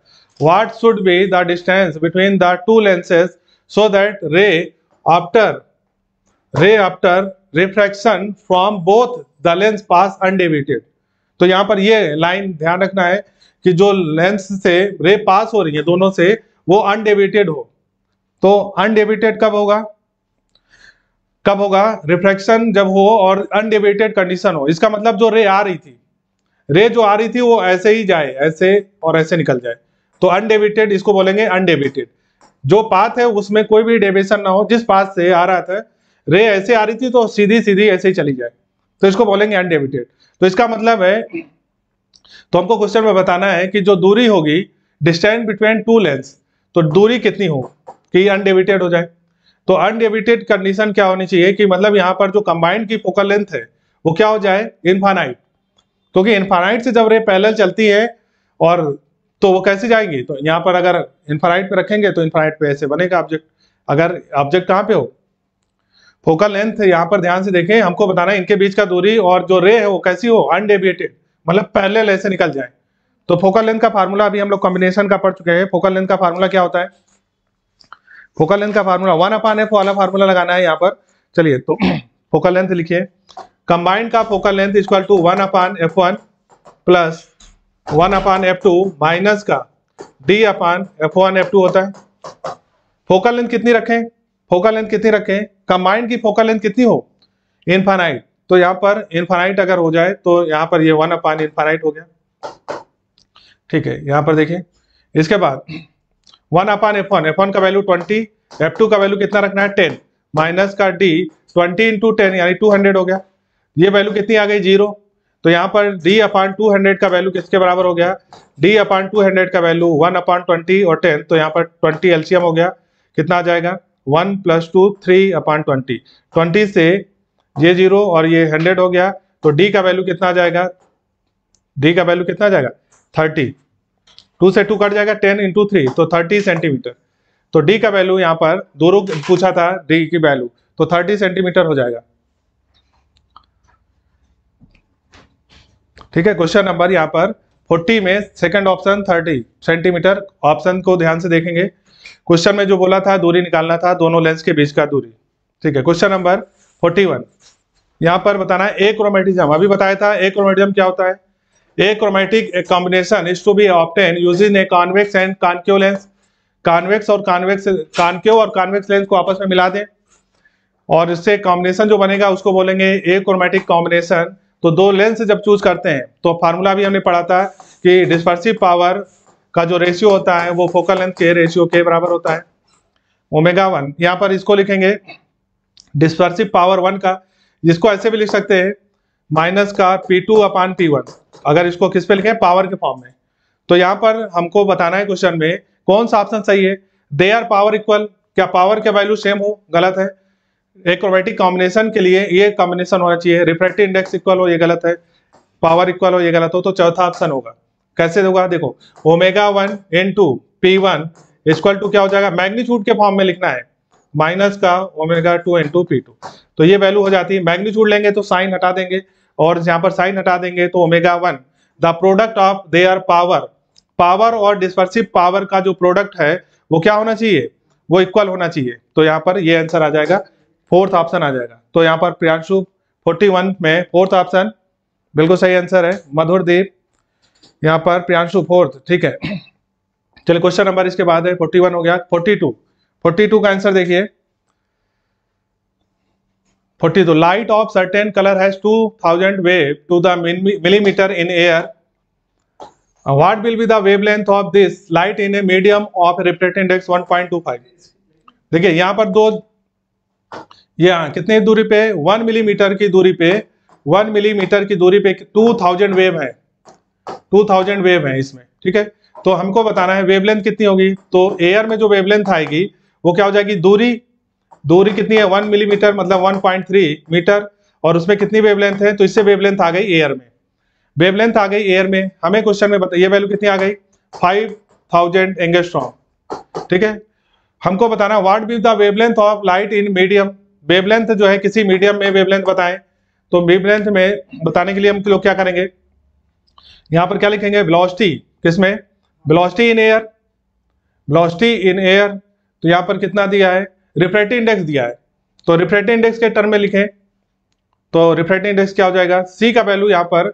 what should be the distance between the two lenses so that ray after ray after refraction from both the lens pass undeviated तो यहां पर ये line ध्यान रखना है कि जो lens से रे पास हो रही है दोनों से वो अनडेविटेड हो तो अनडेविटेड कब होगा कब होगा रिफ्रैक्शन जब हो और अनडेविटेड कंडीशन हो इसका मतलब जो रे आ रही थी रे जो आ रही थी वो ऐसे ही जाए ऐसे और ऐसे निकल जाए तो अनडेविटेड इसको बोलेंगे अनडेविटेड जो पाथ है उसमें कोई भी डेविएशन ना हो जिस पाथ से आ रहा था रे ऐसे आ रही थी तो सीधी सीधी ऐसे ही चली जाए तो इसको बोलेंगे अनडेविटेड तो इसका मतलब है तो हमको क्वेश्चन में बताना है कि जो दूरी होगी डिस्टेंस बिटवीन टू लेंस तो दूरी कितनी हो कि अनडेविटेड हो जाए तो अनडेविटेड कंडीशन क्या होनी चाहिए कि मतलब यहाँ पर जो कंबाइंड की फोकल लेंथ है वो क्या हो जाए इन्फानाइट क्योंकि इन्फानाइट से जब रे पैरेलल चलती है और तो वो कैसे जाएंगी तो यहाँ पर अगर इन्फानाइट पे रखेंगे तो इन्फानाइट पे ऐसे बनेगा ऑब्जेक्ट अगर ऑब्जेक्ट कहाँ पे हो फोकल लेंथ यहाँ पर ध्यान से देखें हमको बताना है इनके बीच का दूरी और जो रे है वो कैसी हो अनडेविएटेड मतलब पहले ले से निकल जाए तो फोकल लेंथ का फार्मूला अभी हम लोग कॉम्बिनेशन का पढ़ चुके हैं फोकल लेंथ का फार्मूला क्या होता है फोकल लेंथ का फार्मूला वन अपान एफ वाला फार्मूला लगाना है यहाँ पर चलिए तो [clears throat] फोकल लेंथ लिखिए कंबाइंड का focal length equal to one upon F one plus one upon F two minus का D upon F one F two होता है फोकल लेंथ कितनी रखें फोकल लेंथ कितनी रखें कंबाइंड की फोकल लेंथ कितनी हो इनफाइनाइट तो यहां पर इनफाइनाइट अगर हो जाए तो यहां पर ये वन अपान इनफाइनाइट हो गया ठीक है यहां पर देखिए इसके बाद one upon F one F one का वैल्यू ट्वेंटी एफ टू का वैल्यू कितना रखना है टेन माइनस का डी ट्वेंटी इंटू टेन यानी टू हंड्रेड हो गया ये वैल्यू कितनी आ गई जीरो तो यहां पर डी अपान टू हंड्रेड का वैल्यू किसके बराबर हो गया डी अपान टू हंड्रेड का वैल्यू वन अपान ट्वेंटी और टेन तो यहाँ पर ट्वेंटी एलसीएम हो गया कितना आ जाएगा one plus two three upon twenty twenty से ये जीरो और ये हंड्रेड हो गया तो डी का वैल्यू कितना आ जाएगा डी का वैल्यू कितना जाएगा थर्टी टू से टू कट जाएगा टेन इंटू थ्री तो थर्टी सेंटीमीटर तो डी का वैल्यू यहाँ पर दोनों पूछा था डी की वैल्यू तो थर्टी सेंटीमीटर हो जाएगा ठीक है क्वेश्चन नंबर यहाँ पर फोर्टी में second option thirty centimetre option को ध्यान से देखेंगे क्वेश्चन में जो बोला था दूरी निकालना था दोनों लेंस के बीच का दूरी ठीक है क्वेश्चन नंबर फोर्टी वन यहाँ पर बताना है एक क्रोमेटिजम अभी बताया था एक क्रोमेटिजम क्या होता है a chromatic combination is to be obtained using a convex and concave lens convex और कॉन्वेक्स concave और कॉन्वेक्स लेंस को आपस में मिला दें और इससे कॉम्बिनेशन जो बनेगा उसको बोलेंगे एक क्रोमेटिक कॉम्बिनेशन तो दो लेंस जब चूज करते हैं तो फार्मूला भी हमने पढ़ा था कि डिस्पर्सिव पावर का जो रेशियो होता है वो फोकल लेंथ के रेशियो के बराबर होता है ओमेगा वन यहाँ पर इसको लिखेंगे डिस्पर्सिव पावर वन का जिसको ऐसे भी लिख सकते हैं माइनस का P two upon P one अगर इसको किस पे लिखें पावर के फॉर्म में तो यहाँ पर हमको बताना है क्वेश्चन में कौन सा ऑप्शन सही है दे आर पावर इक्वल क्या पावर के वैल्यू सेम हो गलत है एक्रोमेटिक कॉम्बिनेशन के लिए ये कॉम्बिनेशन होना चाहिए रिफ्रेक्टिव इंडेक्स इक्वल हो ये गलत है पावर इक्वल हो ये गलत हो तो चौथा ऑप्शन होगा कैसे होगा देखो omega one in two P one equal to क्या हो जाएगा मैग्नीच्यूड के फॉर्म में लिखना है माइनस का omega two in two P two तो ये वैल्यू हो जाती है मैग्नीच्यूड लेंगे तो साइन हटा देंगे और यहाँ पर साइन हटा देंगे तो omega one the product of their power power और डिस्पर्सिव पावर का जो प्रोडक्ट है वो क्या होना चाहिए वो इक्वल होना चाहिए तो यहाँ पर ये आंसर आ जाएगा फोर्थ ऑप्शन आ जाएगा तो यहाँ पर प्रियांशु 41 में फोर्थ ऑप्शन बिल्कुल सही आंसर है मधुरदीप यहाँ पर प्रियांशु फोर्थ ठीक है चलिए क्वेश्चन नंबर इसके बाद है फोर्टी वन हो गया फोर्टी टू फोर्टी टू का आंसर देखिए forty two light of certain colour has two thousand wave to the millimetre in air what will of this light in a medium of a index one point two 1.25 देखिए यहाँ पर दो ये हाँ, कितने दूरी पे वन मिलीमीटर की दूरी पे वन मिलीमीटर की दूरी पे टू थाउजेंड वेव है टू थाउजेंड वेव है इसमें ठीक है तो हमको बताना है वेवलेंथ कितनी होगी तो एयर में जो वेवलेंथ आएगी वो क्या हो जाएगी दूरी दूरी कितनी है वन मिलीमीटर मतलब 1.3 मीटर और उसमें कितनी वेवलेंथ है तो इससे वेवलेंथ आ गई एयर में वेवलेंथ आ गई एयर में हमें क्वेश्चन में बता ये वैल्यू कितनी आ गई फाइव थाउजेंड एंगेस्ट्रॉम ठीक है हमको बताना what be the wavelength of light in medium wavelength जो है किसी मीडियम में वेवलेंथ बताएं तो वेवलेंथ में बताने के लिए हम लोग क्या करेंगे यहां पर क्या लिखेंगे ब्लॉस्टी किसमें ब्लॉस्टी इन एयर ब्लॉस्टी इन एयर तो यहां पर कितना दिया है रिफ्रेक्टिव इंडेक्स दिया है तो रिफ्रेक्टिव इंडेक्स के टर्म में लिखें तो रिफ्रेक्टिव इंडेक्स क्या हो जाएगा सी का वैल्यू यहां पर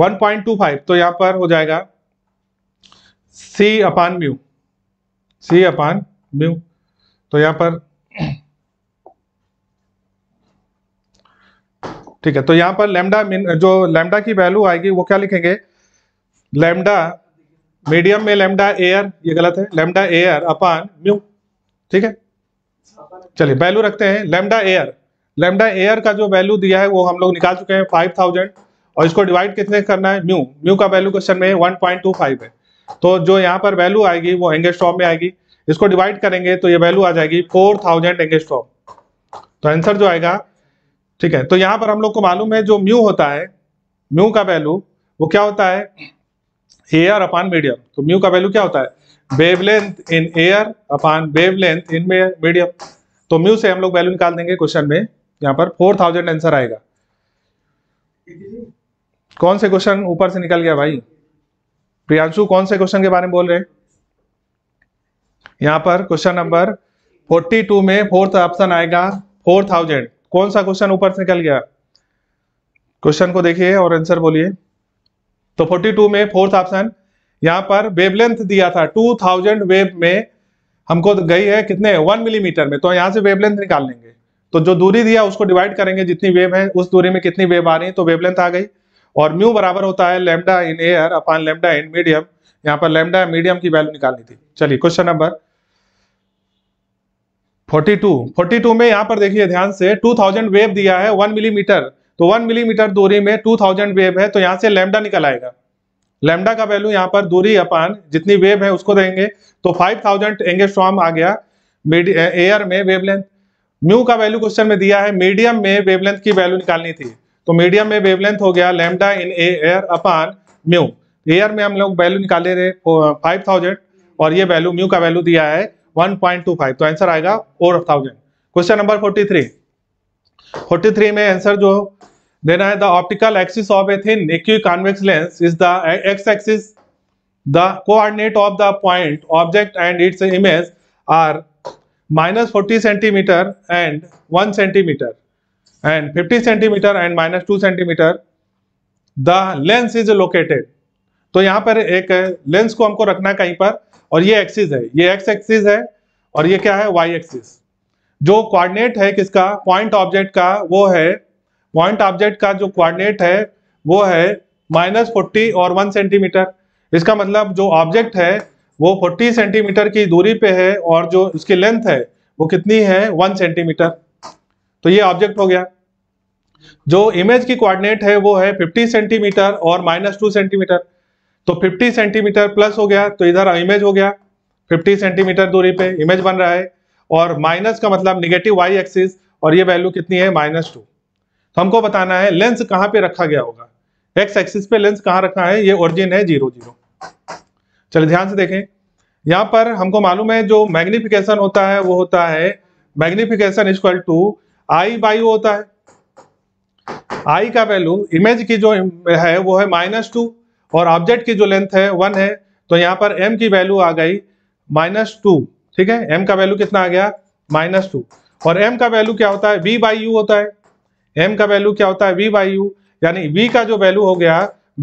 1.25 तो यहां पर हो जाएगा सी अपान म्यू सी अपान म्यू तो यहां पर ठीक है तो यहां पर लेमडा जो लेमडा की वैल्यू आएगी वो क्या लिखेंगे लेमडा मीडियम में लेमडा एयर ये गलत है लेमडा एयर अपान म्यू ठीक है चलिए वैल्यू रखते हैं लेमडा एयर लेमडा एयर का जो वैल्यू दिया है वो हम लोग निकाल चुके हैं फाइव थाउजेंड और इसको डिवाइड कितने करना है म्यू म्यू का वैल्यू क्वेश्चन में वन पॉइंट टू फाइव है तो जो यहाँ पर वैल्यू आएगी वो एंगेज स्टॉप में आएगी इसको डिवाइड करेंगे तो ये वैल्यू आ जाएगी फोर थाउजेंड एंगेज स्टॉप तो आंसर जो आएगा ठीक है तो यहाँ पर हम लोग को मालूम है जो म्यू होता है म्यू का वैल्यू वो क्या होता है एयर अपान मीडियम तो म्यू का वैल्यू क्या होता है wavelength in air upon wavelength in medium तो म्यू से हम लोग वैल्यू निकाल देंगे क्वेश्चन में यहाँ पर फोर थाउजेंड आंसर आएगा कौन से क्वेश्चन ऊपर से निकल गया भाई प्रियांशु कौन से क्वेश्चन के बारे में बोल रहे हैं यहाँ पर क्वेश्चन नंबर 42 में फोर्थ ऑप्शन आएगा 4000 कौन सा क्वेश्चन ऊपर से निकल गया क्वेश्चन को देखिए और आंसर बोलिए तो 42 में फोर्थ ऑप्शन यहां पर वेवलेंथ दिया था 2000 वेव में हमको गई है कितने वन मिलीमीटर में तो यहां से वेवलेंथ निकाल लेंगे तो जो दूरी दिया उसको डिवाइड करेंगे जितनी वेव है उस दूरी में कितनी वेव आ रही है तो वेवलेंथ आ गई और म्यू बराबर होता है lambda in air upon lambda in medium यहाँ पर लेमडा मीडियम की वैल्यू निकालनी थी चलिए क्वेश्चन नंबर 42 42 में यहाँ पर देखिए ध्यान से 2000 वेव दिया है 1 मिलीमीटर mm तो वन मिलीमीटर दूरी में टू थाउजेंड वेब है तो यहाँ से लेमडा निकल आएगा लेमडा का वैल्यू यहाँ पर दूरी अपान जितनी वेब है उसको देंगे तो फाइव थाउजेंड एंगेस्ट्रॉम आ गया एयर में वेवलेंथ म्यू का वैल्यू क्वेश्चन में दिया है मीडियम में वेवलेंथ की वैल्यू निकालनी थी तो मीडियम में वेवलेंथ हो गया lambda in air upon mu air में हम लोग वैल्यू निकाले रहे फाइव थाउजेंड और ये वैल्यू म्यू का वैल्यू दिया है फाइव तो आंसर आएगा four thousand question number three 43 में आंसर जो देना है the optical axis of a thin equiconvex lens is the X axis the coordinate of the point object and its image are minus forty centimetre and one centimetre and fifty centimetre and minus two centimetre the lens is located तो यहाँ पर एक lens को हमको रखना है कहीं पर और ये एक्सिस है ये एक्स एक्सिस है और ये क्या है वाई एक्सिस जो क्वारनेट है किसका पॉइंट ऑब्जेक्ट का वो है पॉइंट ऑब्जेक्ट का जो क्वारनेट है वो है माइनस फोर्टी और वन सेंटीमीटर इसका मतलब जो ऑब्जेक्ट है वो फोर्टी सेंटीमीटर की दूरी पे है और जो उसकी लेंथ है वो कितनी है वन सेंटीमीटर तो ये ऑब्जेक्ट हो गया जो इमेज की क्वारनेट है वो है फिफ्टी सेंटीमीटर और माइनस टू सेंटीमीटर तो फिफ्टी सेंटीमीटर प्लस हो गया तो इधर इमेज हो गया फिफ्टी सेंटीमीटर दूरी पे इमेज बन रहा है और माइनस का मतलब निगेटिव वाई एक्सिस और ये वैल्यू कितनी है माइनस टू तो हमको बताना है लेंस कहाँ पे रखा गया होगा एक्स एक्सिस पे लेंस कहाँ रखा है ये ओरिजिन है जीरो जीरो चलिए ध्यान से देखें यहाँ पर हमको मालूम है जो मैग्निफिकेशन होता है वो होता है magnification is equal to I by होता है आई का वैल्यू इमेज की जो है वो है माइनस टू और ऑब्जेक्ट की जो लेंथ है वन है तो यहाँ पर एम की वैल्यू आ गई माइनस टू ठीक है एम का वैल्यू कितना आ गया माइनस टू और एम का वैल्यू क्या होता है वी बाई यू होता है एम का वैल्यू क्या होता है वी बाई यू यानी वी का जो वैल्यू हो गया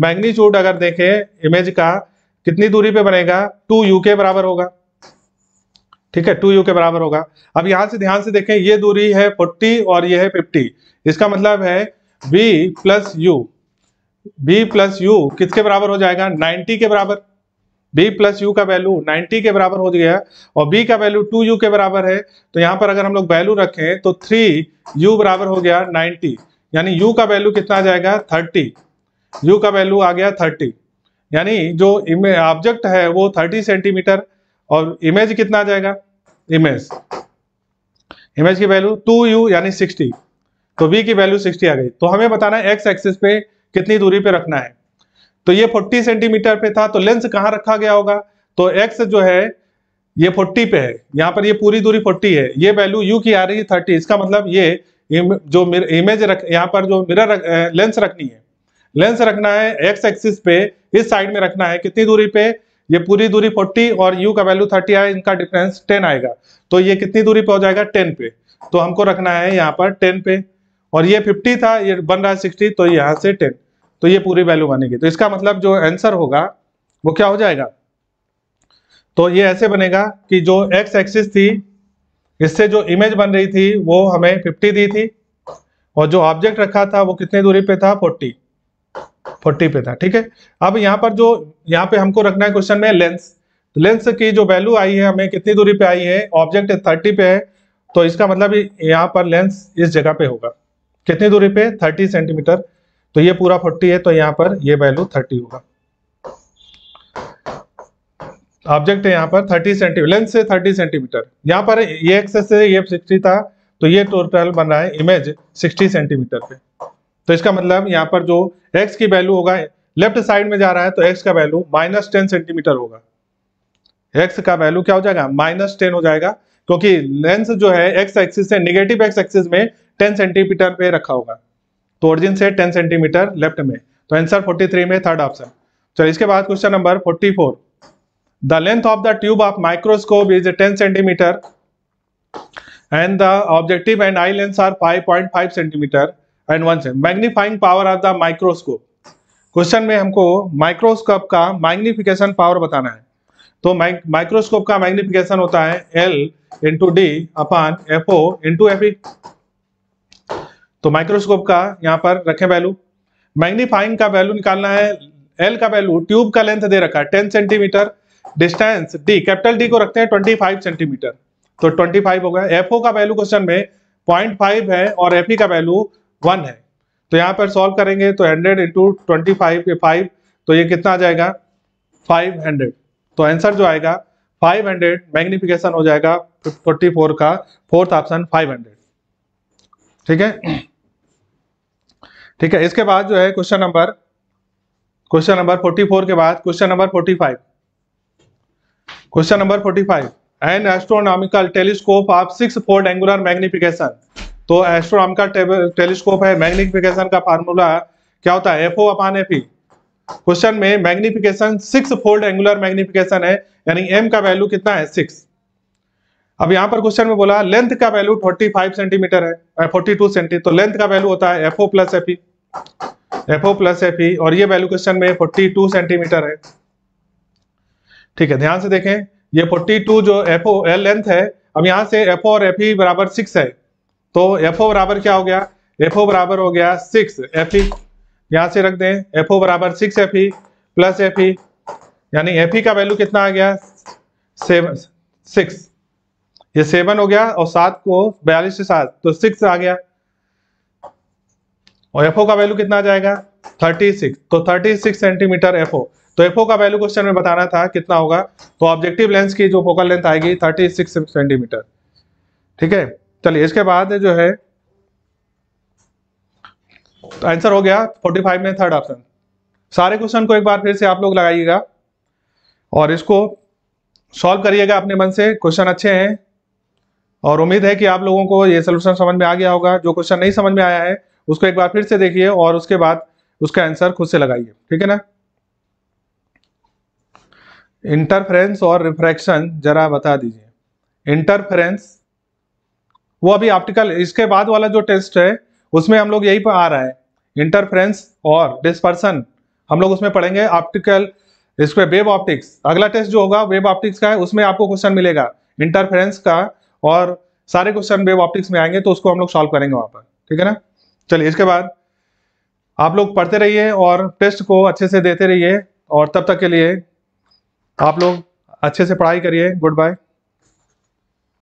मैग्नीट्यूड अगर देखें इमेज का कितनी दूरी पे बनेगा टू यू के बराबर होगा ठीक है टू यू के बराबर होगा अब यहां से ध्यान से देखें ये दूरी है फोर्टी और ये है फिफ्टी इसका मतलब है V plus U B plus U किसके बराबर हो जाएगा नाइन्टी के बराबर b प्लस यू का वैल्यू 90 के बराबर हो गया है और b का वैल्यू टू यू के बराबर है तो यहाँ पर अगर हम लोग वैल्यू रखें तो थ्री यू बराबर हो गया 90 यानी u का वैल्यू कितना आ जाएगा 30 u का वैल्यू आ गया 30 यानी जो ऑब्जेक्ट है वो 30 सेंटीमीटर और इमेज कितना आ जाएगा इमेज इमेज की वैल्यू यू यानी सिक्सटी तो बी की वैल्यू सिक्सटी आ गई तो हमें बताना है एक्स एक्सिस पे कितनी दूरी पे रखना है तो ये 40 सेंटीमीटर पे था तो लेंस कहां रखा गया होगा तो एक्स जो है ये 40 पे है यहां पर ये पूरी दूरी 40 है ये वैल्यू यू की आ रही है 30 इसका मतलब ये जो इमेज रख यहाँ पर जो मिरर रख, लेंस रखनी है लेंस रखना है एक्स एक्सिस पे इस साइड में रखना है कितनी दूरी पे ये पूरी दूरी फोर्टी और यू का वैल्यू थर्टी आए इनका डिफरेंस टेन आएगा तो ये कितनी दूरी पे हो जाएगा टेन पे तो हमको रखना है यहाँ पर टेन पे और ये 50 था ये बन रहा है 60 तो यहाँ से टेन तो ये पूरी वैल्यू बनेगी तो इसका मतलब जो आंसर होगा वो क्या हो जाएगा तो ये ऐसे बनेगा कि जो एक्स एक्सिस थी इससे जो इमेज बन रही थी वो हमें 50 दी थी और जो ऑब्जेक्ट रखा था वो कितने दूरी पे था 40 40 पे था ठीक है अब यहाँ पर जो यहाँ पे हमको रखना है क्वेश्चन में लेंस लेंस तो की जो वैल्यू आई है हमें कितनी दूरी पे आई है ऑब्जेक्ट थर्टी पे है तो इसका मतलब यहाँ पर लेंस इस जगह पे होगा कितनी दूरी पे थर्टी सेंटीमीटर तो ये पूरा 40 है तो यहाँ पर ये वैल्यू 30 होगा ऑब्जेक्ट है यहाँ पर 30 सेंटीमीटर लेंथ से 30 सेंटीमीटर यहाँ पर ये एक्सेस से ये 60 था तो ये टोटल बन रहा है इमेज 60 सेंटीमीटर पे तो इसका मतलब यहाँ पर जो एक्स की वैल्यू होगा लेफ्ट साइड में जा रहा है तो एक्स का वैल्यू माइनस टेन सेंटीमीटर होगा एक्स का वैल्यू क्या हो जाएगा माइनस टेन हो जाएगा क्योंकि लेंस जो है एक्स एक्सिस से निगेटिव एक्स एक्सिस में टेन सेंटीमीटर पे रखा होगा तो ओरिजिन से टेन सेंटीमीटर लेफ्ट में तो आंसर 43 में थर्ड ऑप्शन चलिए इसके बाद question number 44 the length of the tube of microscope is 10 सेंटीमीटर and the objective and eye lens are 5.5 centimetre and one cm magnifying power of the microscope question में हमको microscope का magnification power बताना है तो माइक्रोस्कोप का magnification होता है L into D upon F O into F E तो माइक्रोस्कोप का यहां पर रखें वैल्यू मैग्नीफाइंग का वैल्यू निकालना है एल का वैल्यू ट्यूब का लेंथ दे रखा है ten centimetre distance D capital D को रखते हैं ट्वेंटी फाइव सेंटीमीटर तो ट्वेंटी फाइव हो गया एफ का वैल्यू क्वेश्चन में पॉइंट फाइव है और एफ e का वैल्यू वन है तो यहाँ पर सॉल्व करेंगे तो hundred into twenty five five तो ये कितना आ जाएगा फाइव हंड्रेड तो आंसर जो आएगा फाइव हंड्रेड मैग्निफिकेशन हो जाएगा फोर्टी फोर का फोर्थ ऑप्शन फाइव हंड्रेड ठीक है ठीक है इसके बाद जो है क्वेश्चन नंबर क्वेश्चन नंबर 44 के बाद question number 45 question number 45 an astronomical telescope of six fold angular magnification तो एस्ट्रोनॉमिकल टेलीस्कोप है मैग्निफिकेशन का फार्मूला क्या होता है F O upon F question में magnification six fold angular magnification है यानी एम का वैल्यू कितना है सिक्स अब यहां पर क्वेश्चन में बोला लेंथ का वैल्यू 45 सेंटीमीटर है 42 सेंटीमीटर तो लेंथ का वैल्यू होता है F O plus F E F O plus F E और ये वैल्यू क्वेश्चन में 42 सेंटीमीटर है ठीक है ध्यान से देखें ये 42 जो एफ ओ एल लेंथ है अब यहां से एफ ओ और एफ ई e बराबर सिक्स है तो एफ ओ बराबर क्या हो गया एफ ओ बराबर हो गया सिक्स एफ ई यहां से रख दें एफ ओ बराबर six F E plus F E यानी एफ ई e का वैल्यू कितना आ गया सेवन सिक्स ये सेवन हो गया और सात को बयालीस से सात तो सिक्स आ गया और एफ का वैल्यू कितना आ जाएगा 36 तो 36 सेंटीमीटर एफ तो एफ का वैल्यू क्वेश्चन में बताना था कितना होगा तो ऑब्जेक्टिव लेंस की जो फोकल लेंथ आएगी 36 सेंटीमीटर ठीक है चलिए इसके बाद जो है तो आंसर हो गया 45 में थर्ड ऑप्शन सारे क्वेश्चन को एक बार फिर से आप लोग लगाइएगा और इसको सॉल्व करिएगा अपने मन से क्वेश्चन अच्छे हैं और उम्मीद है कि आप लोगों को ये सोल्यूशन समझ में आ गया होगा जो क्वेश्चन नहीं समझ में आया है उसको एक बार फिर से देखिए और उसके बाद उसका आंसर खुद से लगाइए ठीक है ना इंटरफेरेंस और रिफ्रैक्शन जरा बता दीजिए इंटरफेरेंस वो अभी ऑप्टिकल इसके बाद वाला जो टेस्ट है उसमें हम लोग यही पर आ रहा है इंटरफ्रेंस और डिस्पर्सन हम लोग उसमें पढ़ेंगे ऑप्टिकल इसमें वेब ऑप्टिक्स अगला टेस्ट जो होगा वेब ऑप्टिक्स का है उसमें आपको क्वेश्चन मिलेगा इंटरफ्रेंस का और सारे क्वेश्चन वेब ऑप्टिक्स में आएंगे तो उसको हम लोग सॉल्व करेंगे वहां पर ठीक है ना चलिए इसके बाद आप लोग पढ़ते रहिए और टेस्ट को अच्छे से देते रहिए और तब तक के लिए आप लोग अच्छे से पढ़ाई करिए गुड बाय